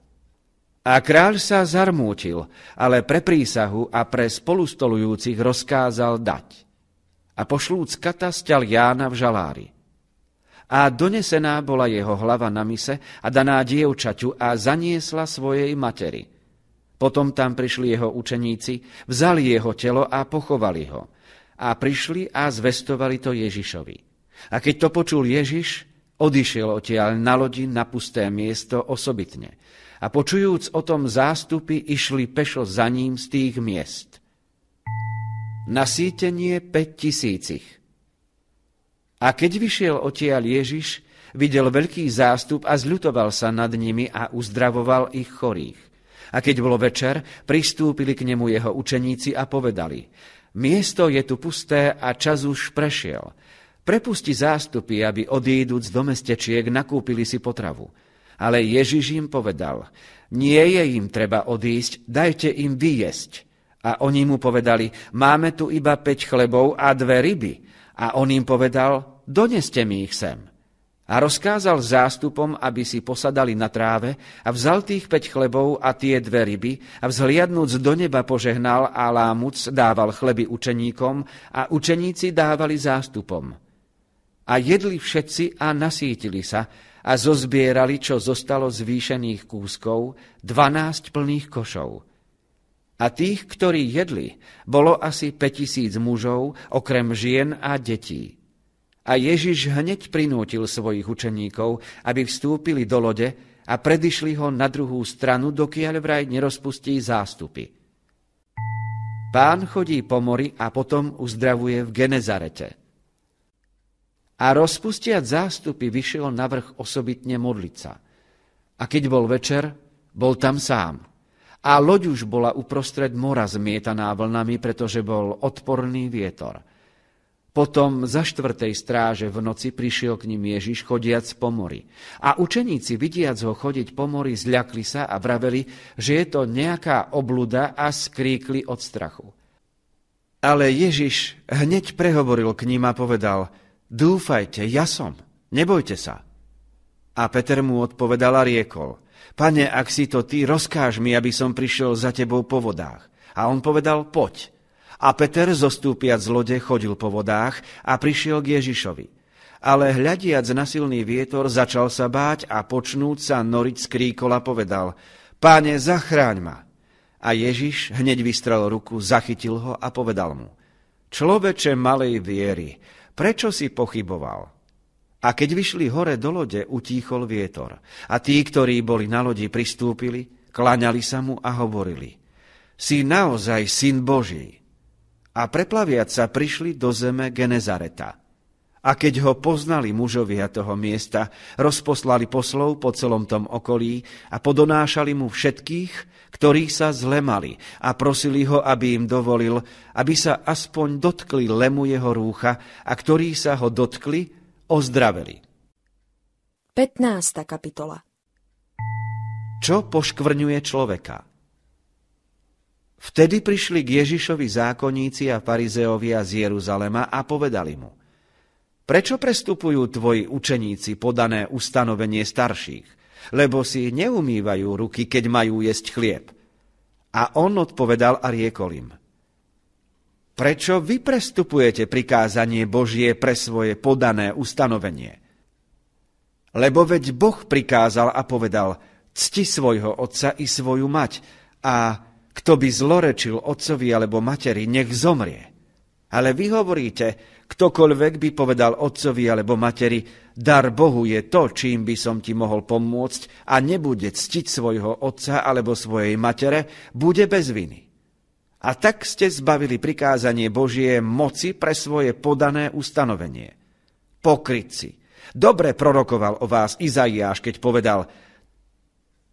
a kráľ sa zarmútil, ale pre prísahu a pre spolustolujúcich rozkázal dať. A pošlúc kata stial Jána v žalári. A donesená bola jeho hlava na mise a daná dievčaťu a zaniesla svojej materi. Potom tam prišli jeho učeníci, vzali jeho telo a pochovali ho. A prišli a zvestovali to Ježišovi. A keď to počul Ježiš, odišiel odtiaľ na lodi na pusté miesto osobitne – a počujúc o tom zástupy išli pešo za ním z tých miest. Nasýtenie 5 tisícich. A keď vyšiel odtiaľ Ježiš, videl veľký zástup a zľutoval sa nad nimi a uzdravoval ich chorých. A keď bolo večer, pristúpili k nemu jeho učeníci a povedali, miesto je tu pusté a čas už prešiel. Prepusti zástupy, aby odídúc do mestečiek nakúpili si potravu. Ale Ježiš im povedal, nie je im treba odísť, dajte im vyjesť. A oni mu povedali, máme tu iba 5 chlebov a dve ryby. A on im povedal, doneste mi ich sem. A rozkázal zástupom, aby si posadali na tráve a vzal tých 5 chlebov a tie dve ryby a vzhliadnúc do neba požehnal a lámuc dával chleby učeníkom a učeníci dávali zástupom. A jedli všetci a nasítili sa a zozbierali, čo zostalo z výšených kúskov, 12 plných košov. A tých, ktorí jedli, bolo asi 5000 mužov, okrem žien a detí. A Ježiš hneď prinútil svojich učeníkov, aby vstúpili do lode a predišli ho na druhú stranu, dokiaľ vraj nerozpustí zástupy. Pán chodí po mori a potom uzdravuje v Genezarete – a rozpustiať zástupy vyšiel na vrch osobitne modliť sa. A keď bol večer, bol tam sám. A loď už bola uprostred mora zmietaná vlnami, pretože bol odporný vietor. Potom za štvrtej stráže v noci prišiel k ním Ježiš chodiac po mori. A učeníci, vidiac ho chodiť po mori, zľakli sa a vraveli, že je to nejaká obluda a skríkli od strachu. Ale Ježiš hneď prehovoril k ním a povedal – Dúfajte, ja som, nebojte sa. A Peter mu odpovedal a riekol, Pane, ak si to ty, rozkáž mi, aby som prišiel za tebou po vodách. A on povedal, poď. A Peter, zostúpiac z lode, chodil po vodách a prišiel k Ježišovi. Ale hľadiac na silný vietor, začal sa báť a počnúť sa noriť kríkola, povedal, Páne, zachráň ma. A Ježiš hneď vystrel ruku, zachytil ho a povedal mu, Človeče malej viery, Prečo si pochyboval? A keď vyšli hore do lode, utíchol vietor. A tí, ktorí boli na lodi, pristúpili, klaňali sa mu a hovorili. Si naozaj syn Boží. A preplaviať sa prišli do zeme Genezareta. A keď ho poznali mužovia toho miesta, rozposlali poslov po celom tom okolí a podonášali mu všetkých, ktorí sa zlemali a prosili ho, aby im dovolil, aby sa aspoň dotkli lemu jeho rúcha a ktorí sa ho dotkli, ozdraveli. 15. kapitola Čo poškvrňuje človeka? Vtedy prišli k Ježišovi zákonníci a farizeovia z Jeruzalema a povedali mu – Prečo prestupujú tvoji učeníci podané ustanovenie starších? Lebo si neumývajú ruky, keď majú jesť chlieb. A on odpovedal a riekol im. Prečo vy prestupujete prikázanie Božie pre svoje podané ustanovenie? Lebo veď Boh prikázal a povedal, cti svojho otca i svoju mať a kto by zlorečil otcovi alebo materi, nech zomrie. Ale vy hovoríte, Ktokoľvek by povedal otcovi alebo materi, dar Bohu je to, čím by som ti mohol pomôcť a nebude ctiť svojho otca alebo svojej matere, bude bez viny. A tak ste zbavili prikázanie Božie moci pre svoje podané ustanovenie. Pokrytci. Dobre prorokoval o vás Izaiáš, keď povedal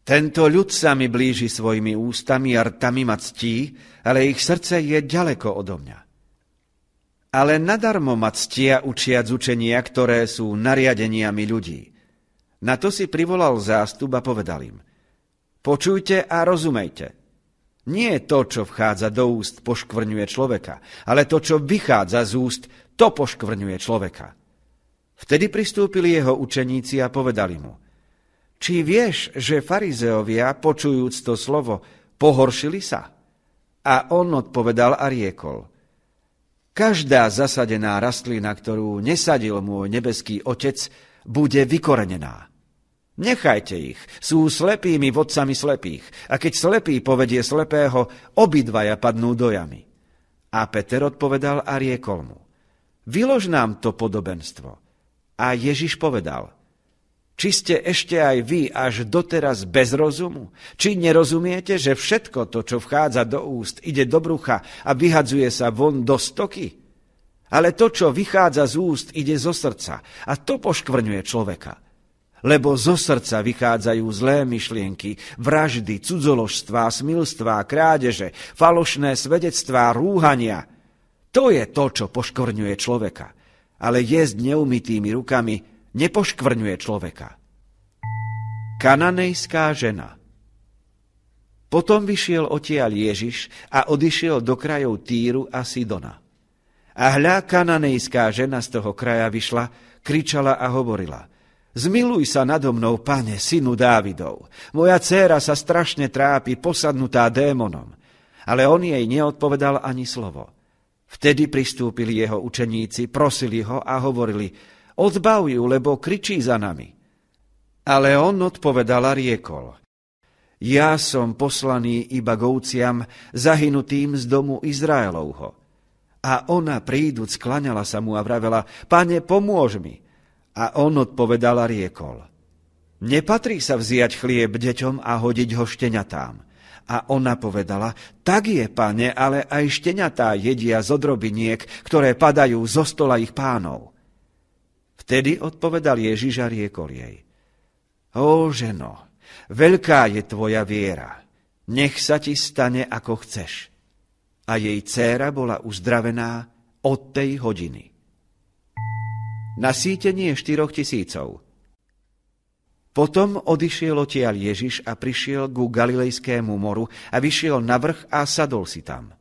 Tento ľud sa mi blíži svojimi ústami a rtami ma ctí, ale ich srdce je ďaleko odo mňa ale nadarmo ma ctia učiať učenia, ktoré sú nariadeniami ľudí. Na to si privolal zástup a povedal im, počujte a rozumejte. Nie to, čo vchádza do úst, poškvrňuje človeka, ale to, čo vychádza z úst, to poškvrňuje človeka. Vtedy pristúpili jeho učeníci a povedali mu, či vieš, že farizeovia, počujúc to slovo, pohoršili sa? A on odpovedal a riekol – Každá zasadená rastlina, ktorú nesadil môj nebeský otec, bude vykorenená. Nechajte ich, sú slepými vodcami slepých a keď slepý povedie slepého, obidvaja padnú do jamy. A Peter odpovedal a riekol mu, vylož nám to podobenstvo. A Ježiš povedal – či ste ešte aj vy až doteraz bez rozumu? Či nerozumiete, že všetko to, čo vchádza do úst, ide do brucha a vyhadzuje sa von do stoky? Ale to, čo vychádza z úst, ide zo srdca a to poškvrňuje človeka. Lebo zo srdca vychádzajú zlé myšlienky, vraždy, cudzoložstvá, smilstvá, krádeže, falošné svedectvá, rúhania. To je to, čo poškvrňuje človeka. Ale jesť neumytými rukami nepoškvrňuje človeka. Kananejská žena Potom vyšiel otial Ježiš a odišiel do krajov Týru a Sidona. A hľa kananejská žena z toho kraja vyšla, kričala a hovorila – Zmiluj sa nado mnou, pane, synu Dávidov. Moja dcéra sa strašne trápi, posadnutá démonom. Ale on jej neodpovedal ani slovo. Vtedy pristúpili jeho učeníci, prosili ho a hovorili – odbav ju, lebo kričí za nami. Ale on odpovedal a riekol, ja som poslaný iba govciam, zahynutým z domu Izraelovho. A ona prídu, sklaňala sa mu a vravela, pane, pomôž mi. A on odpovedal a riekol, nepatrí sa vziať chlieb deťom a hodiť ho šteniatám. A ona povedala, tak je, pane, ale aj šteniatá jedia z odrobiniek, ktoré padajú zo stola ich pánov. Vtedy odpovedal Ježiš a riekol jej, O ženo, veľká je tvoja viera, nech sa ti stane ako chceš. A jej dcéra bola uzdravená od tej hodiny. Nasítenie štyroch tisícov potom odišiel odtiaľ Ježiš a prišiel ku Galilejskému moru a vyšiel na vrch a sadol si tam.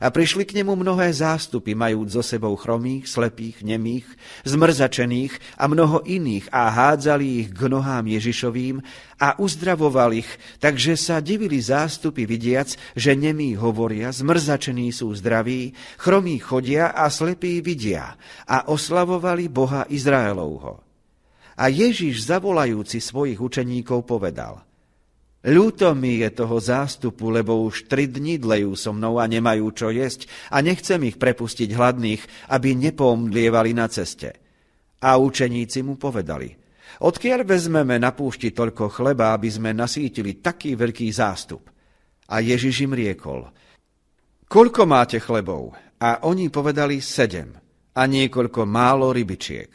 A prišli k nemu mnohé zástupy, majúc so sebou chromých, slepých, nemých, zmrzačených a mnoho iných a hádzali ich k nohám Ježišovým a uzdravoval ich, takže sa divili zástupy vidiac, že nemí hovoria, zmrzačení sú zdraví, chromí chodia a slepí vidia a oslavovali Boha Izraelovho. A Ježiš zavolajúci svojich učeníkov povedal – Ľúto mi je toho zástupu, lebo už tri dni dlejú so mnou a nemajú čo jesť a nechcem ich prepustiť hladných, aby nepomdlievali na ceste. A učeníci mu povedali, odkiaľ vezmeme na púšti toľko chleba, aby sme nasítili taký veľký zástup? A Ježiš im riekol, koľko máte chlebov? A oni povedali sedem a niekoľko málo rybičiek.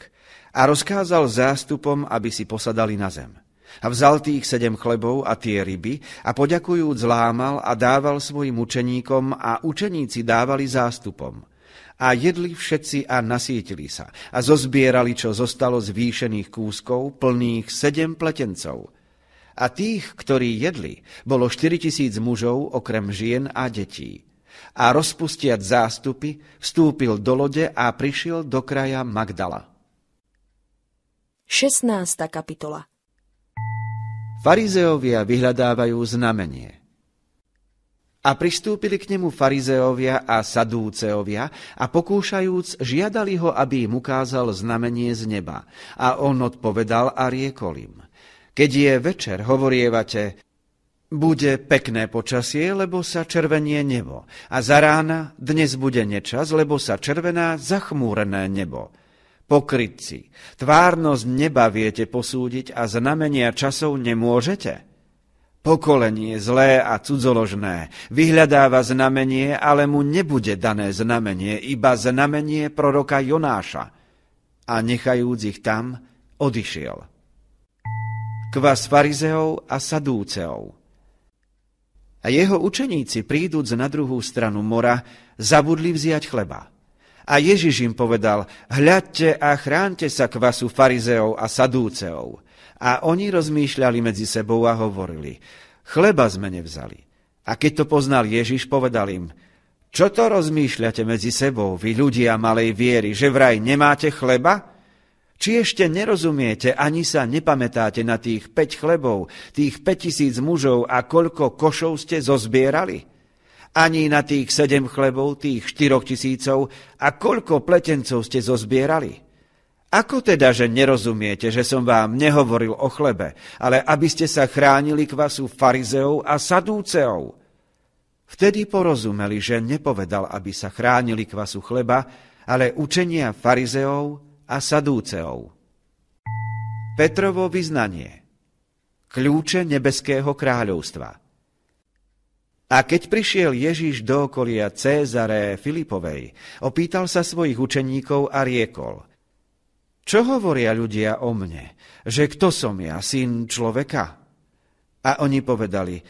A rozkázal zástupom, aby si posadali na zem. A vzal tých sedem chlebov a tie ryby a poďakujúc lámal a dával svojim učeníkom a učeníci dávali zástupom. A jedli všetci a nasítili sa a zozbierali, čo zostalo z výšených kúskov, plných sedem pletencov. A tých, ktorí jedli, bolo 4000 mužov okrem žien a detí. A rozpustiať zástupy, vstúpil do lode a prišiel do kraja Magdala. 16. kapitola Farizeovia vyhľadávajú znamenie. A pristúpili k nemu farizeovia a sadúceovia a pokúšajúc žiadali ho, aby im ukázal znamenie z neba. A on odpovedal a riekol im. Keď je večer, hovorievate, bude pekné počasie, lebo sa červenie nebo. A za rána dnes bude nečas, lebo sa červená zachmúrené nebo pokrytci. Tvárnosť neba viete posúdiť a znamenia časov nemôžete. Pokolenie zlé a cudzoložné vyhľadáva znamenie, ale mu nebude dané znamenie, iba znamenie proroka Jonáša. A nechajúc ich tam, odišiel. Kvas farizeov a sadúceov. A jeho učeníci príduc na druhú stranu mora, zabudli vziať chleba. A Ježiš im povedal, hľadte a chránte sa kvasu farizeov a sadúceov. A oni rozmýšľali medzi sebou a hovorili, chleba sme nevzali. A keď to poznal Ježiš, povedal im, čo to rozmýšľate medzi sebou, vy ľudia malej viery, že vraj nemáte chleba? Či ešte nerozumiete, ani sa nepamätáte na tých 5 chlebov, tých 5000 mužov a koľko košov ste zozbierali? ani na tých sedem chlebov, tých štyroch tisícov a koľko pletencov ste zozbierali? Ako teda, že nerozumiete, že som vám nehovoril o chlebe, ale aby ste sa chránili kvasu farizeov a sadúceov? Vtedy porozumeli, že nepovedal, aby sa chránili kvasu chleba, ale učenia farizeov a sadúceov. Petrovo vyznanie Kľúče nebeského kráľovstva – a keď prišiel Ježiš do okolia Cézare Filipovej, opýtal sa svojich učeníkov a riekol. Čo hovoria ľudia o mne? Že kto som ja, syn človeka? A oni povedali,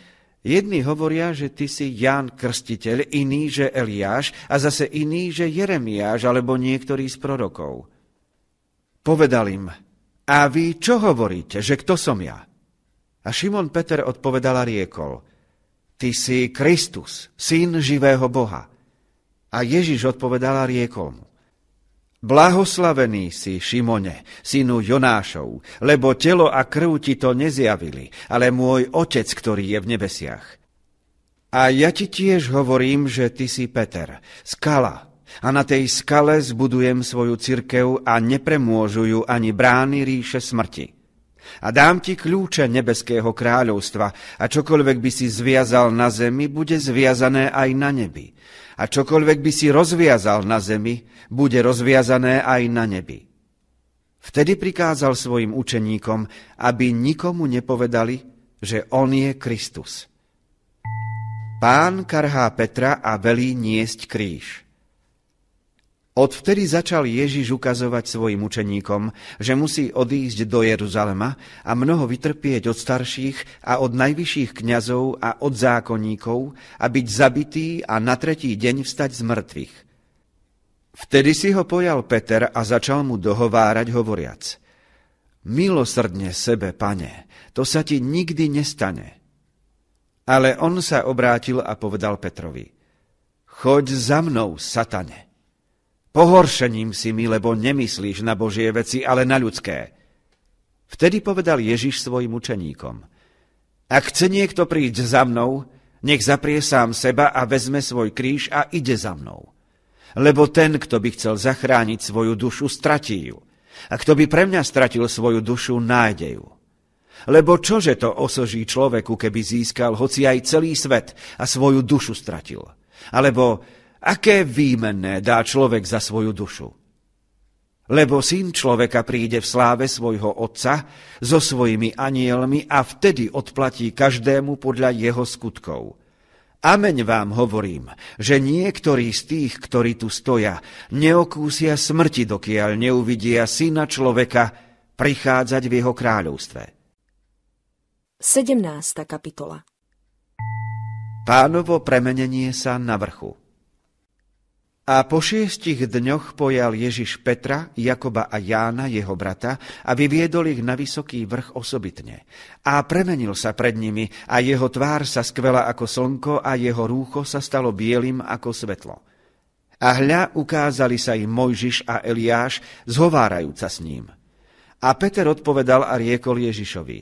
jedni hovoria, že ty si Ján Krstiteľ, iný, že Eliáš a zase iný, že Jeremiáš alebo niektorý z prorokov. Povedal im, a vy čo hovoríte, že kto som ja? A Šimon Peter odpovedal a riekol – ty si Kristus, syn živého Boha. A Ježiš odpovedala riekol mu, Blahoslavený si, Šimone, synu Jonášov, lebo telo a krv ti to nezjavili, ale môj Otec, ktorý je v nebesiach. A ja ti tiež hovorím, že ty si Peter, skala, a na tej skale zbudujem svoju cirkev a nepremôžujú ani brány ríše smrti. A dám ti kľúče nebeského kráľovstva, a čokoľvek by si zviazal na zemi, bude zviazané aj na nebi. A čokoľvek by si rozviazal na zemi, bude rozviazané aj na nebi. Vtedy prikázal svojim učeníkom, aby nikomu nepovedali, že on je Kristus. Pán karhá Petra a velí niesť kríž. Odvtedy začal Ježiš ukazovať svojim učeníkom, že musí odísť do Jeruzalema a mnoho vytrpieť od starších a od najvyšších kňazov a od zákonníkov a byť zabitý a na tretí deň vstať z mŕtvych. Vtedy si ho pojal Peter a začal mu dohovárať hovoriac. Milosrdne sebe, pane, to sa ti nikdy nestane. Ale on sa obrátil a povedal Petrovi. Choď za mnou, satane. Pohoršením si mi, lebo nemyslíš na Božie veci, ale na ľudské. Vtedy povedal Ježiš svojim učeníkom, ak chce niekto príť za mnou, nech zaprie sám seba a vezme svoj kríž a ide za mnou. Lebo ten, kto by chcel zachrániť svoju dušu, stratí ju. A kto by pre mňa stratil svoju dušu, nájde ju. Lebo čože to osoží človeku, keby získal hoci aj celý svet a svoju dušu stratil? Alebo aké výmenné dá človek za svoju dušu. Lebo syn človeka príde v sláve svojho otca so svojimi anielmi a vtedy odplatí každému podľa jeho skutkov. Ameň vám hovorím, že niektorí z tých, ktorí tu stoja, neokúsia smrti, dokiaľ neuvidia syna človeka prichádzať v jeho kráľovstve. 17. kapitola Pánovo premenenie sa na vrchu – a po šiestich dňoch pojal Ježiš Petra, Jakoba a Jána, jeho brata, a vyviedol ich na vysoký vrch osobitne. A premenil sa pred nimi, a jeho tvár sa skvela ako slnko, a jeho rúcho sa stalo bielým ako svetlo. A hľa ukázali sa im Mojžiš a Eliáš, zhovárajúca s ním. A Peter odpovedal a riekol Ježišovi,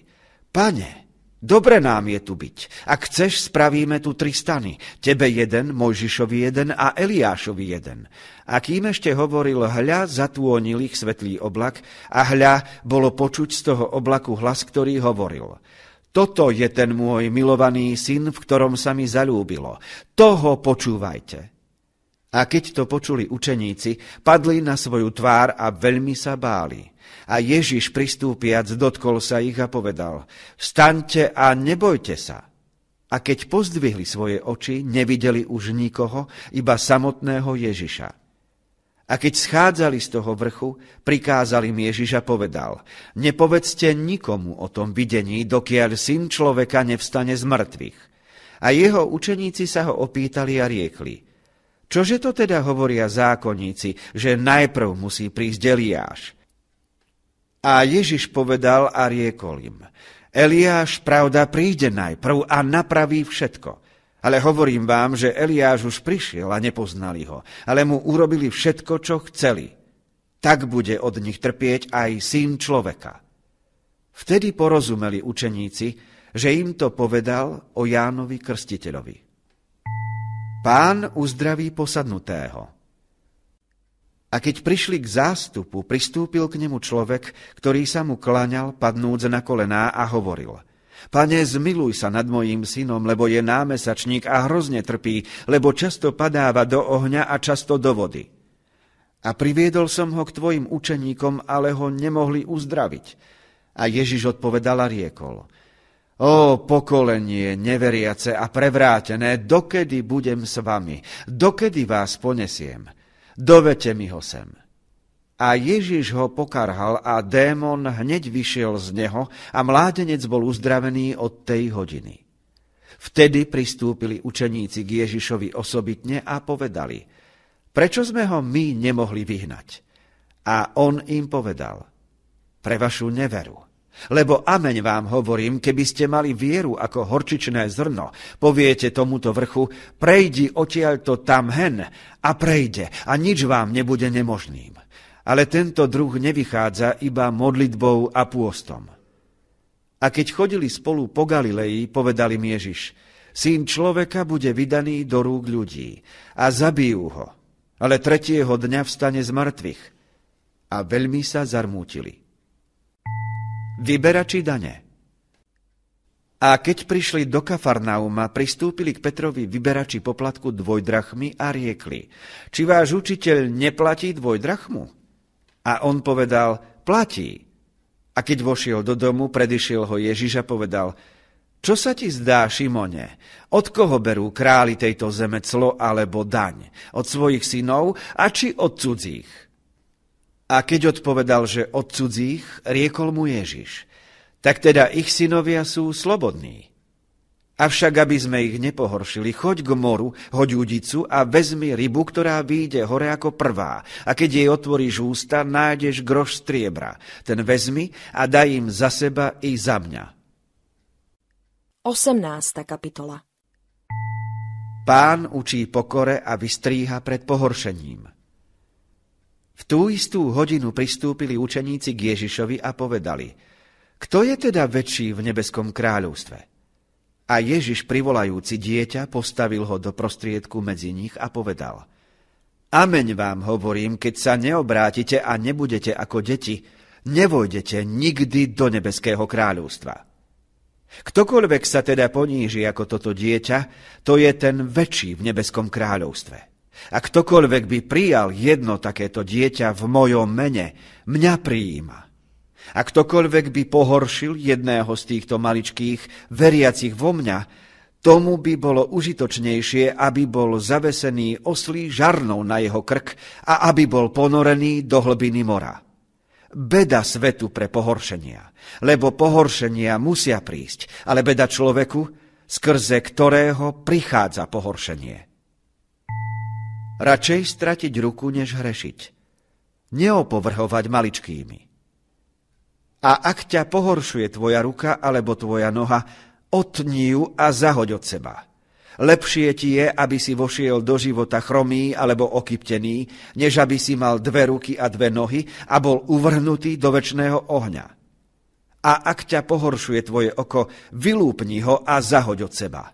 Pane, Dobre nám je tu byť. Ak chceš, spravíme tu tri stany. Tebe jeden, Mojžišovi jeden a Eliášovi jeden. A kým ešte hovoril, hľa zatúonil ich svetlý oblak a hľa bolo počuť z toho oblaku hlas, ktorý hovoril. Toto je ten môj milovaný syn, v ktorom sa mi zalúbilo. Toho počúvajte. A keď to počuli učeníci, padli na svoju tvár a veľmi sa báli. A Ježiš pristúpiac dotkol sa ich a povedal, staňte a nebojte sa. A keď pozdvihli svoje oči, nevideli už nikoho, iba samotného Ježiša. A keď schádzali z toho vrchu, prikázali im Ježiš a povedal, nepovedzte nikomu o tom videní, dokiaľ syn človeka nevstane z mŕtvych. A jeho učeníci sa ho opýtali a riekli, čože to teda hovoria zákonníci, že najprv musí prísť Eliáš? A Ježiš povedal a riekol im, Eliáš, pravda, príde najprv a napraví všetko. Ale hovorím vám, že Eliáš už prišiel a nepoznali ho, ale mu urobili všetko, čo chceli. Tak bude od nich trpieť aj syn človeka. Vtedy porozumeli učeníci, že im to povedal o Jánovi Krstiteľovi. Pán uzdraví posadnutého – a keď prišli k zástupu, pristúpil k nemu človek, ktorý sa mu klaňal, padnúc na kolená a hovoril. Pane, zmiluj sa nad mojím synom, lebo je námesačník a hrozne trpí, lebo často padáva do ohňa a často do vody. A priviedol som ho k tvojim učeníkom, ale ho nemohli uzdraviť. A Ježiš odpovedal a riekol. O pokolenie neveriace a prevrátené, dokedy budem s vami, dokedy vás ponesiem – dovete mi ho sem. A Ježiš ho pokarhal a démon hneď vyšiel z neho a mládenec bol uzdravený od tej hodiny. Vtedy pristúpili učeníci k Ježišovi osobitne a povedali, prečo sme ho my nemohli vyhnať? A on im povedal, pre vašu neveru. Lebo ameň vám hovorím, keby ste mali vieru ako horčičné zrno, poviete tomuto vrchu, prejdi odtiaľto tam hen a prejde a nič vám nebude nemožným. Ale tento druh nevychádza iba modlitbou a pôstom. A keď chodili spolu po Galilei, povedali mi Ježiš, syn človeka bude vydaný do rúk ľudí a zabijú ho, ale tretieho dňa vstane z mŕtvych. A veľmi sa zarmútili vyberači dane. A keď prišli do Kafarnauma, pristúpili k Petrovi vyberači poplatku dvojdrachmy a riekli, či váš učiteľ neplatí dvojdrachmu? A on povedal, platí. A keď vošiel do domu, predišiel ho Ježiš a povedal, čo sa ti zdá, Šimone? Od koho berú králi tejto zeme clo alebo daň? Od svojich synov a či od cudzích? A keď odpovedal, že od cudzích, riekol mu Ježiš, tak teda ich synovia sú slobodní. Avšak, aby sme ich nepohoršili, choď k moru, hoď udicu a vezmi rybu, ktorá vyjde hore ako prvá. A keď jej otvoríš ústa, nájdeš groš striebra. Ten vezmi a daj im za seba i za mňa. 18. kapitola Pán učí pokore a vystríha pred pohoršením. V tú istú hodinu pristúpili učeníci k Ježišovi a povedali, kto je teda väčší v nebeskom kráľovstve? A Ježiš, privolajúci dieťa, postavil ho do prostriedku medzi nich a povedal, Ameň vám hovorím, keď sa neobrátite a nebudete ako deti, nevojdete nikdy do nebeského kráľovstva. Ktokoľvek sa teda poníži ako toto dieťa, to je ten väčší v nebeskom kráľovstve. A ktokoľvek by prijal jedno takéto dieťa v mojom mene, mňa prijíma. A ktokoľvek by pohoršil jedného z týchto maličkých veriacich vo mňa, tomu by bolo užitočnejšie, aby bol zavesený oslý žarnou na jeho krk a aby bol ponorený do hlbiny mora. Beda svetu pre pohoršenia, lebo pohoršenia musia prísť, ale beda človeku, skrze ktorého prichádza pohoršenie. Radšej stratiť ruku, než hrešiť. Neopovrhovať maličkými. A ak ťa pohoršuje tvoja ruka alebo tvoja noha, otni ju a zahoď od seba. Lepšie ti je, aby si vošiel do života chromý alebo okyptený, než aby si mal dve ruky a dve nohy a bol uvrhnutý do väčšného ohňa. A ak ťa pohoršuje tvoje oko, vylúpni ho a zahoď od seba.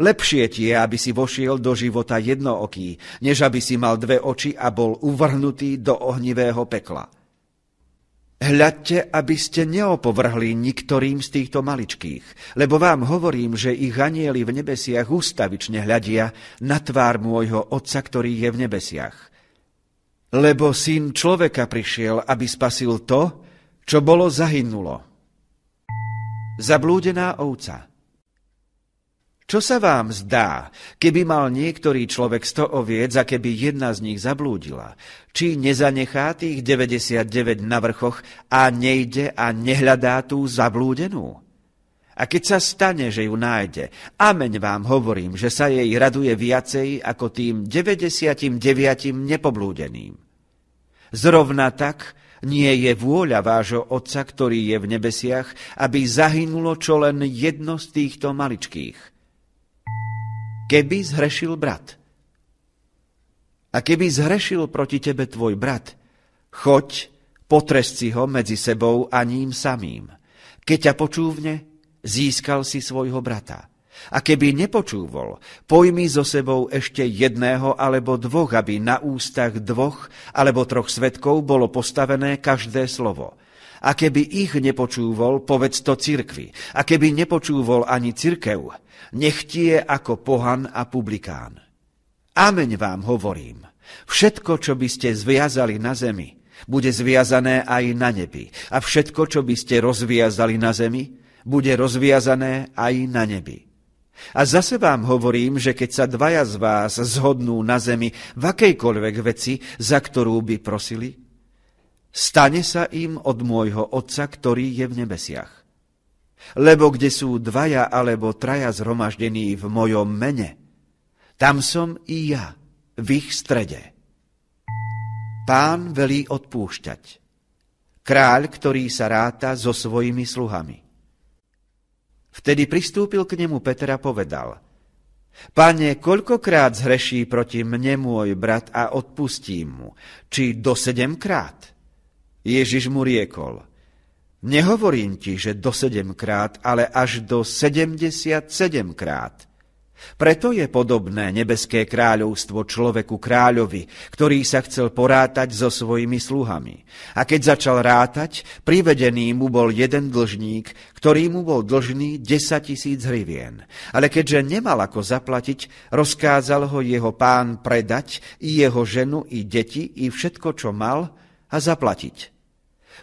Lepšie ti je, aby si vošiel do života jednooký, než aby si mal dve oči a bol uvrhnutý do ohnivého pekla. Hľadte, aby ste neopovrhli niktorým z týchto maličkých, lebo vám hovorím, že ich anieli v nebesiach ústavične hľadia na tvár môjho Otca, ktorý je v nebesiach. Lebo syn človeka prišiel, aby spasil to, čo bolo zahynulo. Zablúdená ovca – čo sa vám zdá, keby mal niektorý človek 100 oviec a keby jedna z nich zablúdila? Či nezanechá tých 99 na vrchoch a nejde a nehľadá tú zablúdenú? A keď sa stane, že ju nájde, ameň vám hovorím, že sa jej raduje viacej ako tým 99 nepoblúdeným. Zrovna tak nie je vôľa vášho Otca, ktorý je v nebesiach, aby zahynulo čo len jedno z týchto maličkých – keby zhrešil brat. A keby zhrešil proti tebe tvoj brat, choď, potrest si ho medzi sebou a ním samým. Keď ťa počúvne, získal si svojho brata. A keby nepočúvol, pojmi so sebou ešte jedného alebo dvoch, aby na ústach dvoch alebo troch svetkov bolo postavené každé slovo. A keby ich nepočúvol, povedz to cirkvi. A keby nepočúvol ani cirkev, nechtie ako pohan a publikán. Ameň vám hovorím, všetko, čo by ste zviazali na zemi, bude zviazané aj na nebi. A všetko, čo by ste rozviazali na zemi, bude rozviazané aj na nebi. A zase vám hovorím, že keď sa dvaja z vás zhodnú na zemi v akejkoľvek veci, za ktorú by prosili, stane sa im od môjho Otca, ktorý je v nebesiach. Lebo kde sú dvaja alebo traja zhromaždení v mojom mene, tam som i ja, v ich strede. Pán velí odpúšťať. Kráľ, ktorý sa ráta so svojimi sluhami. Vtedy pristúpil k nemu Peter a povedal, Pane, koľkokrát zhreší proti mne môj brat a odpustím mu? Či do sedemkrát? Ježiš mu riekol – Nehovorím ti, že do sedemkrát, ale až do sedemdesiat sedemkrát. Preto je podobné nebeské kráľovstvo človeku kráľovi, ktorý sa chcel porátať so svojimi sluhami. A keď začal rátať, privedený mu bol jeden dlžník, ktorý mu bol dlžný 10 tisíc hrivien. Ale keďže nemal ako zaplatiť, rozkázal ho jeho pán predať i jeho ženu, i deti, i všetko, čo mal, a zaplatiť.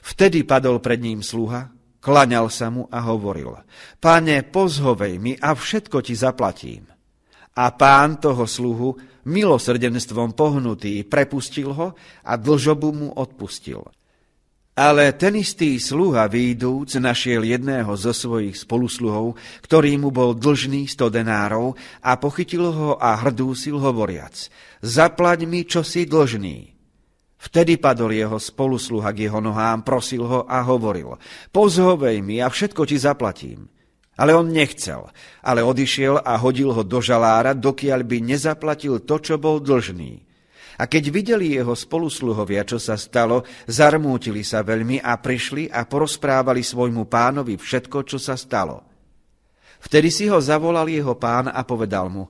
Vtedy padol pred ním sluha, klaňal sa mu a hovoril, Pane, pozhovej mi a všetko ti zaplatím. A pán toho sluhu, milosrdenstvom pohnutý, prepustil ho a dlžobu mu odpustil. Ale ten istý sluha výjdúc našiel jedného zo svojich spolusluhov, ktorý mu bol dlžný sto denárov a pochytil ho a hrdúsil hovoriac, zaplať mi, čo si dlžný. Vtedy padol jeho spolusluha k jeho nohám, prosil ho a hovoril, pozhovej mi a všetko ti zaplatím. Ale on nechcel, ale odišiel a hodil ho do žalára, dokiaľ by nezaplatil to, čo bol dlžný. A keď videli jeho spolusluhovia, čo sa stalo, zarmútili sa veľmi a prišli a porozprávali svojmu pánovi všetko, čo sa stalo. Vtedy si ho zavolal jeho pán a povedal mu,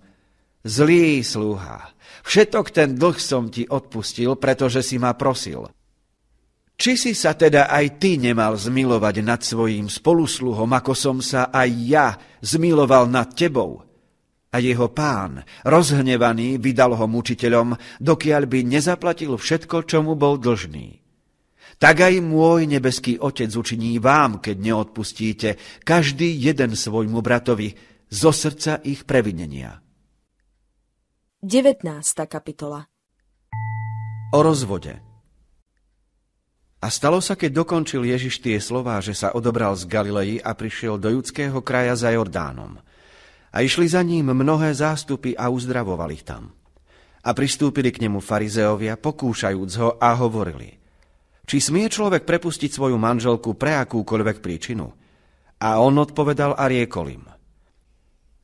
zlý sluha, Všetok ten dlh som ti odpustil, pretože si ma prosil. Či si sa teda aj ty nemal zmilovať nad svojím spolusluhom, ako som sa aj ja zmiloval nad tebou? A jeho pán, rozhnevaný, vydal ho mučiteľom, dokiaľ by nezaplatil všetko, čo mu bol dlžný. Tak aj môj nebeský otec učiní vám, keď neodpustíte každý jeden svojmu bratovi zo srdca ich previnenia. 19. kapitola O rozvode A stalo sa, keď dokončil Ježiš tie slová, že sa odobral z Galilei a prišiel do judského kraja za Jordánom. A išli za ním mnohé zástupy a uzdravovali ich tam. A pristúpili k nemu farizeovia, pokúšajúc ho a hovorili. Či smie človek prepustiť svoju manželku pre akúkoľvek príčinu? A on odpovedal a riekol im –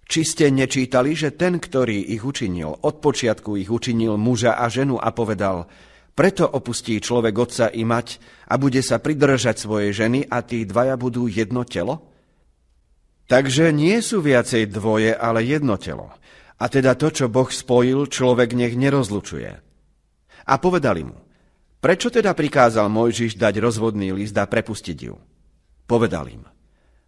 či ste nečítali, že ten, ktorý ich učinil, od počiatku ich učinil muža a ženu a povedal, preto opustí človek otca i mať a bude sa pridržať svojej ženy a tí dvaja budú jedno telo? Takže nie sú viacej dvoje, ale jedno telo. A teda to, čo Boh spojil, človek nech nerozlučuje. A povedali mu, prečo teda prikázal Mojžiš dať rozvodný list a prepustiť ju? Povedal im,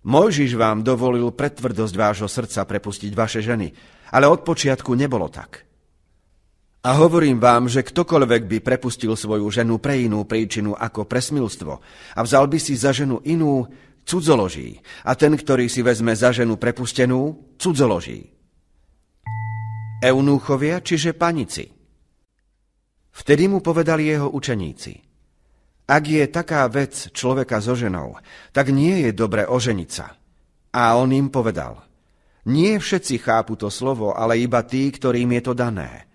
Mojžiš vám dovolil pretvrdosť vášho srdca prepustiť vaše ženy, ale od počiatku nebolo tak. A hovorím vám, že ktokoľvek by prepustil svoju ženu pre inú príčinu ako presmilstvo a vzal by si za ženu inú, cudzoloží. A ten, ktorý si vezme za ženu prepustenú, cudzoloží. Eunúchovia, čiže panici. Vtedy mu povedali jeho učeníci – ak je taká vec človeka so ženou, tak nie je dobre oženiť sa. A on im povedal, nie všetci chápu to slovo, ale iba tí, ktorým je to dané.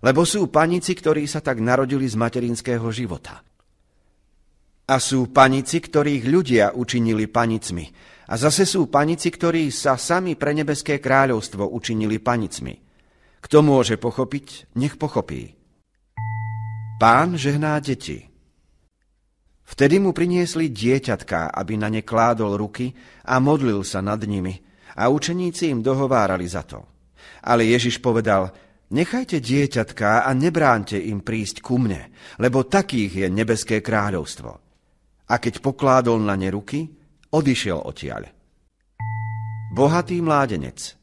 Lebo sú panici, ktorí sa tak narodili z materinského života. A sú panici, ktorých ľudia učinili panicmi. A zase sú panici, ktorí sa sami pre nebeské kráľovstvo učinili panicmi. Kto môže pochopiť, nech pochopí. Pán žehná deti. Vtedy mu priniesli dieťatka, aby na ne kládol ruky a modlil sa nad nimi a učeníci im dohovárali za to. Ale Ježiš povedal, nechajte dieťatka a nebránte im prísť ku mne, lebo takých je nebeské kráľovstvo. A keď pokládol na ne ruky, odišiel odtiaľ. Bohatý mládenec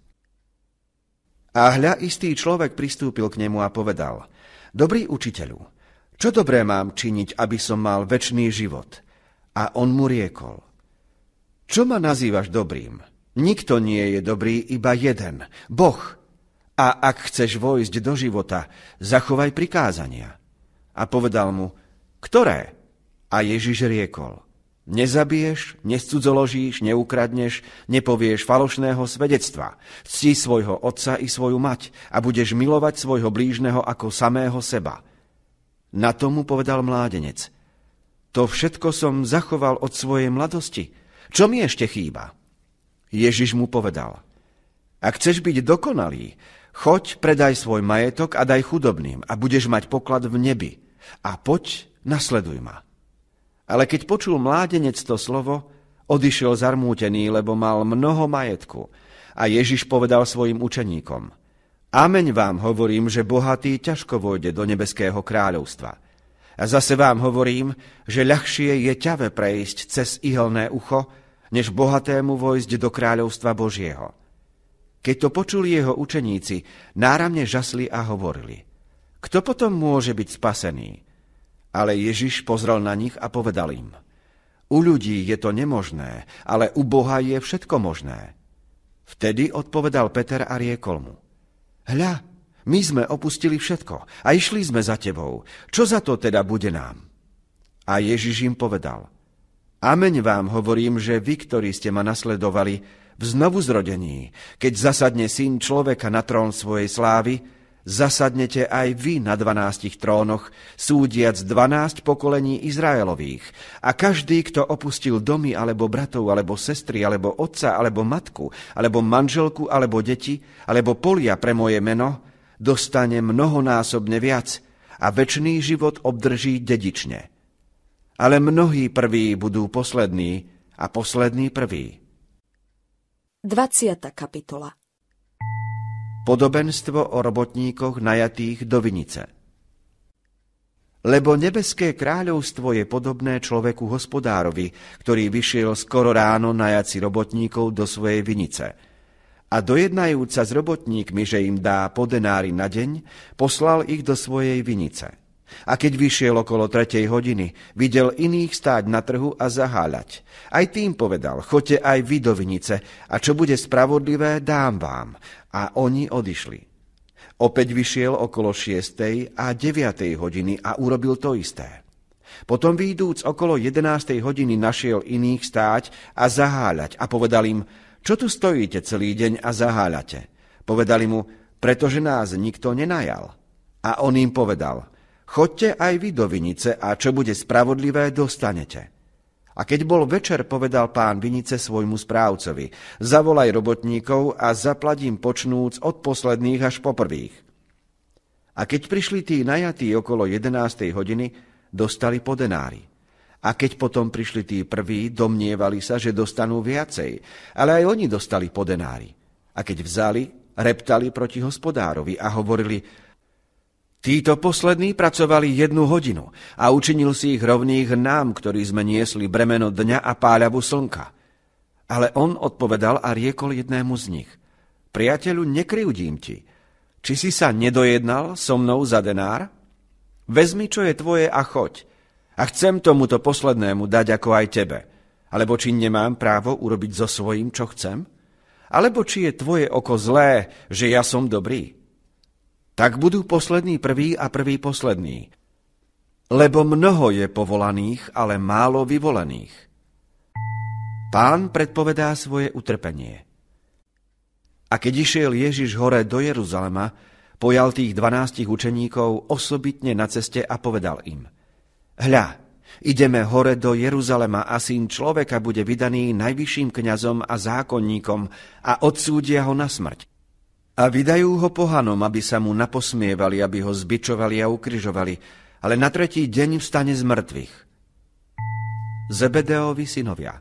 A hľa istý človek pristúpil k nemu a povedal, Dobrý učiteľu, čo dobré mám činiť, aby som mal väčší život? A on mu riekol, čo ma nazývaš dobrým? Nikto nie je dobrý, iba jeden, Boh. A ak chceš vojsť do života, zachovaj prikázania. A povedal mu, ktoré? A Ježiš riekol, nezabiješ, nescudzoložíš, neukradneš, nepovieš falošného svedectva. Cti svojho otca i svoju mať a budeš milovať svojho blížneho ako samého seba. Na tomu povedal mládenec. To všetko som zachoval od svojej mladosti. Čo mi ešte chýba? Ježiš mu povedal. Ak chceš byť dokonalý, choď, predaj svoj majetok a daj chudobným a budeš mať poklad v nebi. A poď, nasleduj ma. Ale keď počul mládenec to slovo, odišiel zarmútený, lebo mal mnoho majetku. A Ježiš povedal svojim učeníkom – Ameň vám hovorím, že bohatý ťažko vôjde do nebeského kráľovstva. A zase vám hovorím, že ľahšie je ťave prejsť cez ihlné ucho, než bohatému vojsť do kráľovstva Božieho. Keď to počuli jeho učeníci, náramne žasli a hovorili. Kto potom môže byť spasený? Ale Ježiš pozrel na nich a povedal im. U ľudí je to nemožné, ale u Boha je všetko možné. Vtedy odpovedal Peter a riekol mu hľa, my sme opustili všetko a išli sme za tebou. Čo za to teda bude nám? A Ježiš im povedal, Ameň vám hovorím, že vy, ktorí ste ma nasledovali, v znovuzrodení, keď zasadne syn človeka na trón svojej slávy, zasadnete aj vy na dvanástich trónoch, súdiac dvanásť pokolení Izraelových. A každý, kto opustil domy, alebo bratov, alebo sestry, alebo otca, alebo matku, alebo manželku, alebo deti, alebo polia pre moje meno, dostane mnohonásobne viac a väčší život obdrží dedične. Ale mnohí prví budú poslední a poslední prví. 20. kapitola podobenstvo o robotníkoch najatých do vinice. Lebo nebeské kráľovstvo je podobné človeku hospodárovi, ktorý vyšiel skoro ráno najaci robotníkov do svojej vinice. A dojednajúca sa s robotníkmi, že im dá po denári na deň, poslal ich do svojej vinice. A keď vyšiel okolo tretej hodiny, videl iných stáť na trhu a zaháľať. Aj tým povedal, chote aj vy do vinice, a čo bude spravodlivé, dám vám a oni odišli. Opäť vyšiel okolo 6. a 9. hodiny a urobil to isté. Potom výjdúc okolo 11. hodiny našiel iných stáť a zaháľať a povedal im, čo tu stojíte celý deň a zaháľate? Povedali mu, pretože nás nikto nenajal. A on im povedal, chodte aj vy do vinice a čo bude spravodlivé, dostanete. A keď bol večer, povedal pán Vinice svojmu správcovi, zavolaj robotníkov a zaplatím počnúc od posledných až po prvých. A keď prišli tí najatí okolo 11. hodiny, dostali po denári. A keď potom prišli tí prví, domnievali sa, že dostanú viacej, ale aj oni dostali po denári. A keď vzali, reptali proti hospodárovi a hovorili, Títo poslední pracovali jednu hodinu a učinil si ich rovných nám, ktorí sme niesli bremeno dňa a páľavu slnka. Ale on odpovedal a riekol jednému z nich. Priateľu, nekryudím ti. Či si sa nedojednal so mnou za denár? Vezmi, čo je tvoje a choď. A chcem tomuto poslednému dať ako aj tebe. Alebo či nemám právo urobiť so svojím, čo chcem? Alebo či je tvoje oko zlé, že ja som dobrý? tak budú poslední prvý a prvý poslední. Lebo mnoho je povolaných, ale málo vyvolených. Pán predpovedá svoje utrpenie. A keď išiel Ježiš hore do Jeruzalema, pojal tých dvanástich učeníkov osobitne na ceste a povedal im Hľa, ideme hore do Jeruzalema a syn človeka bude vydaný najvyšším kňazom a zákonníkom a odsúdia ho na smrť a vydajú ho pohanom, aby sa mu naposmievali, aby ho zbičovali a ukryžovali, ale na tretí deň vstane z mŕtvych. Zebedeovi synovia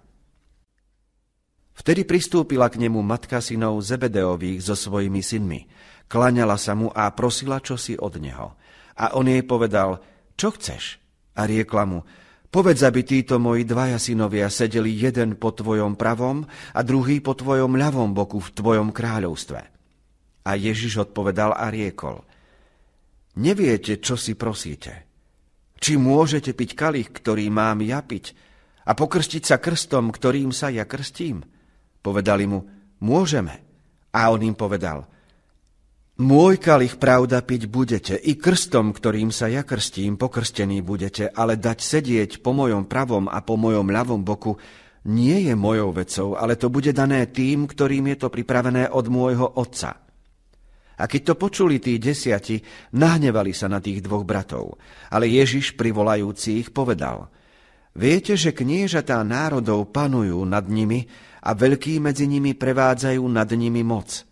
Vtedy pristúpila k nemu matka synov Zebedeových so svojimi synmi. Klaňala sa mu a prosila čosi od neho. A on jej povedal, čo chceš? A riekla mu, povedz, aby títo moji dvaja synovia sedeli jeden po tvojom pravom a druhý po tvojom ľavom boku v tvojom kráľovstve. A Ježiš odpovedal a riekol, neviete, čo si prosíte. Či môžete piť kalich, ktorý mám ja piť, a pokrstiť sa krstom, ktorým sa ja krstím? Povedali mu, môžeme. A on im povedal, môj kalich pravda piť budete, i krstom, ktorým sa ja krstím, pokrstení budete, ale dať sedieť po mojom pravom a po mojom ľavom boku nie je mojou vecou, ale to bude dané tým, ktorým je to pripravené od môjho otca. A keď to počuli tí desiati, nahnevali sa na tých dvoch bratov. Ale Ježiš privolajúci ich povedal, viete, že kniežatá národov panujú nad nimi a veľkí medzi nimi prevádzajú nad nimi moc.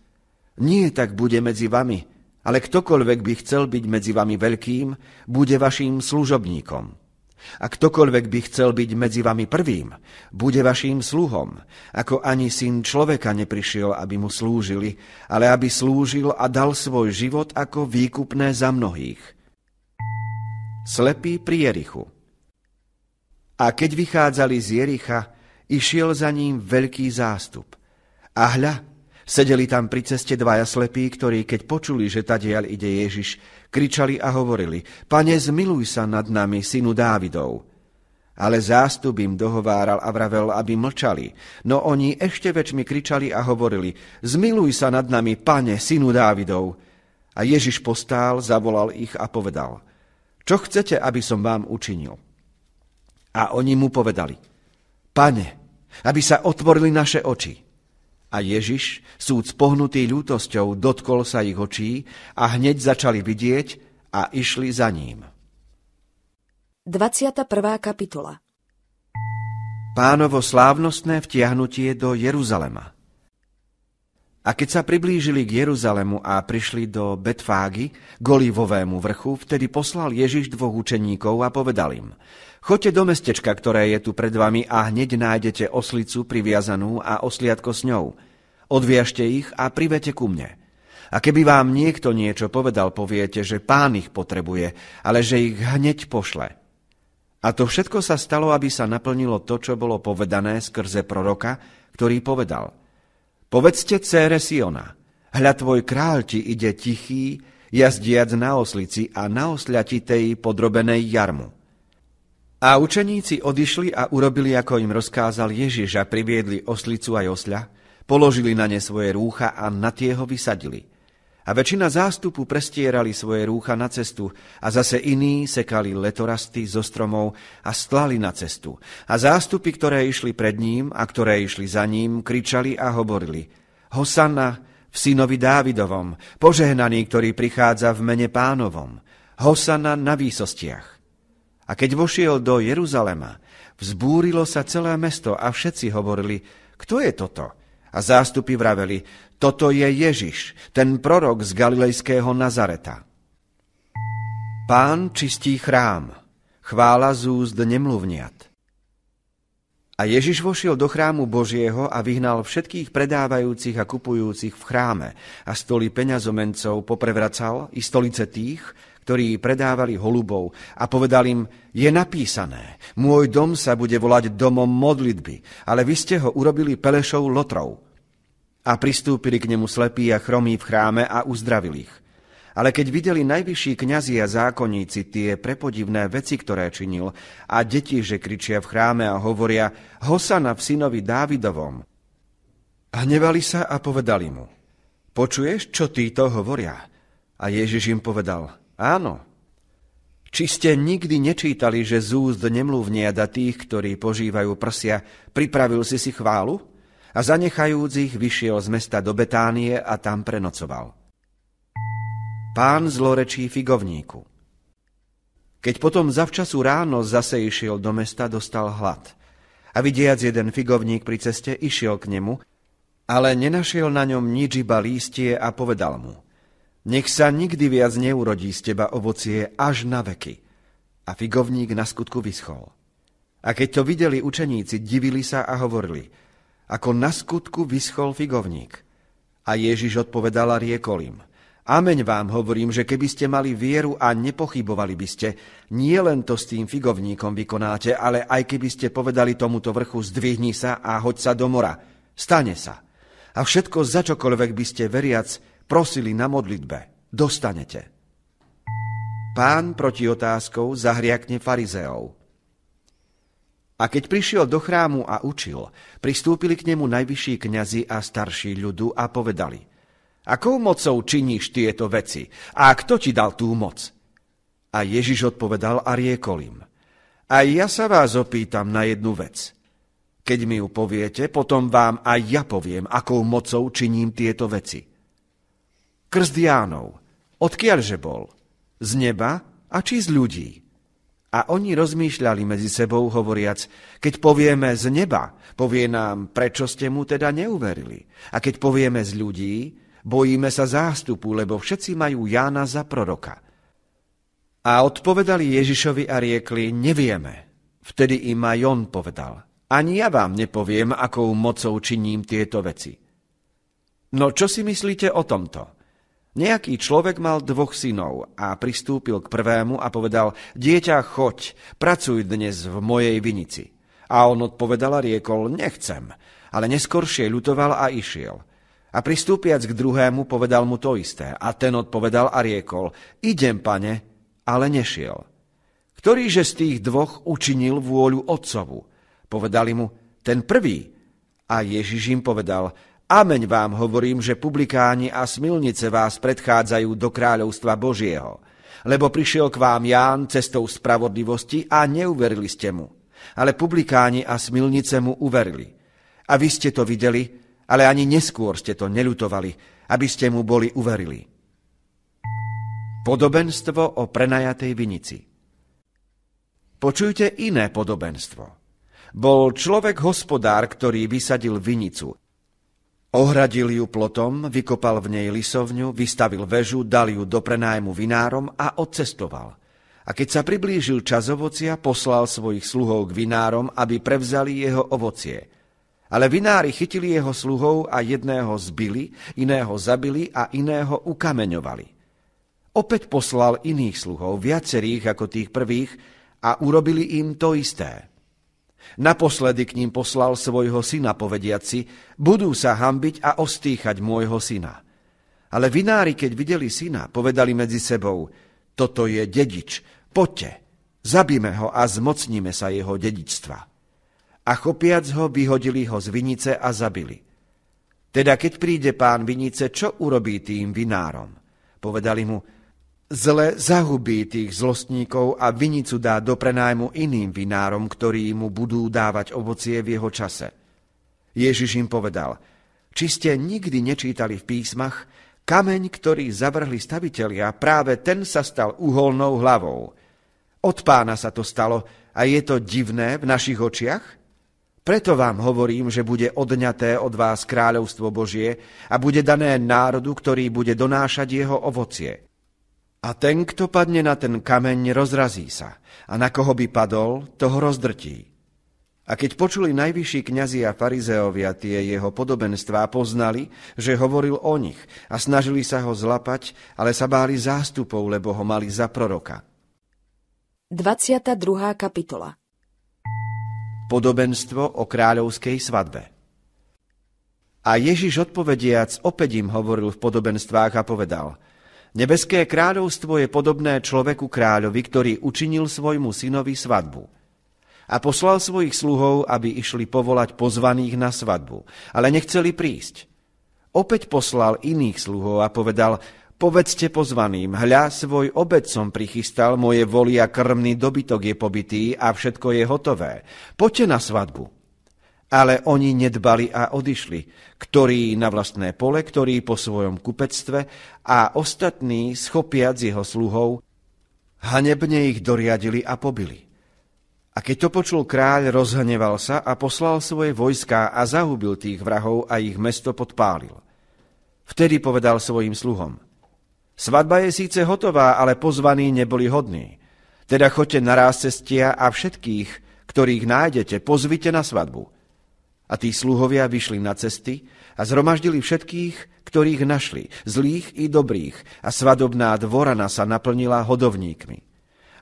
Nie tak bude medzi vami, ale ktokoľvek by chcel byť medzi vami veľkým, bude vaším služobníkom. A ktokoľvek by chcel byť medzi vami prvým, bude vaším sluhom, ako ani syn človeka neprišiel, aby mu slúžili, ale aby slúžil a dal svoj život ako výkupné za mnohých. Slepý pri Jerichu A keď vychádzali z Jericha, išiel za ním veľký zástup. A hľa, Sedeli tam pri ceste dvaja slepí, ktorí, keď počuli, že tadiaľ ide Ježiš, kričali a hovorili, Pane, zmiluj sa nad nami, synu Dávidov. Ale zástup im dohováral a vravel, aby mlčali. No oni ešte väčšmi kričali a hovorili, Zmiluj sa nad nami, pane, synu Dávidov. A Ježiš postál, zavolal ich a povedal, Čo chcete, aby som vám učinil? A oni mu povedali, Pane, aby sa otvorili naše oči. A Ježiš, súc pohnutý ľútosťou, dotkol sa ich očí a hneď začali vidieť a išli za ním. 21. kapitola Pánovo slávnostné vtiahnutie do Jeruzalema A keď sa priblížili k Jeruzalemu a prišli do Betfágy, Golivovému vrchu, vtedy poslal Ježiš dvoch učeníkov a povedal im – Choďte do mestečka, ktoré je tu pred vami a hneď nájdete oslicu priviazanú a osliadko s ňou. Odviažte ich a privete ku mne. A keby vám niekto niečo povedal, poviete, že pán ich potrebuje, ale že ich hneď pošle. A to všetko sa stalo, aby sa naplnilo to, čo bolo povedané skrze proroka, ktorý povedal Povedzte cére Siona, hľa tvoj kráľ ti ide tichý, jazdiac na oslici a na osľati tej podrobenej jarmu. A učeníci odišli a urobili, ako im rozkázal Ježiš a priviedli oslicu aj osľa, položili na ne svoje rúcha a na tie ho vysadili. A väčšina zástupu prestierali svoje rúcha na cestu a zase iní sekali letorasty zo stromov a stlali na cestu. A zástupy, ktoré išli pred ním a ktoré išli za ním, kričali a hovorili Hosanna v synovi Dávidovom, požehnaný, ktorý prichádza v mene pánovom. Hosanna na výsostiach. A keď vošiel do Jeruzalema, vzbúrilo sa celé mesto a všetci hovorili, kto je toto? A zástupy vraveli, toto je Ježiš, ten prorok z galilejského Nazareta. Pán čistí chrám, chvála z úzd nemluvniat. A Ježiš vošiel do chrámu Božieho a vyhnal všetkých predávajúcich a kupujúcich v chráme a stoli peňazomencov poprevracal i stolice tých, ktorí predávali holubov a povedal im, je napísané, môj dom sa bude volať domom modlitby, ale vy ste ho urobili Pelešou lotrou. A pristúpili k nemu slepí a chromí v chráme a uzdravili ich. Ale keď videli najvyšší kňazi a zákonníci tie prepodivné veci, ktoré činil, a deti, že kričia v chráme a hovoria Hosana v synovi Dávidovom, hnevali sa a povedali mu, počuješ, čo títo hovoria? A Ježiš im povedal, Áno. Či ste nikdy nečítali, že z úst nemluvniada tých, ktorí požívajú prsia, pripravil si si chválu? A zanechajúc ich, vyšiel z mesta do Betánie a tam prenocoval. Pán zlorečí figovníku. Keď potom zavčasu ráno zase išiel do mesta, dostal hlad. A vidiac jeden figovník pri ceste, išiel k nemu, ale nenašiel na ňom nič iba lístie a povedal mu – nech sa nikdy viac neurodí z teba ovocie až na veky. A figovník na skutku vyschol. A keď to videli učeníci, divili sa a hovorili, ako na skutku vyschol figovník. A Ježiš odpovedal a riekol im, Ameň vám hovorím, že keby ste mali vieru a nepochybovali by ste, nie len to s tým figovníkom vykonáte, ale aj keby ste povedali tomuto vrchu, zdvihni sa a hoď sa do mora, stane sa. A všetko za čokoľvek by ste veriac prosili na modlitbe, dostanete. Pán proti otázkou zahriakne farizeov. A keď prišiel do chrámu a učil, pristúpili k nemu najvyšší kňazi a starší ľudu a povedali, akou mocou činíš tieto veci a kto ti dal tú moc? A Ježiš odpovedal a riekol im, a ja sa vás opýtam na jednu vec. Keď mi ju poviete, potom vám aj ja poviem, akou mocou činím tieto veci. Krst Jánov. Odkiaľže bol? Z neba a či z ľudí? A oni rozmýšľali medzi sebou, hovoriac, keď povieme z neba, povie nám, prečo ste mu teda neuverili. A keď povieme z ľudí, bojíme sa zástupu, lebo všetci majú Jána za proroka. A odpovedali Ježišovi a riekli, nevieme. Vtedy im aj on povedal, ani ja vám nepoviem, akou mocou činím tieto veci. No čo si myslíte o tomto? Nejaký človek mal dvoch synov a pristúpil k prvému a povedal, dieťa, choď, pracuj dnes v mojej vinici. A on odpovedal a riekol, nechcem, ale neskoršie ľutoval a išiel. A pristúpiac k druhému povedal mu to isté. A ten odpovedal a riekol, idem, pane, ale nešiel. Ktorýže z tých dvoch učinil vôľu otcovu? Povedali mu, ten prvý. A Ježiš im povedal, Ameň vám hovorím, že publikáni a smilnice vás predchádzajú do kráľovstva Božieho. Lebo prišiel k vám Ján cestou spravodlivosti a neuverili ste mu. Ale publikáni a smilnice mu uverili. A vy ste to videli, ale ani neskôr ste to neľutovali, aby ste mu boli uverili. Podobenstvo o prenajatej vinici Počujte iné podobenstvo. Bol človek hospodár, ktorý vysadil vinicu – Ohradil ju plotom, vykopal v nej lisovňu, vystavil väžu, dal ju do prenájmu vinárom a odcestoval. A keď sa priblížil čas ovocia, poslal svojich sluhov k vinárom, aby prevzali jeho ovocie. Ale vinári chytili jeho sluhov a jedného zbili, iného zabili a iného ukameňovali. Opäť poslal iných sluhov, viacerých ako tých prvých, a urobili im to isté. Naposledy k ním poslal svojho syna, povediaci, budú sa hambiť a ostýchať môjho syna. Ale vinári, keď videli syna, povedali medzi sebou, toto je dedič, poďte, zabíme ho a zmocníme sa jeho dedičstva. A chopiac ho, vyhodili ho z vinice a zabili. Teda keď príde pán vinice, čo urobí tým vinárom? Povedali mu, Zle zahubí tých zlostníkov a vinicu dá do prenájmu iným vinárom, ktorí mu budú dávať ovocie v jeho čase. Ježiš im povedal, či ste nikdy nečítali v písmach, kameň, ktorý zavrhli stavitelia, práve ten sa stal uholnou hlavou. Od pána sa to stalo a je to divné v našich očiach? Preto vám hovorím, že bude odňaté od vás kráľovstvo Božie a bude dané národu, ktorý bude donášať jeho ovocie – a ten, kto padne na ten kameň, rozrazí sa. A na koho by padol, toho rozdrtí. A keď počuli najvyšší kňazi a farizeovia tie jeho podobenstvá, poznali, že hovoril o nich a snažili sa ho zlapať, ale sa báli zástupov, lebo ho mali za proroka. 22. kapitola Podobenstvo o kráľovskej svadbe A Ježiš odpovediac opäť im hovoril v podobenstvách a povedal – Nebeské kráľovstvo je podobné človeku kráľovi, ktorý učinil svojmu synovi svadbu a poslal svojich sluhov, aby išli povolať pozvaných na svadbu, ale nechceli prísť. Opäť poslal iných sluhov a povedal, povedzte pozvaným, hľa svoj obec som prichystal, moje volia krmný dobytok je pobytý a všetko je hotové, poďte na svadbu ale oni nedbali a odišli, ktorí na vlastné pole, ktorí po svojom kupectve a ostatní, schopiac jeho sluhov, hanebne ich doriadili a pobili. A keď to počul kráľ, rozhneval sa a poslal svoje vojská a zahubil tých vrahov a ich mesto podpálil. Vtedy povedal svojim sluhom, svadba je síce hotová, ale pozvaní neboli hodní. Teda choďte naráz cestia a všetkých, ktorých nájdete, pozvite na svadbu – a tí sluhovia vyšli na cesty a zhromaždili všetkých, ktorých našli, zlých i dobrých, a svadobná dvorana sa naplnila hodovníkmi.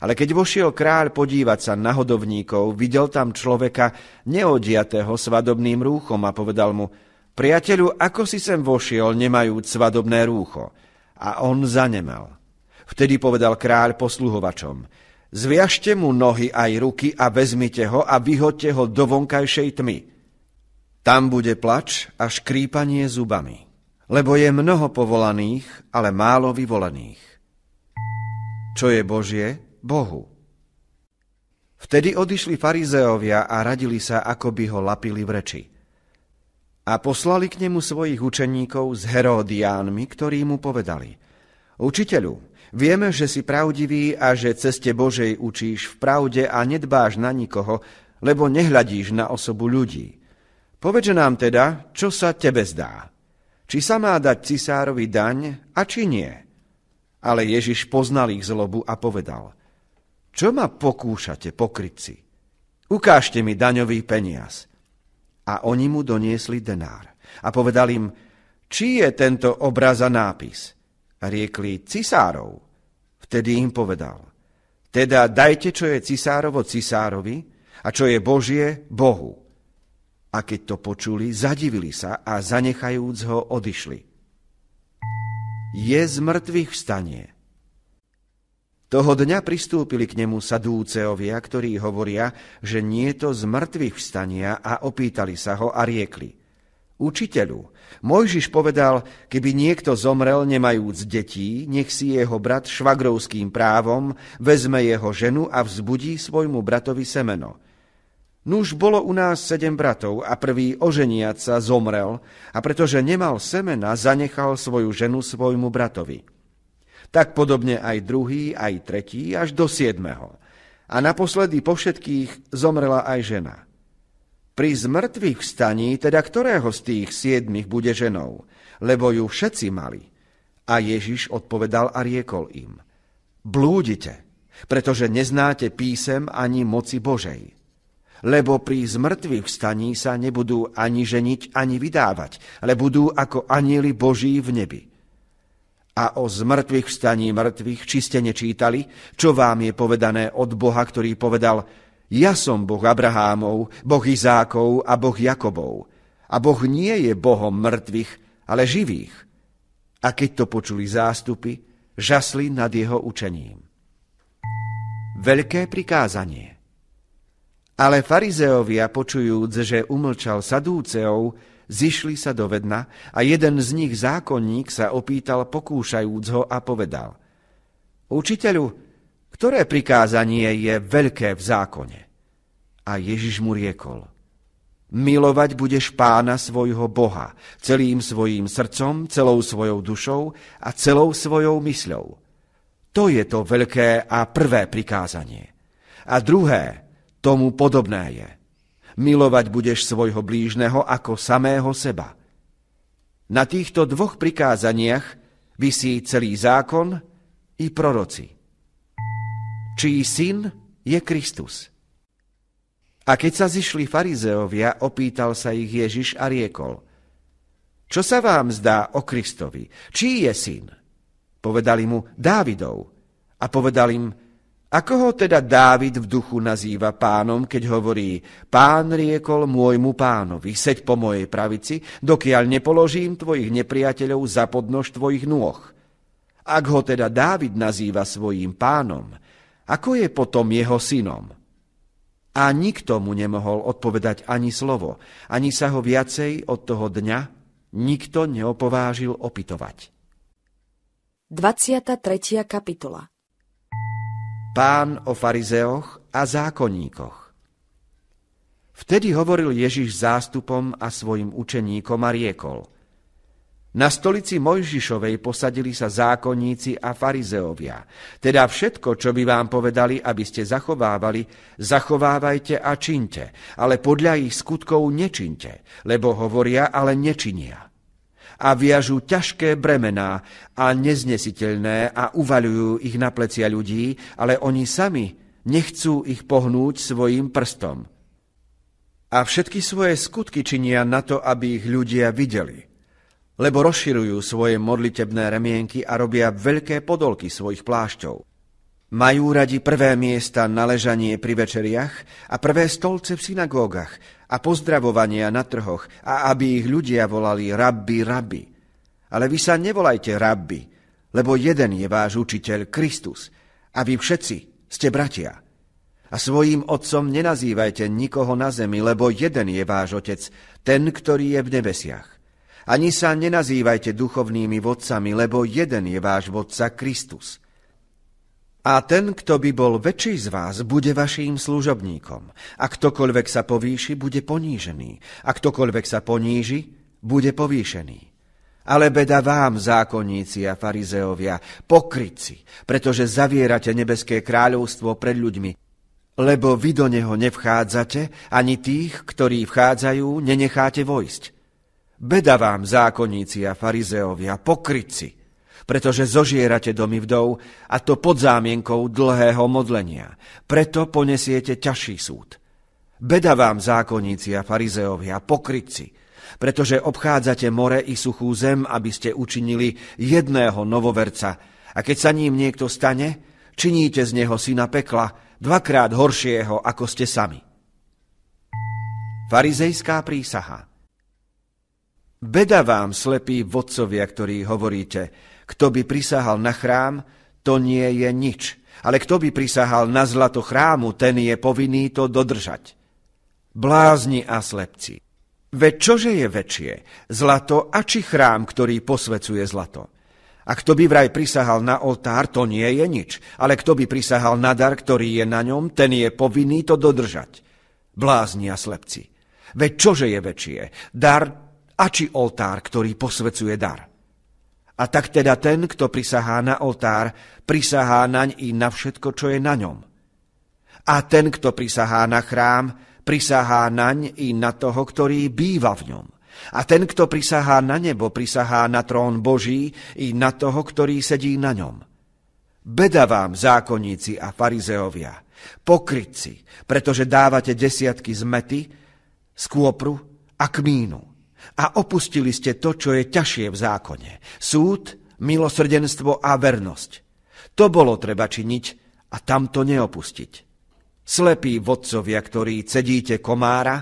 Ale keď vošiel kráľ podívať sa na hodovníkov, videl tam človeka neodiatého svadobným rúchom a povedal mu, priateľu, ako si sem vošiel, nemajúc svadobné rúcho? A on zanemal. Vtedy povedal kráľ posluhovačom, zviažte mu nohy aj ruky a vezmite ho a vyhoďte ho do vonkajšej tmy – tam bude plač a škrípanie zubami, lebo je mnoho povolaných, ale málo vyvolených. Čo je Božie? Bohu. Vtedy odišli farizeovia a radili sa, ako by ho lapili v reči. A poslali k nemu svojich učeníkov s Herodiánmi, ktorí mu povedali, Učiteľu, vieme, že si pravdivý a že ceste Božej učíš v pravde a nedbáš na nikoho, lebo nehľadíš na osobu ľudí, Povedže nám teda, čo sa tebe zdá. Či sa má dať cisárovi daň, a či nie. Ale Ježiš poznal ich zlobu a povedal, čo ma pokúšate, pokrytci? Ukážte mi daňový peniaz. A oni mu doniesli denár. A povedal im, či je tento obraz a nápis? A riekli, cisárov. Vtedy im povedal, teda dajte, čo je cisárovo cisárovi a čo je Božie, Bohu a keď to počuli, zadivili sa a zanechajúc ho odišli. Je z mŕtvych vstanie. Toho dňa pristúpili k nemu sadúceovia, ktorí hovoria, že nie to z mŕtvych vstania a opýtali sa ho a riekli. Učiteľu, Mojžiš povedal, keby niekto zomrel nemajúc detí, nech si jeho brat švagrovským právom vezme jeho ženu a vzbudí svojmu bratovi semeno – Nuž bolo u nás sedem bratov a prvý oženiac sa zomrel a pretože nemal semena, zanechal svoju ženu svojmu bratovi. Tak podobne aj druhý, aj tretí, až do siedmeho. A naposledy po všetkých zomrela aj žena. Pri zmrtvých vstaní, teda ktorého z tých siedmich bude ženou, lebo ju všetci mali. A Ježiš odpovedal a riekol im, blúdite, pretože neznáte písem ani moci Božej lebo pri zmrtvých vstaní sa nebudú ani ženiť, ani vydávať, ale budú ako anieli Boží v nebi. A o zmrtvých vstaní mŕtvych či ste nečítali, čo vám je povedané od Boha, ktorý povedal, ja som Boh Abrahámov, Boh Izákov a Boh Jakobov. A Boh nie je Bohom mŕtvych, ale živých. A keď to počuli zástupy, žasli nad jeho učením. Veľké prikázanie ale farizeovia, počujúc, že umlčal sadúceov, zišli sa do vedna a jeden z nich, zákonník, sa opýtal pokúšajúc ho a povedal Učiteľu, ktoré prikázanie je veľké v zákone? A Ježiš mu riekol Milovať budeš pána svojho Boha celým svojim srdcom, celou svojou dušou a celou svojou mysľou. To je to veľké a prvé prikázanie. A druhé, tomu podobné je. Milovať budeš svojho blížneho ako samého seba. Na týchto dvoch prikázaniach vysí celý zákon i proroci. Čí syn je Kristus. A keď sa zišli farizeovia, opýtal sa ich Ježiš a riekol, čo sa vám zdá o Kristovi? Čí je syn? Povedali mu Dávidov. A povedal im, ako ho teda Dávid v duchu nazýva pánom, keď hovorí Pán riekol môjmu pánovi, seď po mojej pravici, dokiaľ nepoložím tvojich nepriateľov za podnož tvojich nôh. Ak ho teda Dávid nazýva svojím pánom, ako je potom jeho synom? A nikto mu nemohol odpovedať ani slovo, ani sa ho viacej od toho dňa nikto neopovážil opitovať. 23. kapitola pán o farizeoch a zákonníkoch. Vtedy hovoril Ježiš zástupom a svojim učeníkom a riekol. Na stolici Mojžišovej posadili sa zákonníci a farizeovia. Teda všetko, čo by vám povedali, aby ste zachovávali, zachovávajte a činte, ale podľa ich skutkov nečinte, lebo hovoria, ale nečinia a viažu ťažké bremená a neznesiteľné a uvaľujú ich na plecia ľudí, ale oni sami nechcú ich pohnúť svojim prstom. A všetky svoje skutky činia na to, aby ich ľudia videli, lebo rozširujú svoje modlitebné remienky a robia veľké podolky svojich plášťov. Majú radi prvé miesta na ležanie pri večeriach a prvé stolce v synagógach a pozdravovania na trhoch a aby ich ľudia volali rabbi, rabbi. Ale vy sa nevolajte rabbi, lebo jeden je váš učiteľ Kristus a vy všetci ste bratia. A svojim otcom nenazývajte nikoho na zemi, lebo jeden je váš otec, ten, ktorý je v nebesiach. Ani sa nenazývajte duchovnými vodcami, lebo jeden je váš vodca Kristus. A ten, kto by bol väčší z vás, bude vaším služobníkom. A ktokoľvek sa povýši, bude ponížený. A ktokoľvek sa poníži, bude povýšený. Ale beda vám, zákonníci a farizeovia, pokryci, pretože zavierate nebeské kráľovstvo pred ľuďmi, lebo vy do neho nevchádzate, ani tých, ktorí vchádzajú, nenecháte vojsť. Beda vám, zákonníci a farizeovia, pokryci, pretože zožierate domy vdov a to pod zámienkou dlhého modlenia. Preto ponesiete ťažší súd. Beda vám zákonníci a farizeovia, pokrytci, pretože obchádzate more i suchú zem, aby ste učinili jedného novoverca. A keď sa ním niekto stane, činíte z neho syna pekla, dvakrát horšieho, ako ste sami. Farizejská prísaha Beda vám, slepí vodcovia, ktorí hovoríte, kto by prisahal na chrám, to nie je nič. Ale kto by prisahal na zlato chrámu, ten je povinný to dodržať. Blázni a slepci. Veď čože je väčšie, zlato a či chrám, ktorý posvecuje zlato? A kto by vraj prisahal na oltár, to nie je nič. Ale kto by prisahal na dar, ktorý je na ňom, ten je povinný to dodržať. Blázni a slepci. Veď čože je väčšie, dar a či oltár, ktorý posvecuje dar? A tak teda ten, kto prisahá na oltár, prisahá naň i na všetko, čo je na ňom. A ten, kto prisahá na chrám, prisahá naň i na toho, ktorý býva v ňom. A ten, kto prisahá na nebo, prisahá na trón Boží i na toho, ktorý sedí na ňom. Beda vám, zákonníci a farizeovia, pokrytci, pretože dávate desiatky z mety, skôpru a kmínu a opustili ste to, čo je ťažšie v zákone. Súd, milosrdenstvo a vernosť. To bolo treba činiť a tamto neopustiť. Slepí vodcovia, ktorí cedíte komára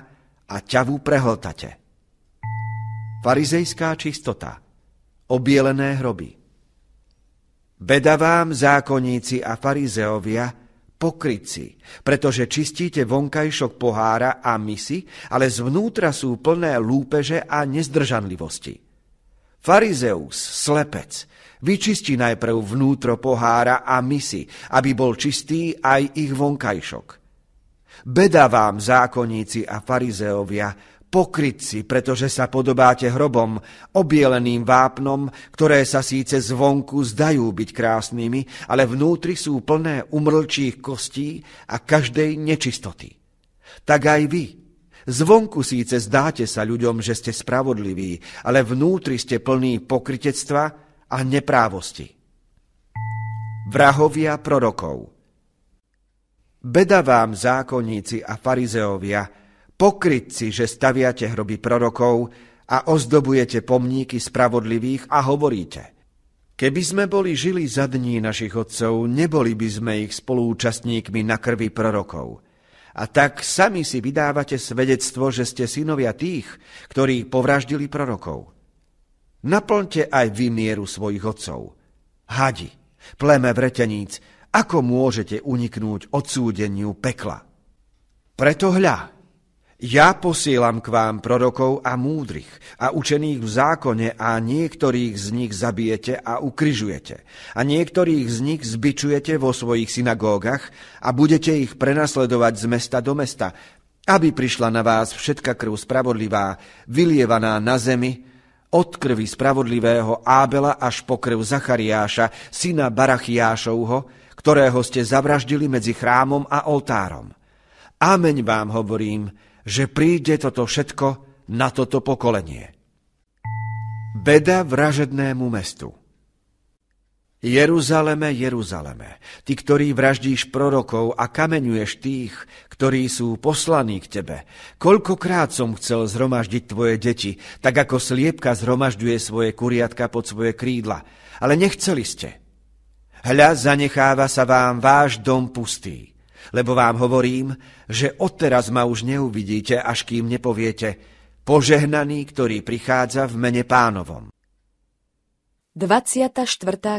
a ťavu prehltate. Farizejská čistota. Obielené hroby. Beda vám, zákonníci a farizeovia, pokryci, pretože čistíte vonkajšok pohára a misy, ale zvnútra sú plné lúpeže a nezdržanlivosti. Farizeus, slepec, vyčistí najprv vnútro pohára a misy, aby bol čistý aj ich vonkajšok. Beda vám, zákonníci a farizeovia, Pokrytci, pretože sa podobáte hrobom, obieleným vápnom, ktoré sa síce zvonku zdajú byť krásnymi, ale vnútri sú plné umrlčích kostí a každej nečistoty. Tak aj vy. Zvonku síce zdáte sa ľuďom, že ste spravodliví, ale vnútri ste plní pokrytectva a neprávosti. Vrahovia prorokov Beda vám zákonníci a farizeovia, Pokrytci, že staviate hroby prorokov a ozdobujete pomníky spravodlivých a hovoríte. Keby sme boli žili za dní našich otcov, neboli by sme ich spolúčastníkmi na krvi prorokov. A tak sami si vydávate svedectvo, že ste synovia tých, ktorí povraždili prorokov. Naplňte aj vy mieru svojich otcov. Hadi, pleme vreteníc, ako môžete uniknúť odsúdeniu pekla? Preto hľa, ja posielam k vám prorokov a múdrych a učených v zákone a niektorých z nich zabijete a ukryžujete a niektorých z nich zbičujete vo svojich synagógach a budete ich prenasledovať z mesta do mesta, aby prišla na vás všetka krv spravodlivá, vylievaná na zemi, od krvi spravodlivého Ábela až po krv Zachariáša, syna Barachiášovho, ktorého ste zavraždili medzi chrámom a oltárom. Ameň vám hovorím, že príde toto všetko na toto pokolenie. Beda vražednému mestu Jeruzaleme, Jeruzaleme, ty, ktorý vraždíš prorokov a kameňuješ tých, ktorí sú poslaní k tebe. Koľkokrát som chcel zhromaždiť tvoje deti, tak ako sliepka zhromažďuje svoje kuriatka pod svoje krídla, ale nechceli ste. Hľa zanecháva sa vám váš dom pustý. Lebo vám hovorím, že odteraz ma už neuvidíte, až kým nepoviete požehnaný, ktorý prichádza v mene pánovom. 24.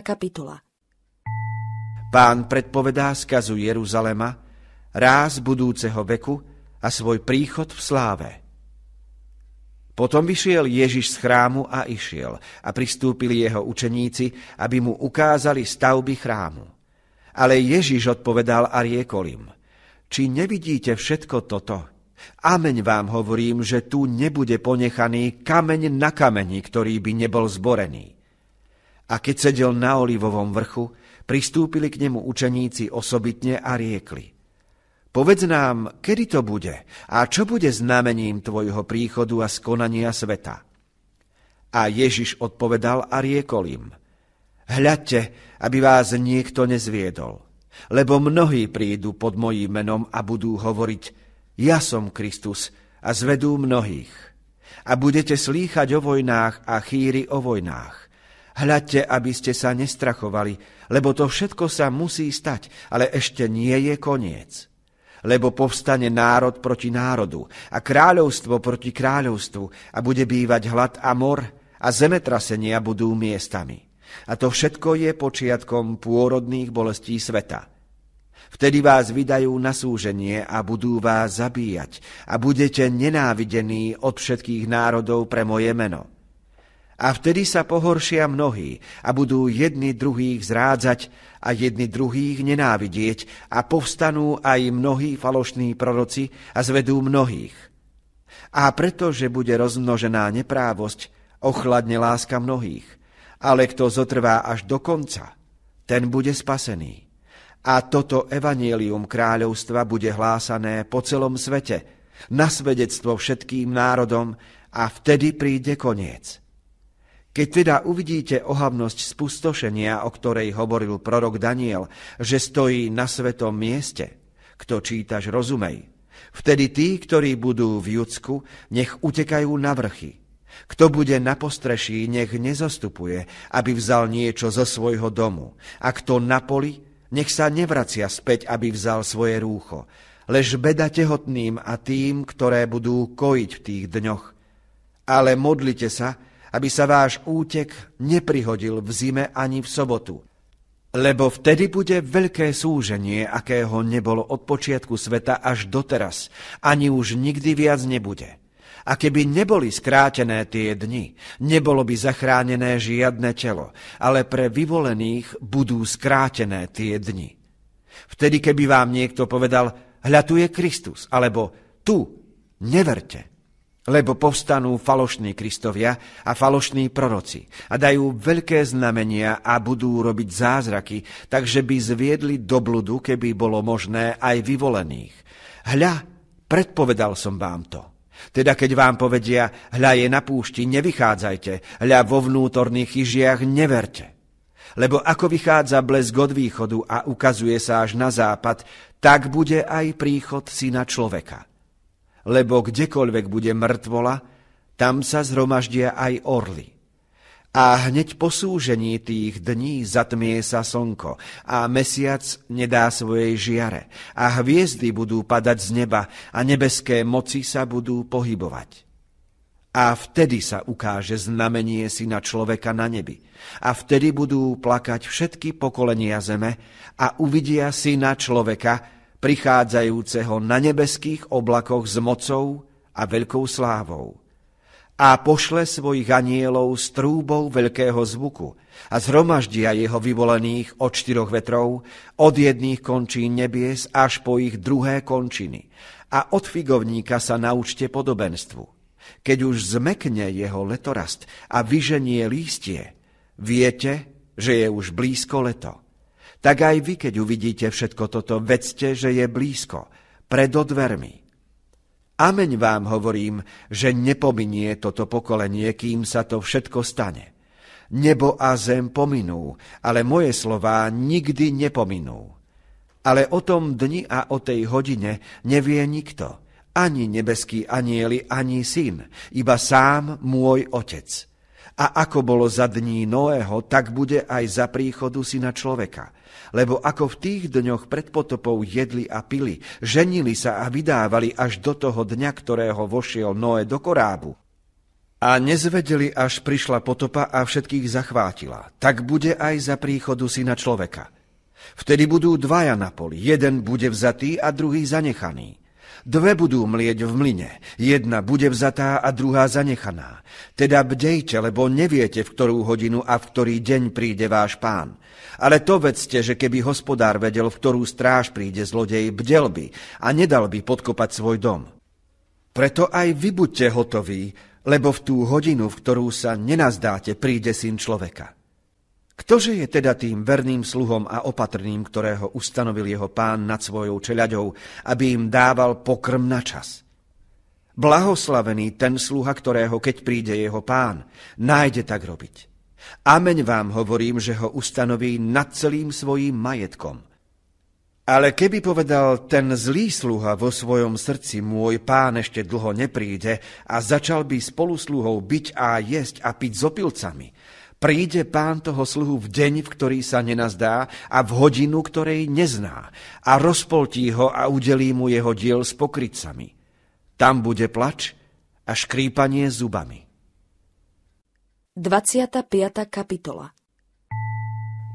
kapitola Pán predpovedá skazu Jeruzalema ráz budúceho veku a svoj príchod v sláve. Potom vyšiel Ježiš z chrámu a išiel a pristúpili jeho učeníci, aby mu ukázali stavby chrámu. Ale Ježiš odpovedal a riekol im, či nevidíte všetko toto? Ameň vám hovorím, že tu nebude ponechaný kameň na kameni, ktorý by nebol zborený. A keď sedel na olivovom vrchu, pristúpili k nemu učeníci osobitne a riekli. Povedz nám, kedy to bude a čo bude znamením tvojho príchodu a skonania sveta. A Ježiš odpovedal a riekol im – Hľadte, aby vás niekto nezviedol, lebo mnohí prídu pod mojím menom a budú hovoriť, ja som Kristus a zvedú mnohých. A budete slýchať o vojnách a chýry o vojnách. Hľadte, aby ste sa nestrachovali, lebo to všetko sa musí stať, ale ešte nie je koniec. Lebo povstane národ proti národu a kráľovstvo proti kráľovstvu a bude bývať hlad a mor a zemetrasenia budú miestami. A to všetko je počiatkom pôrodných bolestí sveta. Vtedy vás vydajú na súženie a budú vás zabíjať a budete nenávidení od všetkých národov pre moje meno. A vtedy sa pohoršia mnohí a budú jedni druhých zrádzať a jedni druhých nenávidieť a povstanú aj mnohí falošní proroci a zvedú mnohých. A pretože bude rozmnožená neprávosť, ochladne láska mnohých – ale kto zotrvá až do konca, ten bude spasený. A toto evanielium kráľovstva bude hlásané po celom svete, na svedectvo všetkým národom a vtedy príde koniec. Keď teda uvidíte ohavnosť spustošenia, o ktorej hovoril prorok Daniel, že stojí na svetom mieste, kto čítaš, rozumej. Vtedy tí, ktorí budú v Judsku, nech utekajú na vrchy – kto bude na postreší, nech nezostupuje, aby vzal niečo zo svojho domu. A kto na poli, nech sa nevracia späť, aby vzal svoje rúcho. Lež beda tehotným a tým, ktoré budú kojiť v tých dňoch. Ale modlite sa, aby sa váš útek neprihodil v zime ani v sobotu. Lebo vtedy bude veľké súženie, akého nebolo od počiatku sveta až doteraz, ani už nikdy viac nebude. A keby neboli skrátené tie dni, nebolo by zachránené žiadne telo, ale pre vyvolených budú skrátené tie dni. Vtedy, keby vám niekto povedal, hľa tu je Kristus, alebo tu, neverte, lebo povstanú falošní Kristovia a falošní proroci a dajú veľké znamenia a budú robiť zázraky, takže by zviedli do bludu, keby bolo možné aj vyvolených. Hľa, predpovedal som vám to. Teda keď vám povedia, hľa je na púšti, nevychádzajte, hľa vo vnútorných chyžiach neverte. Lebo ako vychádza blesk od východu a ukazuje sa až na západ, tak bude aj príchod syna človeka. Lebo kdekoľvek bude mŕtvola, tam sa zhromaždia aj orly. A hneď po súžení tých dní zatmie sa slnko a mesiac nedá svojej žiare a hviezdy budú padať z neba a nebeské moci sa budú pohybovať. A vtedy sa ukáže znamenie syna človeka na nebi. A vtedy budú plakať všetky pokolenia zeme a uvidia syna človeka, prichádzajúceho na nebeských oblakoch s mocou a veľkou slávou a pošle svojich anielov s trúbou veľkého zvuku a zhromaždia jeho vyvolených od štyroch vetrov, od jedných končín nebies až po ich druhé končiny a od figovníka sa naučte podobenstvu. Keď už zmekne jeho letorast a vyženie lístie, viete, že je už blízko leto. Tak aj vy, keď uvidíte všetko toto, vedzte, že je blízko, pred odvermi. Ameň vám hovorím, že nepominie toto pokolenie, kým sa to všetko stane. Nebo a zem pominú, ale moje slová nikdy nepominú. Ale o tom dni a o tej hodine nevie nikto, ani nebeský anieli, ani syn, iba sám môj otec. A ako bolo za dní Noého, tak bude aj za príchodu syna človeka – lebo ako v tých dňoch pred potopou jedli a pili, ženili sa a vydávali až do toho dňa, ktorého vošiel Noé do korábu. A nezvedeli, až prišla potopa a všetkých zachvátila. Tak bude aj za príchodu syna človeka. Vtedy budú dvaja na poli, jeden bude vzatý a druhý zanechaný. Dve budú mlieť v mline, jedna bude vzatá a druhá zanechaná. Teda bdejte, lebo neviete, v ktorú hodinu a v ktorý deň príde váš pán. Ale to vedzte, že keby hospodár vedel, v ktorú stráž príde zlodej, bdel by a nedal by podkopať svoj dom. Preto aj vy buďte hotoví, lebo v tú hodinu, v ktorú sa nenazdáte, príde syn človeka. Ktože je teda tým verným sluhom a opatrným, ktorého ustanovil jeho pán nad svojou čeľaďou, aby im dával pokrm na čas? Blahoslavený ten sluha, ktorého keď príde jeho pán, nájde tak robiť. Ameň vám hovorím, že ho ustanoví nad celým svojím majetkom. Ale keby povedal ten zlý sluha vo svojom srdci, môj pán ešte dlho nepríde a začal by spolu sluhou byť a jesť a piť s opilcami, Príde pán toho sluhu v deň, v ktorý sa nenazdá a v hodinu, ktorej nezná a rozpoltí ho a udelí mu jeho diel s pokrytcami. Tam bude plač a škrípanie zubami. 25. kapitola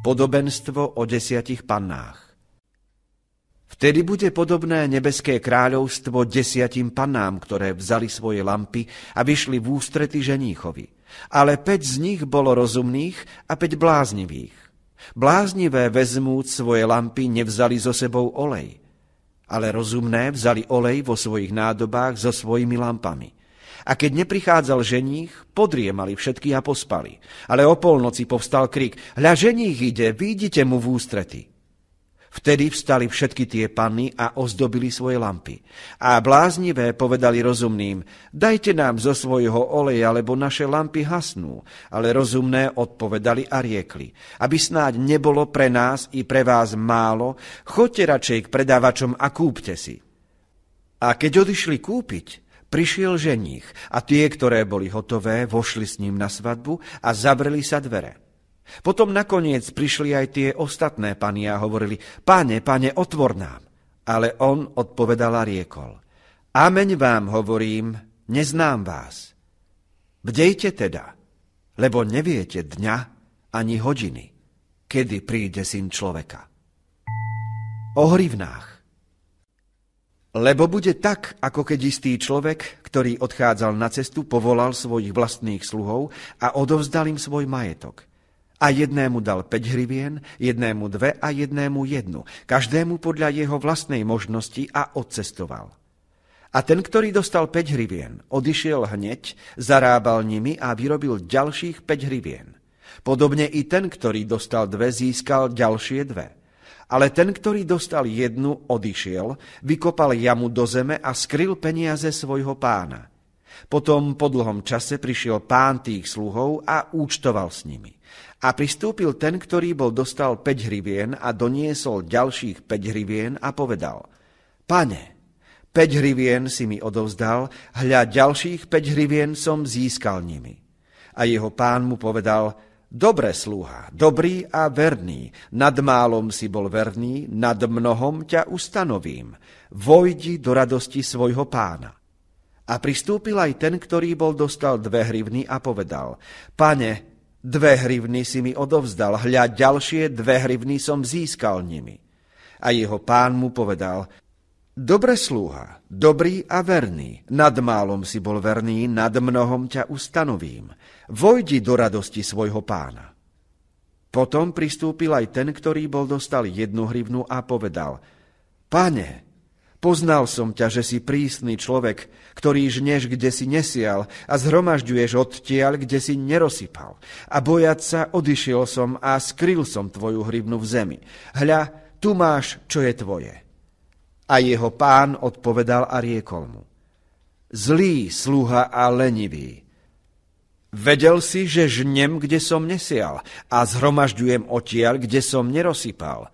Podobenstvo o desiatich pannách Vtedy bude podobné nebeské kráľovstvo desiatim pannám, ktoré vzali svoje lampy a vyšli v ústrety ženíchovi – ale päť z nich bolo rozumných a päť bláznivých. Bláznivé vezmúť svoje lampy nevzali so sebou olej, ale rozumné vzali olej vo svojich nádobách so svojimi lampami. A keď neprichádzal ženích, podriemali všetky a pospali. Ale o polnoci povstal krik, hľa ženích ide, vidíte mu v ústrety. Vtedy vstali všetky tie panny a ozdobili svoje lampy. A bláznivé povedali rozumným, dajte nám zo svojho oleja, lebo naše lampy hasnú. Ale rozumné odpovedali a riekli, aby snáď nebolo pre nás i pre vás málo, choďte radšej k predávačom a kúpte si. A keď odišli kúpiť, prišiel ženich a tie, ktoré boli hotové, vošli s ním na svadbu a zavreli sa dvere. Potom nakoniec prišli aj tie ostatné pani a hovorili, Pane, pane, otvor nám. Ale on odpovedal a riekol, Ameň vám hovorím, neznám vás. Bdejte teda, lebo neviete dňa ani hodiny, kedy príde syn človeka. O hrivnách. Lebo bude tak, ako keď istý človek, ktorý odchádzal na cestu, povolal svojich vlastných sluhov a odovzdal im svoj majetok. A jednému dal 5 hrivien, jednému dve a jednému jednu, každému podľa jeho vlastnej možnosti a odcestoval. A ten, ktorý dostal 5 hrivien, odišiel hneď, zarábal nimi a vyrobil ďalších 5 hrivien. Podobne i ten, ktorý dostal dve, získal ďalšie dve. Ale ten, ktorý dostal jednu, odišiel, vykopal jamu do zeme a skryl peniaze svojho pána. Potom po dlhom čase prišiel pán tých sluhov a účtoval s nimi. A pristúpil ten, ktorý bol dostal 5 hrivien a doniesol ďalších 5 hrivien a povedal, Pane, 5 hrivien si mi odovzdal, hľa ďalších 5 hrivien som získal nimi. A jeho pán mu povedal, Dobre sluha, dobrý a verný, nad málom si bol verný, nad mnohom ťa ustanovím. Vojdi do radosti svojho pána. A pristúpil aj ten, ktorý bol dostal dve hrivny a povedal, Pane, Dve hrivny si mi odovzdal, hľa ďalšie dve hrivny som získal nimi. A jeho pán mu povedal, Dobre slúha, dobrý a verný, nad málom si bol verný, nad mnohom ťa ustanovím. Vojdi do radosti svojho pána. Potom pristúpil aj ten, ktorý bol dostal jednu hrivnu a povedal, Pane, Poznal som ťa, že si prísny človek, ktorý žneš, kde si nesial a zhromažďuješ odtiaľ, kde si nerosypal. A bojať sa odišiel som a skryl som tvoju hrybnu v zemi. Hľa, tu máš, čo je tvoje. A jeho pán odpovedal a riekol mu. Zlý sluha a lenivý. Vedel si, že žnem, kde som nesial a zhromažďujem odtiaľ, kde som nerosypal –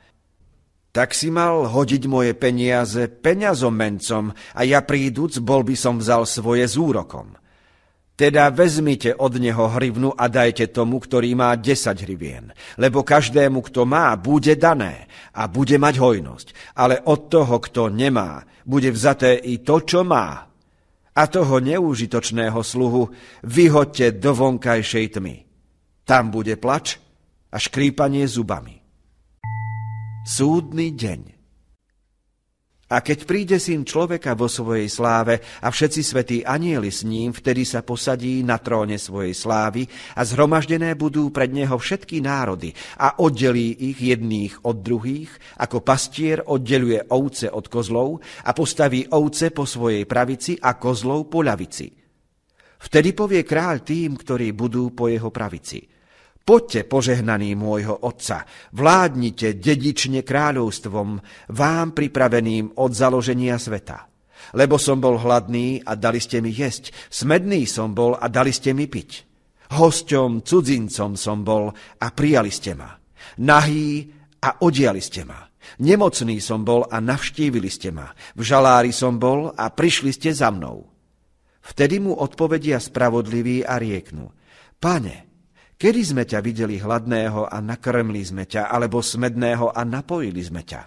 tak si mal hodiť moje peniaze peňazom mencom a ja príduc bol by som vzal svoje z úrokom. Teda vezmite od neho hrivnu a dajte tomu, ktorý má 10 hrivien, lebo každému, kto má, bude dané a bude mať hojnosť, ale od toho, kto nemá, bude vzaté i to, čo má. A toho neúžitočného sluhu vyhoďte do vonkajšej tmy. Tam bude plač a škrípanie zubami súdny deň. A keď príde syn človeka vo svojej sláve a všetci svätí anieli s ním, vtedy sa posadí na tróne svojej slávy a zhromaždené budú pred neho všetky národy a oddelí ich jedných od druhých, ako pastier oddeluje ovce od kozlov a postaví ovce po svojej pravici a kozlov po ľavici. Vtedy povie kráľ tým, ktorí budú po jeho pravici – Poďte, požehnaný môjho otca, vládnite dedične kráľovstvom, vám pripraveným od založenia sveta. Lebo som bol hladný a dali ste mi jesť, smedný som bol a dali ste mi piť. Hosťom, cudzincom som bol a prijali ste ma. Nahý a odiali ste ma. Nemocný som bol a navštívili ste ma. V žalári som bol a prišli ste za mnou. Vtedy mu odpovedia spravodliví a rieknu. Pane, Kedy sme ťa videli hladného a nakrmli sme ťa, alebo smedného a napojili sme ťa?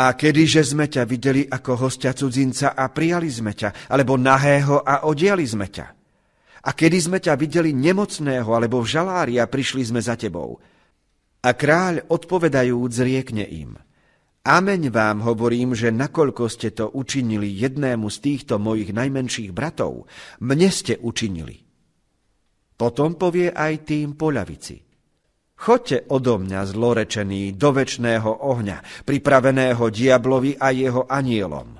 A kedyže sme ťa videli ako hostia cudzinca a prijali sme ťa, alebo nahého a odiali sme ťa? A kedy sme ťa videli nemocného alebo v žalári a prišli sme za tebou? A kráľ odpovedajúc riekne im – Ameň vám hovorím, že nakoľko ste to učinili jednému z týchto mojich najmenších bratov, mne ste učinili. Potom povie aj tým poľavici. ľavici. Chodte odo mňa, zlorečený, do väčšného ohňa, pripraveného diablovi a jeho anielom.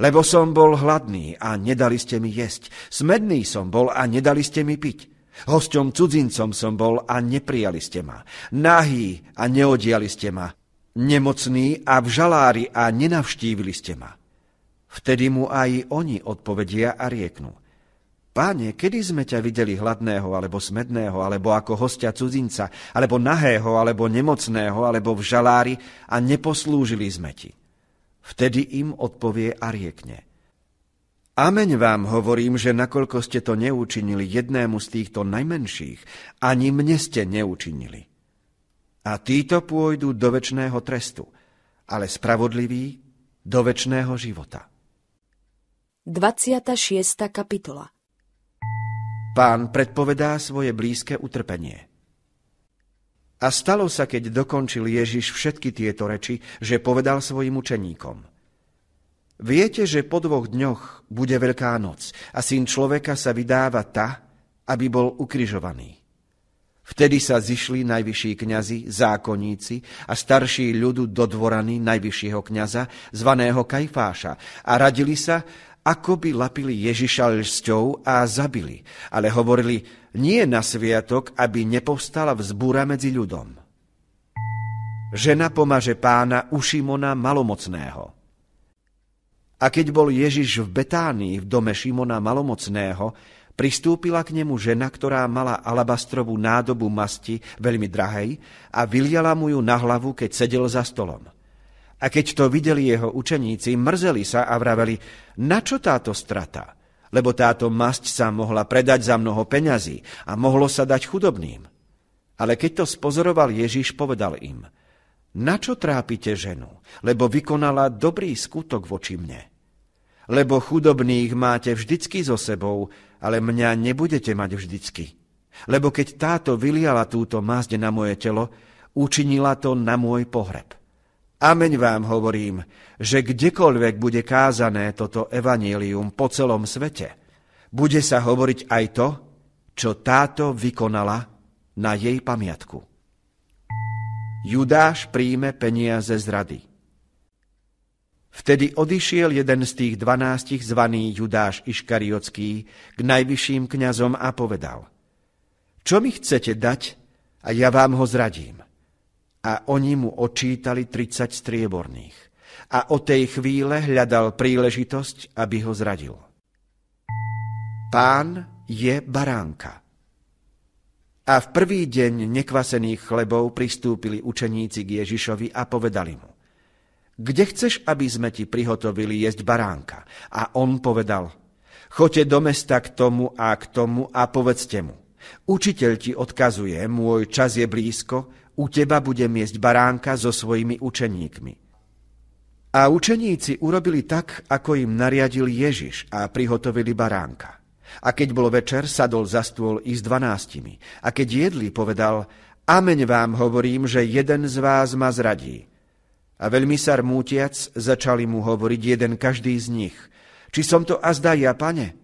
Lebo som bol hladný a nedali ste mi jesť, smedný som bol a nedali ste mi piť. Hosťom cudzincom som bol a neprijali ste ma. Nahý a neodiali ste ma. Nemocný a v žalári a nenavštívili ste ma. Vtedy mu aj oni odpovedia a rieknú. Páne, kedy sme ťa videli hladného, alebo smedného, alebo ako hostia cudzinca, alebo nahého, alebo nemocného, alebo v žalári a neposlúžili sme ti? Vtedy im odpovie a riekne. Ameň vám hovorím, že nakoľko ste to neučinili jednému z týchto najmenších, ani mne ste neučinili. A títo pôjdu do väčšného trestu, ale spravodliví do väčšného života. 26. kapitola Pán predpovedá svoje blízke utrpenie. A stalo sa, keď dokončil Ježiš všetky tieto reči, že povedal svojim učeníkom. Viete, že po dvoch dňoch bude veľká noc a syn človeka sa vydáva ta, aby bol ukrižovaný. Vtedy sa zišli najvyšší kňazi, zákonníci a starší ľudu do dvorany najvyššieho kňaza, zvaného Kajfáša, a radili sa, ako by lapili Ježiša lžsťou a zabili, ale hovorili, nie na sviatok, aby nepovstala vzbúra medzi ľudom. Žena pomaže pána u Šimona Malomocného. A keď bol Ježiš v Betánii v dome Šimona Malomocného, pristúpila k nemu žena, ktorá mala alabastrovú nádobu masti, veľmi drahej, a vyliala mu ju na hlavu, keď sedel za stolom. A keď to videli jeho učeníci, mrzeli sa a vraveli, na čo táto strata? Lebo táto masť sa mohla predať za mnoho peňazí a mohlo sa dať chudobným. Ale keď to spozoroval Ježiš, povedal im, na čo trápite ženu, lebo vykonala dobrý skutok voči mne? Lebo chudobných máte vždycky so sebou, ale mňa nebudete mať vždycky. Lebo keď táto vyliala túto masť na moje telo, učinila to na môj pohreb. Ameň vám hovorím, že kdekoľvek bude kázané toto evanílium po celom svete, bude sa hovoriť aj to, čo táto vykonala na jej pamiatku. Judáš príjme peniaze z rady. Vtedy odišiel jeden z tých dvanástich zvaný Judáš Iškariotský k najvyšším kňazom a povedal, čo mi chcete dať a ja vám ho zradím a oni mu očítali 30 strieborných. A o tej chvíle hľadal príležitosť, aby ho zradil. Pán je baránka. A v prvý deň nekvasených chlebov pristúpili učeníci k Ježišovi a povedali mu, kde chceš, aby sme ti prihotovili jesť baránka? A on povedal, choďte do mesta k tomu a k tomu a povedzte mu, učiteľ ti odkazuje, môj čas je blízko, u teba budem jesť baránka so svojimi učeníkmi. A učeníci urobili tak, ako im nariadil Ježiš a prihotovili baránka. A keď bol večer, sadol za stôl i s dvanáctimi. A keď jedli, povedal, Ameň vám hovorím, že jeden z vás ma zradí. A veľmi sa rmútiac začali mu hovoriť jeden každý z nich. Či som to azda ja, pane?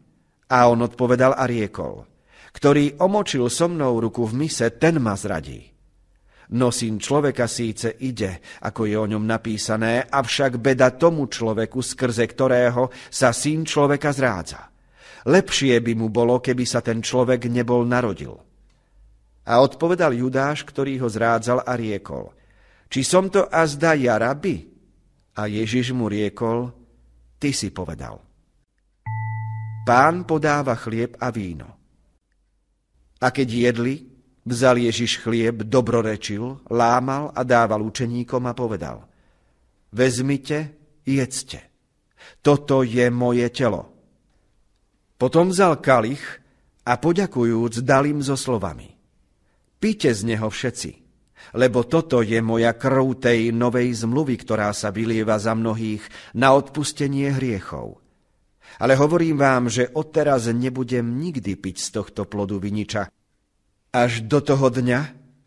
A on odpovedal a riekol. Ktorý omočil so mnou ruku v mise, ten ma zradí. No syn človeka síce ide, ako je o ňom napísané, avšak beda tomu človeku, skrze ktorého sa syn človeka zrádza. Lepšie by mu bolo, keby sa ten človek nebol narodil. A odpovedal Judáš, ktorý ho zrádzal a riekol, či som to azda ja rabi? A Ježiš mu riekol, ty si povedal. Pán podáva chlieb a víno. A keď jedli, Vzal Ježiš chlieb, dobrorečil, lámal a dával učeníkom a povedal Vezmite, jedzte. Toto je moje telo. Potom vzal kalich a poďakujúc dal im so slovami Píte z neho všetci, lebo toto je moja krv tej novej zmluvy, ktorá sa vylieva za mnohých na odpustenie hriechov. Ale hovorím vám, že odteraz nebudem nikdy piť z tohto plodu viniča, až do toho dňa,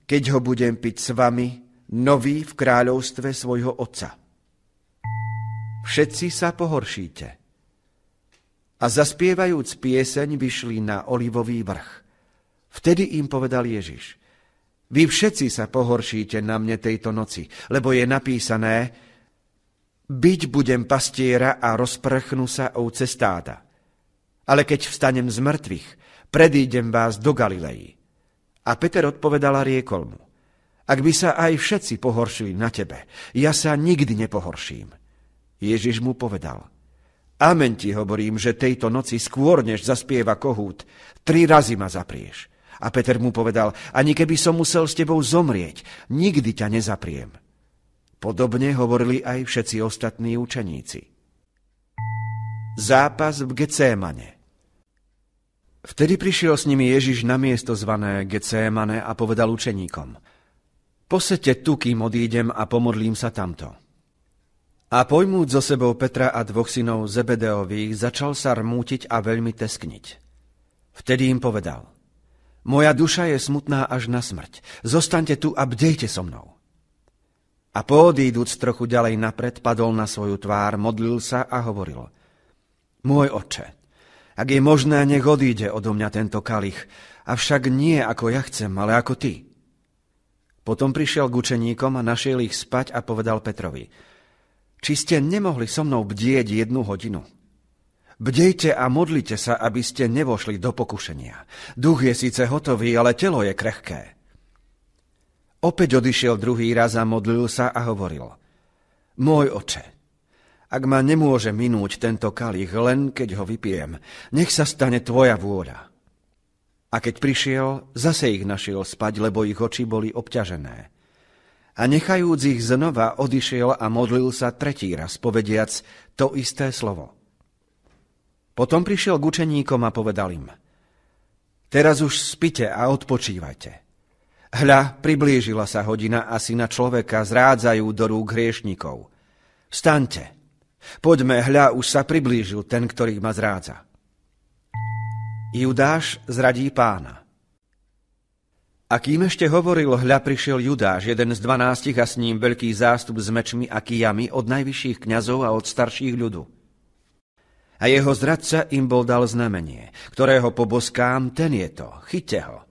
keď ho budem piť s vami, nový v kráľovstve svojho otca. Všetci sa pohoršíte. A zaspievajúc pieseň, vyšli na olivový vrch. Vtedy im povedal Ježiš, vy všetci sa pohoršíte na mne tejto noci, lebo je napísané, byť budem pastiera a rozprchnú sa o cestáda. Ale keď vstanem z mŕtvych, predídem vás do Galilei. A Peter a riekol mu, ak by sa aj všetci pohoršili na tebe, ja sa nikdy nepohorším. Ježiš mu povedal, Amen ti hovorím, že tejto noci skôr, než zaspieva kohút, tri razy ma zaprieš. A Peter mu povedal, ani keby som musel s tebou zomrieť, nikdy ťa nezapriem. Podobne hovorili aj všetci ostatní učeníci. Zápas v Gecémane – Vtedy prišiel s nimi Ježiš na miesto zvané Gecémane a povedal učeníkom Posete tu, kým odídem a pomodlím sa tamto. A pojmúť so sebou Petra a dvoch synov Zebedeových, začal sa rmútiť a veľmi teskniť. Vtedy im povedal Moja duša je smutná až na smrť. Zostaňte tu a bdejte so mnou. A poodíduc trochu ďalej napred, padol na svoju tvár, modlil sa a hovoril Môj oče, ak je možné, nech odíde odo mňa tento kalich, avšak nie ako ja chcem, ale ako ty. Potom prišiel k učeníkom a našiel ich spať a povedal Petrovi, či ste nemohli so mnou bdieť jednu hodinu? Bdejte a modlite sa, aby ste nevošli do pokušenia. Duch je síce hotový, ale telo je krehké. Opäť odišiel druhý raz a modlil sa a hovoril. Môj oče, ak ma nemôže minúť tento kalich, len keď ho vypijem, nech sa stane tvoja vôľa. A keď prišiel, zase ich našiel spať, lebo ich oči boli obťažené. A nechajúc ich znova, odišiel a modlil sa tretí raz, povediac to isté slovo. Potom prišiel k učeníkom a povedal im, teraz už spite a odpočívajte. Hľa, priblížila sa hodina a syna človeka zrádzajú do rúk hriešnikov. Vstaňte! Poďme, hľa, už sa priblížil ten, ktorý ma zrádza. Judáš zradí pána. A kým ešte hovoril, hľa prišiel Judáš, jeden z dvanástich a s ním veľký zástup s mečmi a kijami od najvyšších kňazov a od starších ľudu. A jeho zradca im bol dal znamenie, ktorého poboskám, ten je to, chyťte ho.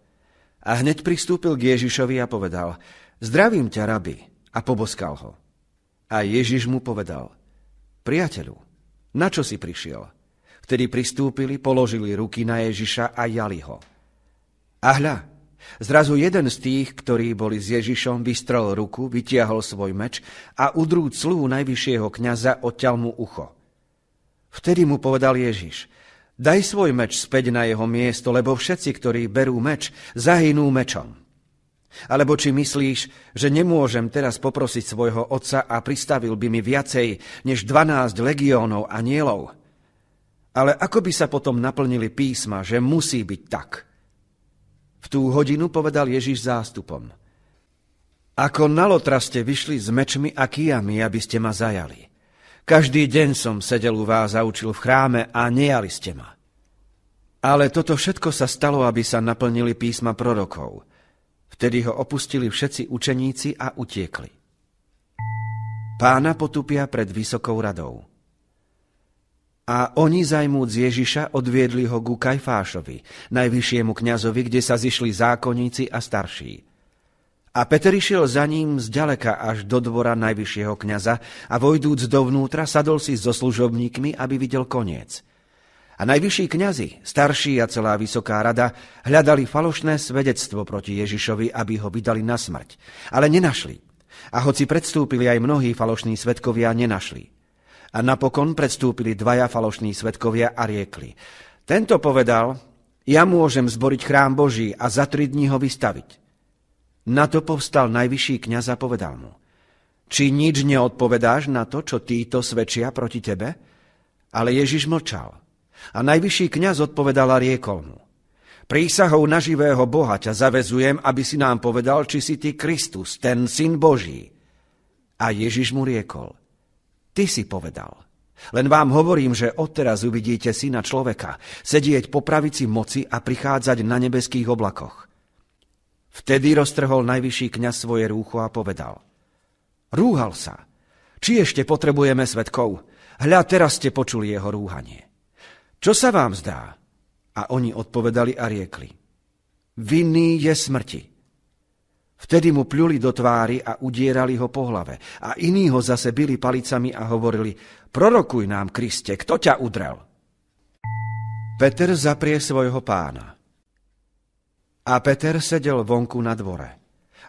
A hneď pristúpil k Ježišovi a povedal, zdravím ťa, rabi, a poboskal ho. A Ježiš mu povedal, Priateľu, na čo si prišiel? Vtedy pristúpili, položili ruky na Ježiša a jali ho. A hľa, zrazu jeden z tých, ktorí boli s Ježišom, vystrel ruku, vytiahol svoj meč a udrú sluhu najvyššieho kniaza, odťal mu ucho. Vtedy mu povedal Ježiš, daj svoj meč späť na jeho miesto, lebo všetci, ktorí berú meč, zahynú mečom. Alebo či myslíš, že nemôžem teraz poprosiť svojho otca a pristavil by mi viacej než 12 legiónov anielov? Ale ako by sa potom naplnili písma, že musí byť tak? V tú hodinu povedal Ježiš zástupom. Ako na lotra ste vyšli s mečmi a kijami, aby ste ma zajali. Každý deň som sedel u vás a učil v chráme a nejali ste ma. Ale toto všetko sa stalo, aby sa naplnili písma prorokov – Vtedy ho opustili všetci učeníci a utiekli. Pána potupia pred vysokou radou. A oni zajmúc Ježiša odviedli ho ku Kajfášovi, najvyššiemu kňazovi, kde sa zišli zákonníci a starší. A Peter išiel za ním zďaleka až do dvora najvyššieho kňaza a vojdúc dovnútra sadol si so služobníkmi, aby videl koniec – a najvyšší kňazi, starší a celá vysoká rada hľadali falošné svedectvo proti Ježišovi, aby ho vydali na smrť. Ale nenašli. A hoci predstúpili aj mnohí falošní svetkovia, nenašli. A napokon predstúpili dvaja falošní svetkovia a riekli. Tento povedal, ja môžem zboriť chrám Boží a za tri dní ho vystaviť. Na to povstal najvyšší kňaz a povedal mu, či nič neodpovedáš na to, čo títo svedčia proti tebe? Ale Ježiš mlčal. A najvyšší kňaz odpovedal a riekol mu, prísahou na živého Boha ťa zavezujem, aby si nám povedal, či si ty Kristus, ten syn Boží. A Ježiš mu riekol, ty si povedal. Len vám hovorím, že odteraz uvidíte syna človeka, sedieť po pravici moci a prichádzať na nebeských oblakoch. Vtedy roztrhol najvyšší kňaz svoje rúcho a povedal. Rúhal sa. Či ešte potrebujeme svetkov? Hľa, teraz ste počuli jeho rúhanie. Čo sa vám zdá? A oni odpovedali a riekli. Vinný je smrti. Vtedy mu pľuli do tvári a udierali ho po hlave. A iní ho zase bili palicami a hovorili, prorokuj nám, Kriste, kto ťa udrel? Peter zaprie svojho pána. A Peter sedel vonku na dvore.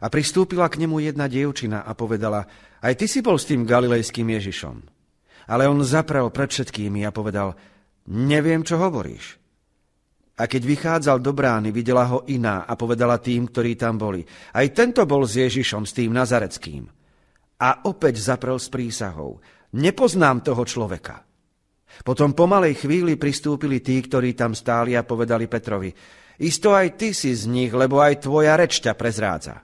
A pristúpila k nemu jedna dievčina a povedala, aj ty si bol s tým galilejským Ježišom. Ale on zaprel pred všetkými a povedal, Neviem, čo hovoríš. A keď vychádzal do brány, videla ho iná a povedala tým, ktorí tam boli. Aj tento bol s Ježišom, s tým Nazareckým. A opäť zaprel s prísahou. Nepoznám toho človeka. Potom po malej chvíli pristúpili tí, ktorí tam stáli a povedali Petrovi, isto aj ty si z nich, lebo aj tvoja rečťa prezrádza.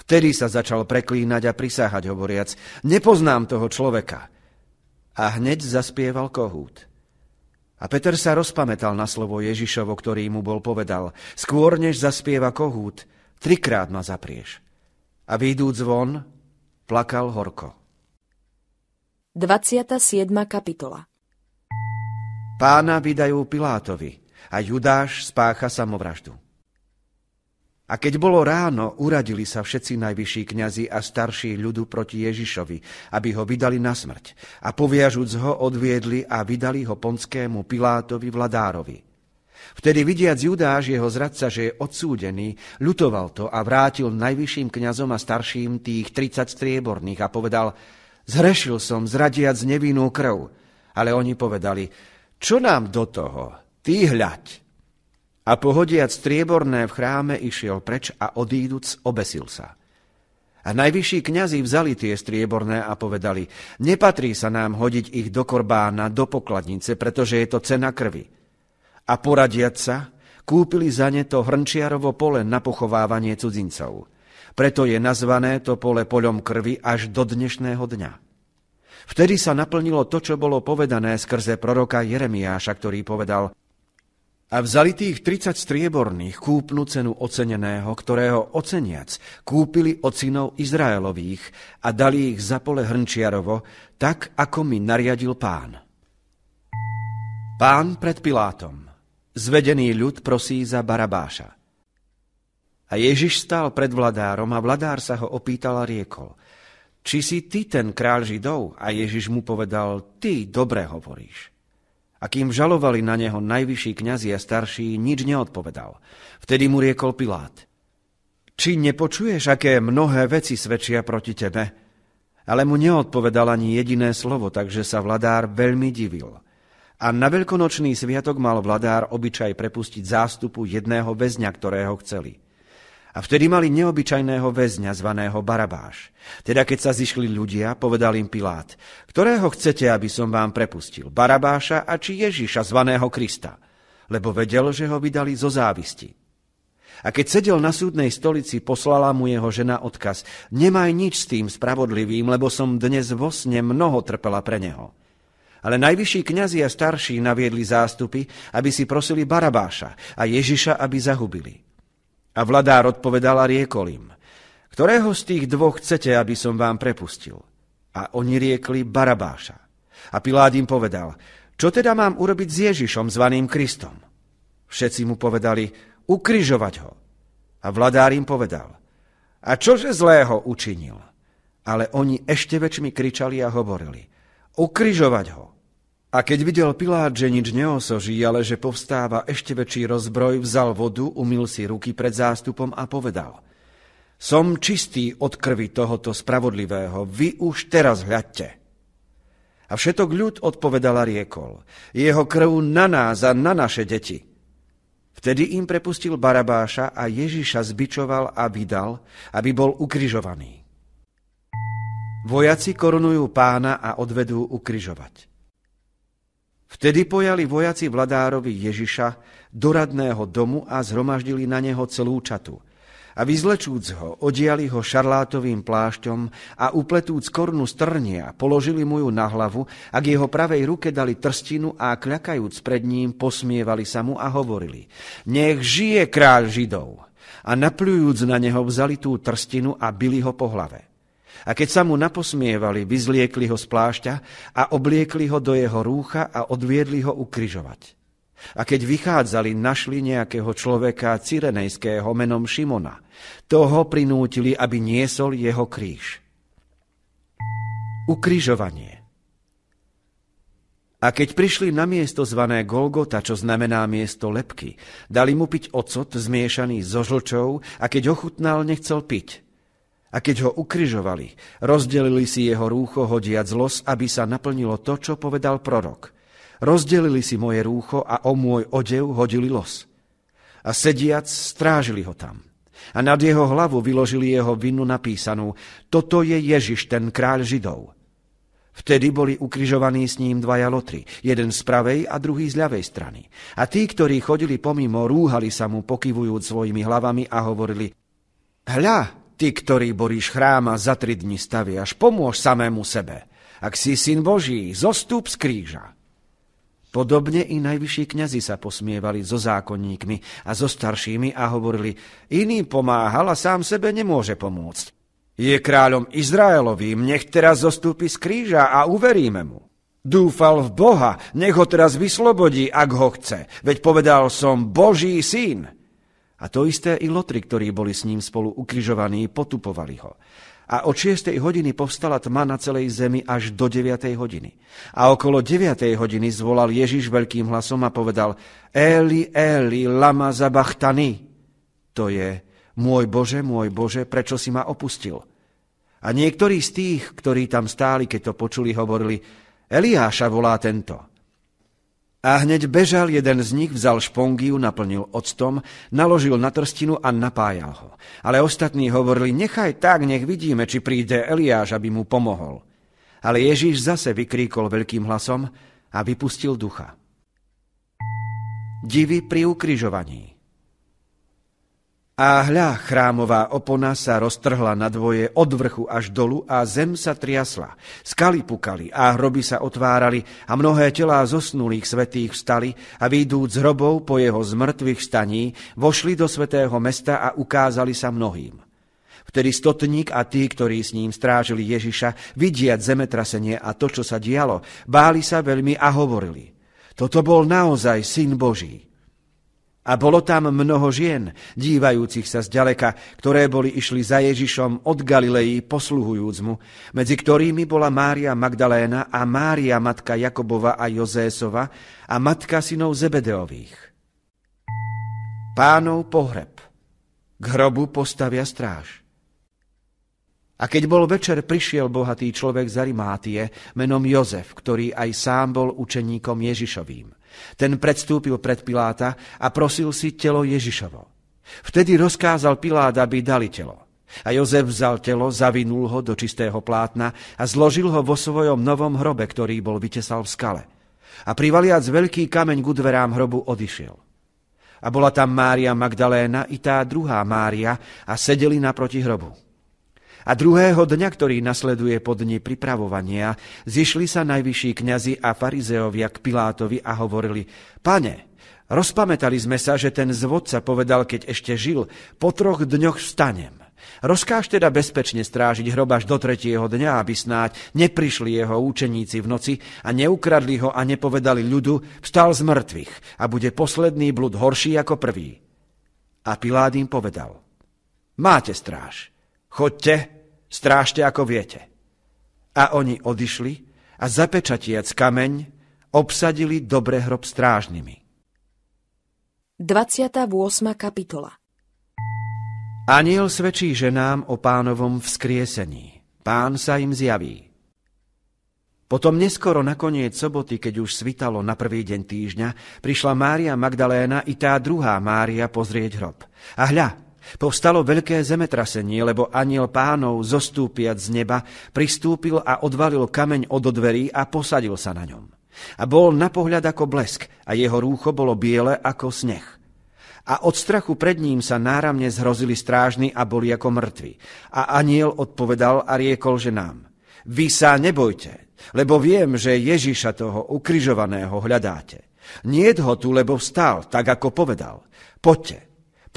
Vtedy sa začal preklínať a prisáhať hovoriac, nepoznám toho človeka. A hneď zaspieval kohút. A Peter sa rozpamätal na slovo Ježišovo, ktorý mu bol povedal. Skôr než zaspieva kohút, trikrát ma zaprieš. A výjdúc von, plakal horko. 27. kapitola Pána vydajú Pilátovi a Judáš spácha samovraždu. A keď bolo ráno, uradili sa všetci najvyšší kňazi a starší ľudu proti Ježišovi, aby ho vydali na smrť. A poviažúc ho odviedli a vydali ho ponskému Pilátovi vladárovi. Vtedy vidiac Judáš, jeho zradca, že je odsúdený, ľutoval to a vrátil najvyšším kňazom a starším tých 30 strieborných a povedal, zhrešil som, zradiac nevinnú krv. Ale oni povedali, čo nám do toho, ty hľaď. A pohodiac strieborné v chráme išiel preč a odíduc obesil sa. A najvyšší kňazi vzali tie strieborné a povedali, nepatrí sa nám hodiť ich do korbána, do pokladnice, pretože je to cena krvi. A poradiať sa, kúpili za ne to hrnčiarovo pole na pochovávanie cudzincov. Preto je nazvané to pole poľom krvi až do dnešného dňa. Vtedy sa naplnilo to, čo bolo povedané skrze proroka Jeremiáša, ktorý povedal, a vzali tých 30 strieborných kúpnu cenu oceneného, ktorého oceniac kúpili od synov Izraelových a dali ich za pole hrnčiarovo, tak ako mi nariadil pán. Pán pred Pilátom. Zvedený ľud prosí za Barabáša. A Ježiš stál pred vladárom a vladár sa ho opýtal a riekol. Či si ty ten kráľ Židov? A Ježiš mu povedal, ty dobre hovoríš. A kým žalovali na neho najvyšší kňazi a starší, nič neodpovedal. Vtedy mu riekol Pilát. Či nepočuješ, aké mnohé veci svedčia proti tebe? Ale mu neodpovedal ani jediné slovo, takže sa vladár veľmi divil. A na veľkonočný sviatok mal vladár obyčaj prepustiť zástupu jedného väzňa, ktorého chceli. A vtedy mali neobyčajného väzňa zvaného Barabáš. Teda keď sa zišli ľudia, povedal im Pilát, ktorého chcete, aby som vám prepustil, Barabáša a či Ježiša zvaného Krista, lebo vedel, že ho vydali zo závisti. A keď sedel na súdnej stolici, poslala mu jeho žena odkaz, nemaj nič s tým spravodlivým, lebo som dnes vo sne mnoho trpela pre neho. Ale najvyšší kňazi a starší naviedli zástupy, aby si prosili Barabáša a Ježiša, aby zahubili. A vladár odpovedal a riekol im, ktorého z tých dvoch chcete, aby som vám prepustil? A oni riekli Barabáša. A Pilát im povedal, čo teda mám urobiť s Ježišom zvaným Kristom? Všetci mu povedali, ukryžovať ho. A vladár im povedal, a čože zlého učinil? Ale oni ešte väčšmi kričali a hovorili, ukryžovať ho. A keď videl Pilát, že nič neosoží, ale že povstáva ešte väčší rozbroj, vzal vodu, umil si ruky pred zástupom a povedal Som čistý od krvi tohoto spravodlivého, vy už teraz hľadte. A všetok ľud odpovedala riekol Jeho krv na nás a na naše deti. Vtedy im prepustil Barabáša a Ježiša zbičoval a vydal, aby bol ukrižovaný. Vojaci korunujú pána a odvedú ukrižovať. Vtedy pojali vojaci vladárovi Ježiša do radného domu a zhromaždili na neho celú čatu. A vyzlečúc ho, odiali ho šarlátovým plášťom a upletúc kornu strnia, položili mu ju na hlavu a k jeho pravej ruke dali trstinu a kľakajúc pred ním, posmievali sa mu a hovorili Nech žije kráľ Židov! A napľujúc na neho, vzali tú trstinu a bili ho po hlave. A keď sa mu naposmievali, vyzliekli ho z plášťa a obliekli ho do jeho rúcha a odviedli ho ukryžovať. A keď vychádzali, našli nejakého človeka cyrenejského menom Šimona. Toho prinútili, aby niesol jeho kríž. Ukrižovanie A keď prišli na miesto zvané Golgota, čo znamená miesto lepky, dali mu piť ocot zmiešaný so žlčou a keď ochutnal, nechcel piť – a keď ho ukryžovali, rozdelili si jeho rúcho, hodiac los, aby sa naplnilo to, čo povedal prorok. Rozdelili si moje rúcho a o môj odev hodili los. A sediac strážili ho tam. A nad jeho hlavu vyložili jeho vinu napísanú Toto je Ježiš, ten kráľ Židov. Vtedy boli ukrižovaní s ním dvaja lotry, jeden z pravej a druhý z ľavej strany. A tí, ktorí chodili pomimo, rúhali sa mu, pokyvujúc svojimi hlavami a hovorili Hľa, Ty, ktorý boríš chráma, za tri dni staviaš, pomôž samému sebe. Ak si syn Boží, zostup z kríža. Podobne i najvyšší kňazi sa posmievali so zákonníkmi a so staršími a hovorili, iný pomáhal a sám sebe nemôže pomôcť. Je kráľom Izraelovým, nech teraz zostúpi z kríža a uveríme mu. Dúfal v Boha, nech ho teraz vyslobodí, ak ho chce, veď povedal som Boží syn. A to isté i Lotri, ktorí boli s ním spolu ukrižovaní, potupovali ho. A o 6. hodiny povstala tma na celej zemi až do 9. hodiny. A okolo 9. hodiny zvolal Ježiš veľkým hlasom a povedal Eli, Eli, lama zabachtani. To je Môj Bože, môj Bože, prečo si ma opustil? A niektorí z tých, ktorí tam stáli, keď to počuli, hovorili Eliáša volá tento. A hneď bežal jeden z nich, vzal špongiu, naplnil octom, naložil na trstinu a napájal ho. Ale ostatní hovorili, nechaj tak, nech vidíme, či príde Eliáš, aby mu pomohol. Ale Ježíš zase vykríkol veľkým hlasom a vypustil ducha. Divy pri ukrižovaní. A hľa, chrámová opona sa roztrhla na dvoje od vrchu až dolu a zem sa triasla. Skaly pukali a hroby sa otvárali a mnohé telá zosnulých svetých vstali a výjdúc z hrobov po jeho zmrtvých staní, vošli do svetého mesta a ukázali sa mnohým. Vtedy stotník a tí, ktorí s ním strážili Ježiša, vidiať zemetrasenie a to, čo sa dialo, báli sa veľmi a hovorili. Toto bol naozaj syn Boží. A bolo tam mnoho žien, dívajúcich sa zďaleka, ktoré boli išli za Ježišom od Galilei, posluhujúc mu, medzi ktorými bola Mária Magdaléna a Mária matka Jakobova a Jozésova a matka synov Zebedeových. Pánov pohreb. K hrobu postavia stráž. A keď bol večer, prišiel bohatý človek z Arimátie menom Jozef, ktorý aj sám bol učeníkom Ježišovým. Ten predstúpil pred Piláta a prosil si telo Ježišovo. Vtedy rozkázal Pilát, aby dali telo. A Jozef vzal telo, zavinul ho do čistého plátna a zložil ho vo svojom novom hrobe, ktorý bol vytesal v skale. A privaliac veľký kameň k dverám hrobu odišiel. A bola tam Mária Magdaléna i tá druhá Mária a sedeli naproti hrobu. A druhého dňa, ktorý nasleduje po dni pripravovania, zišli sa najvyšší kňazi a farizeovia k Pilátovi a hovorili, Pane, rozpamätali sme sa, že ten zvodca povedal, keď ešte žil, po troch dňoch vstanem. Rozkáž teda bezpečne strážiť hrob až do tretieho dňa, aby snáď neprišli jeho účeníci v noci a neukradli ho a nepovedali ľudu, vstal z mŕtvych a bude posledný blud horší ako prvý. A Pilát im povedal, máte stráž, chodte strážte ako viete. A oni odišli a zapečatiac kameň obsadili dobre hrob strážnymi. 28. kapitola Aniel svedčí ženám o pánovom vzkriesení. Pán sa im zjaví. Potom neskoro na koniec soboty, keď už svitalo na prvý deň týždňa, prišla Mária Magdaléna i tá druhá Mária pozrieť hrob. A hľa, Povstalo veľké zemetrasenie, lebo aniel pánov, zostúpiac z neba, pristúpil a odvalil kameň od dverí a posadil sa na ňom. A bol na pohľad ako blesk a jeho rúcho bolo biele ako sneh. A od strachu pred ním sa náramne zhrozili strážni a boli ako mŕtvi. A aniel odpovedal a riekol ženám, vy sa nebojte, lebo viem, že Ježiša toho ukrižovaného hľadáte. Nied ho tu, lebo vstal, tak ako povedal. Poďte,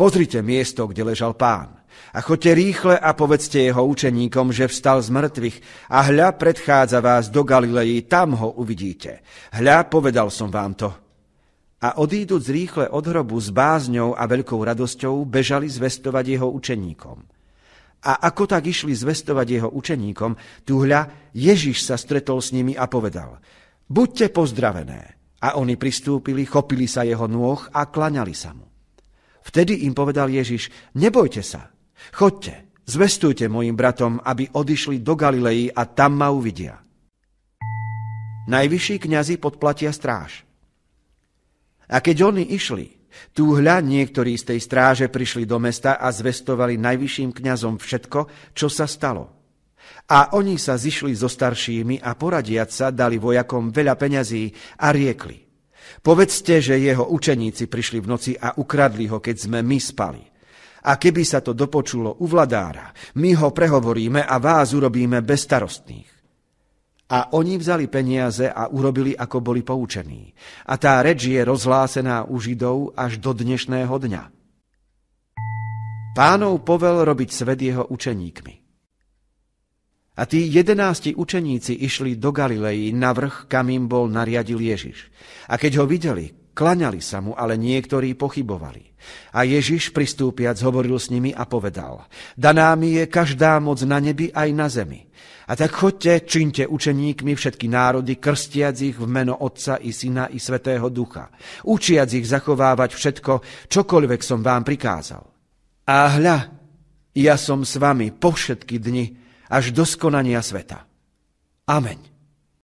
Pozrite miesto, kde ležal pán. A choďte rýchle a povedzte jeho učeníkom, že vstal z mŕtvych a hľa predchádza vás do Galilei, tam ho uvidíte. Hľa, povedal som vám to. A odíduc rýchle od hrobu s bázňou a veľkou radosťou bežali zvestovať jeho učeníkom. A ako tak išli zvestovať jeho učeníkom, tu hľa Ježiš sa stretol s nimi a povedal Buďte pozdravené. A oni pristúpili, chopili sa jeho nôh a klaňali sa mu. Vtedy im povedal Ježiš, nebojte sa, chodte, zvestujte mojim bratom, aby odišli do Galilei a tam ma uvidia. Najvyšší kňazi podplatia stráž. A keď oni išli, tu hľa niektorí z tej stráže prišli do mesta a zvestovali najvyšším kňazom všetko, čo sa stalo. A oni sa zišli so staršími a poradiať sa dali vojakom veľa peňazí a riekli – Povedzte, že jeho učeníci prišli v noci a ukradli ho, keď sme my spali. A keby sa to dopočulo u vladára, my ho prehovoríme a vás urobíme bezstarostných. A oni vzali peniaze a urobili, ako boli poučení. A tá reč je rozhlásená u Židov až do dnešného dňa. Pánov povel robiť svet jeho učeníkmi. A tí jedenácti učeníci išli do Galilei na vrch, kam im bol nariadil Ježiš. A keď ho videli, klaňali sa mu, ale niektorí pochybovali. A Ježiš pristúpiac hovoril s nimi a povedal, daná mi je každá moc na nebi aj na zemi. A tak chodte, činte učeníkmi všetky národy, krstiac ich v meno Otca i Syna i Svetého Ducha, učiac ich zachovávať všetko, čokoľvek som vám prikázal. A hľa, ja som s vami po všetky dni až do skonania sveta. Amen.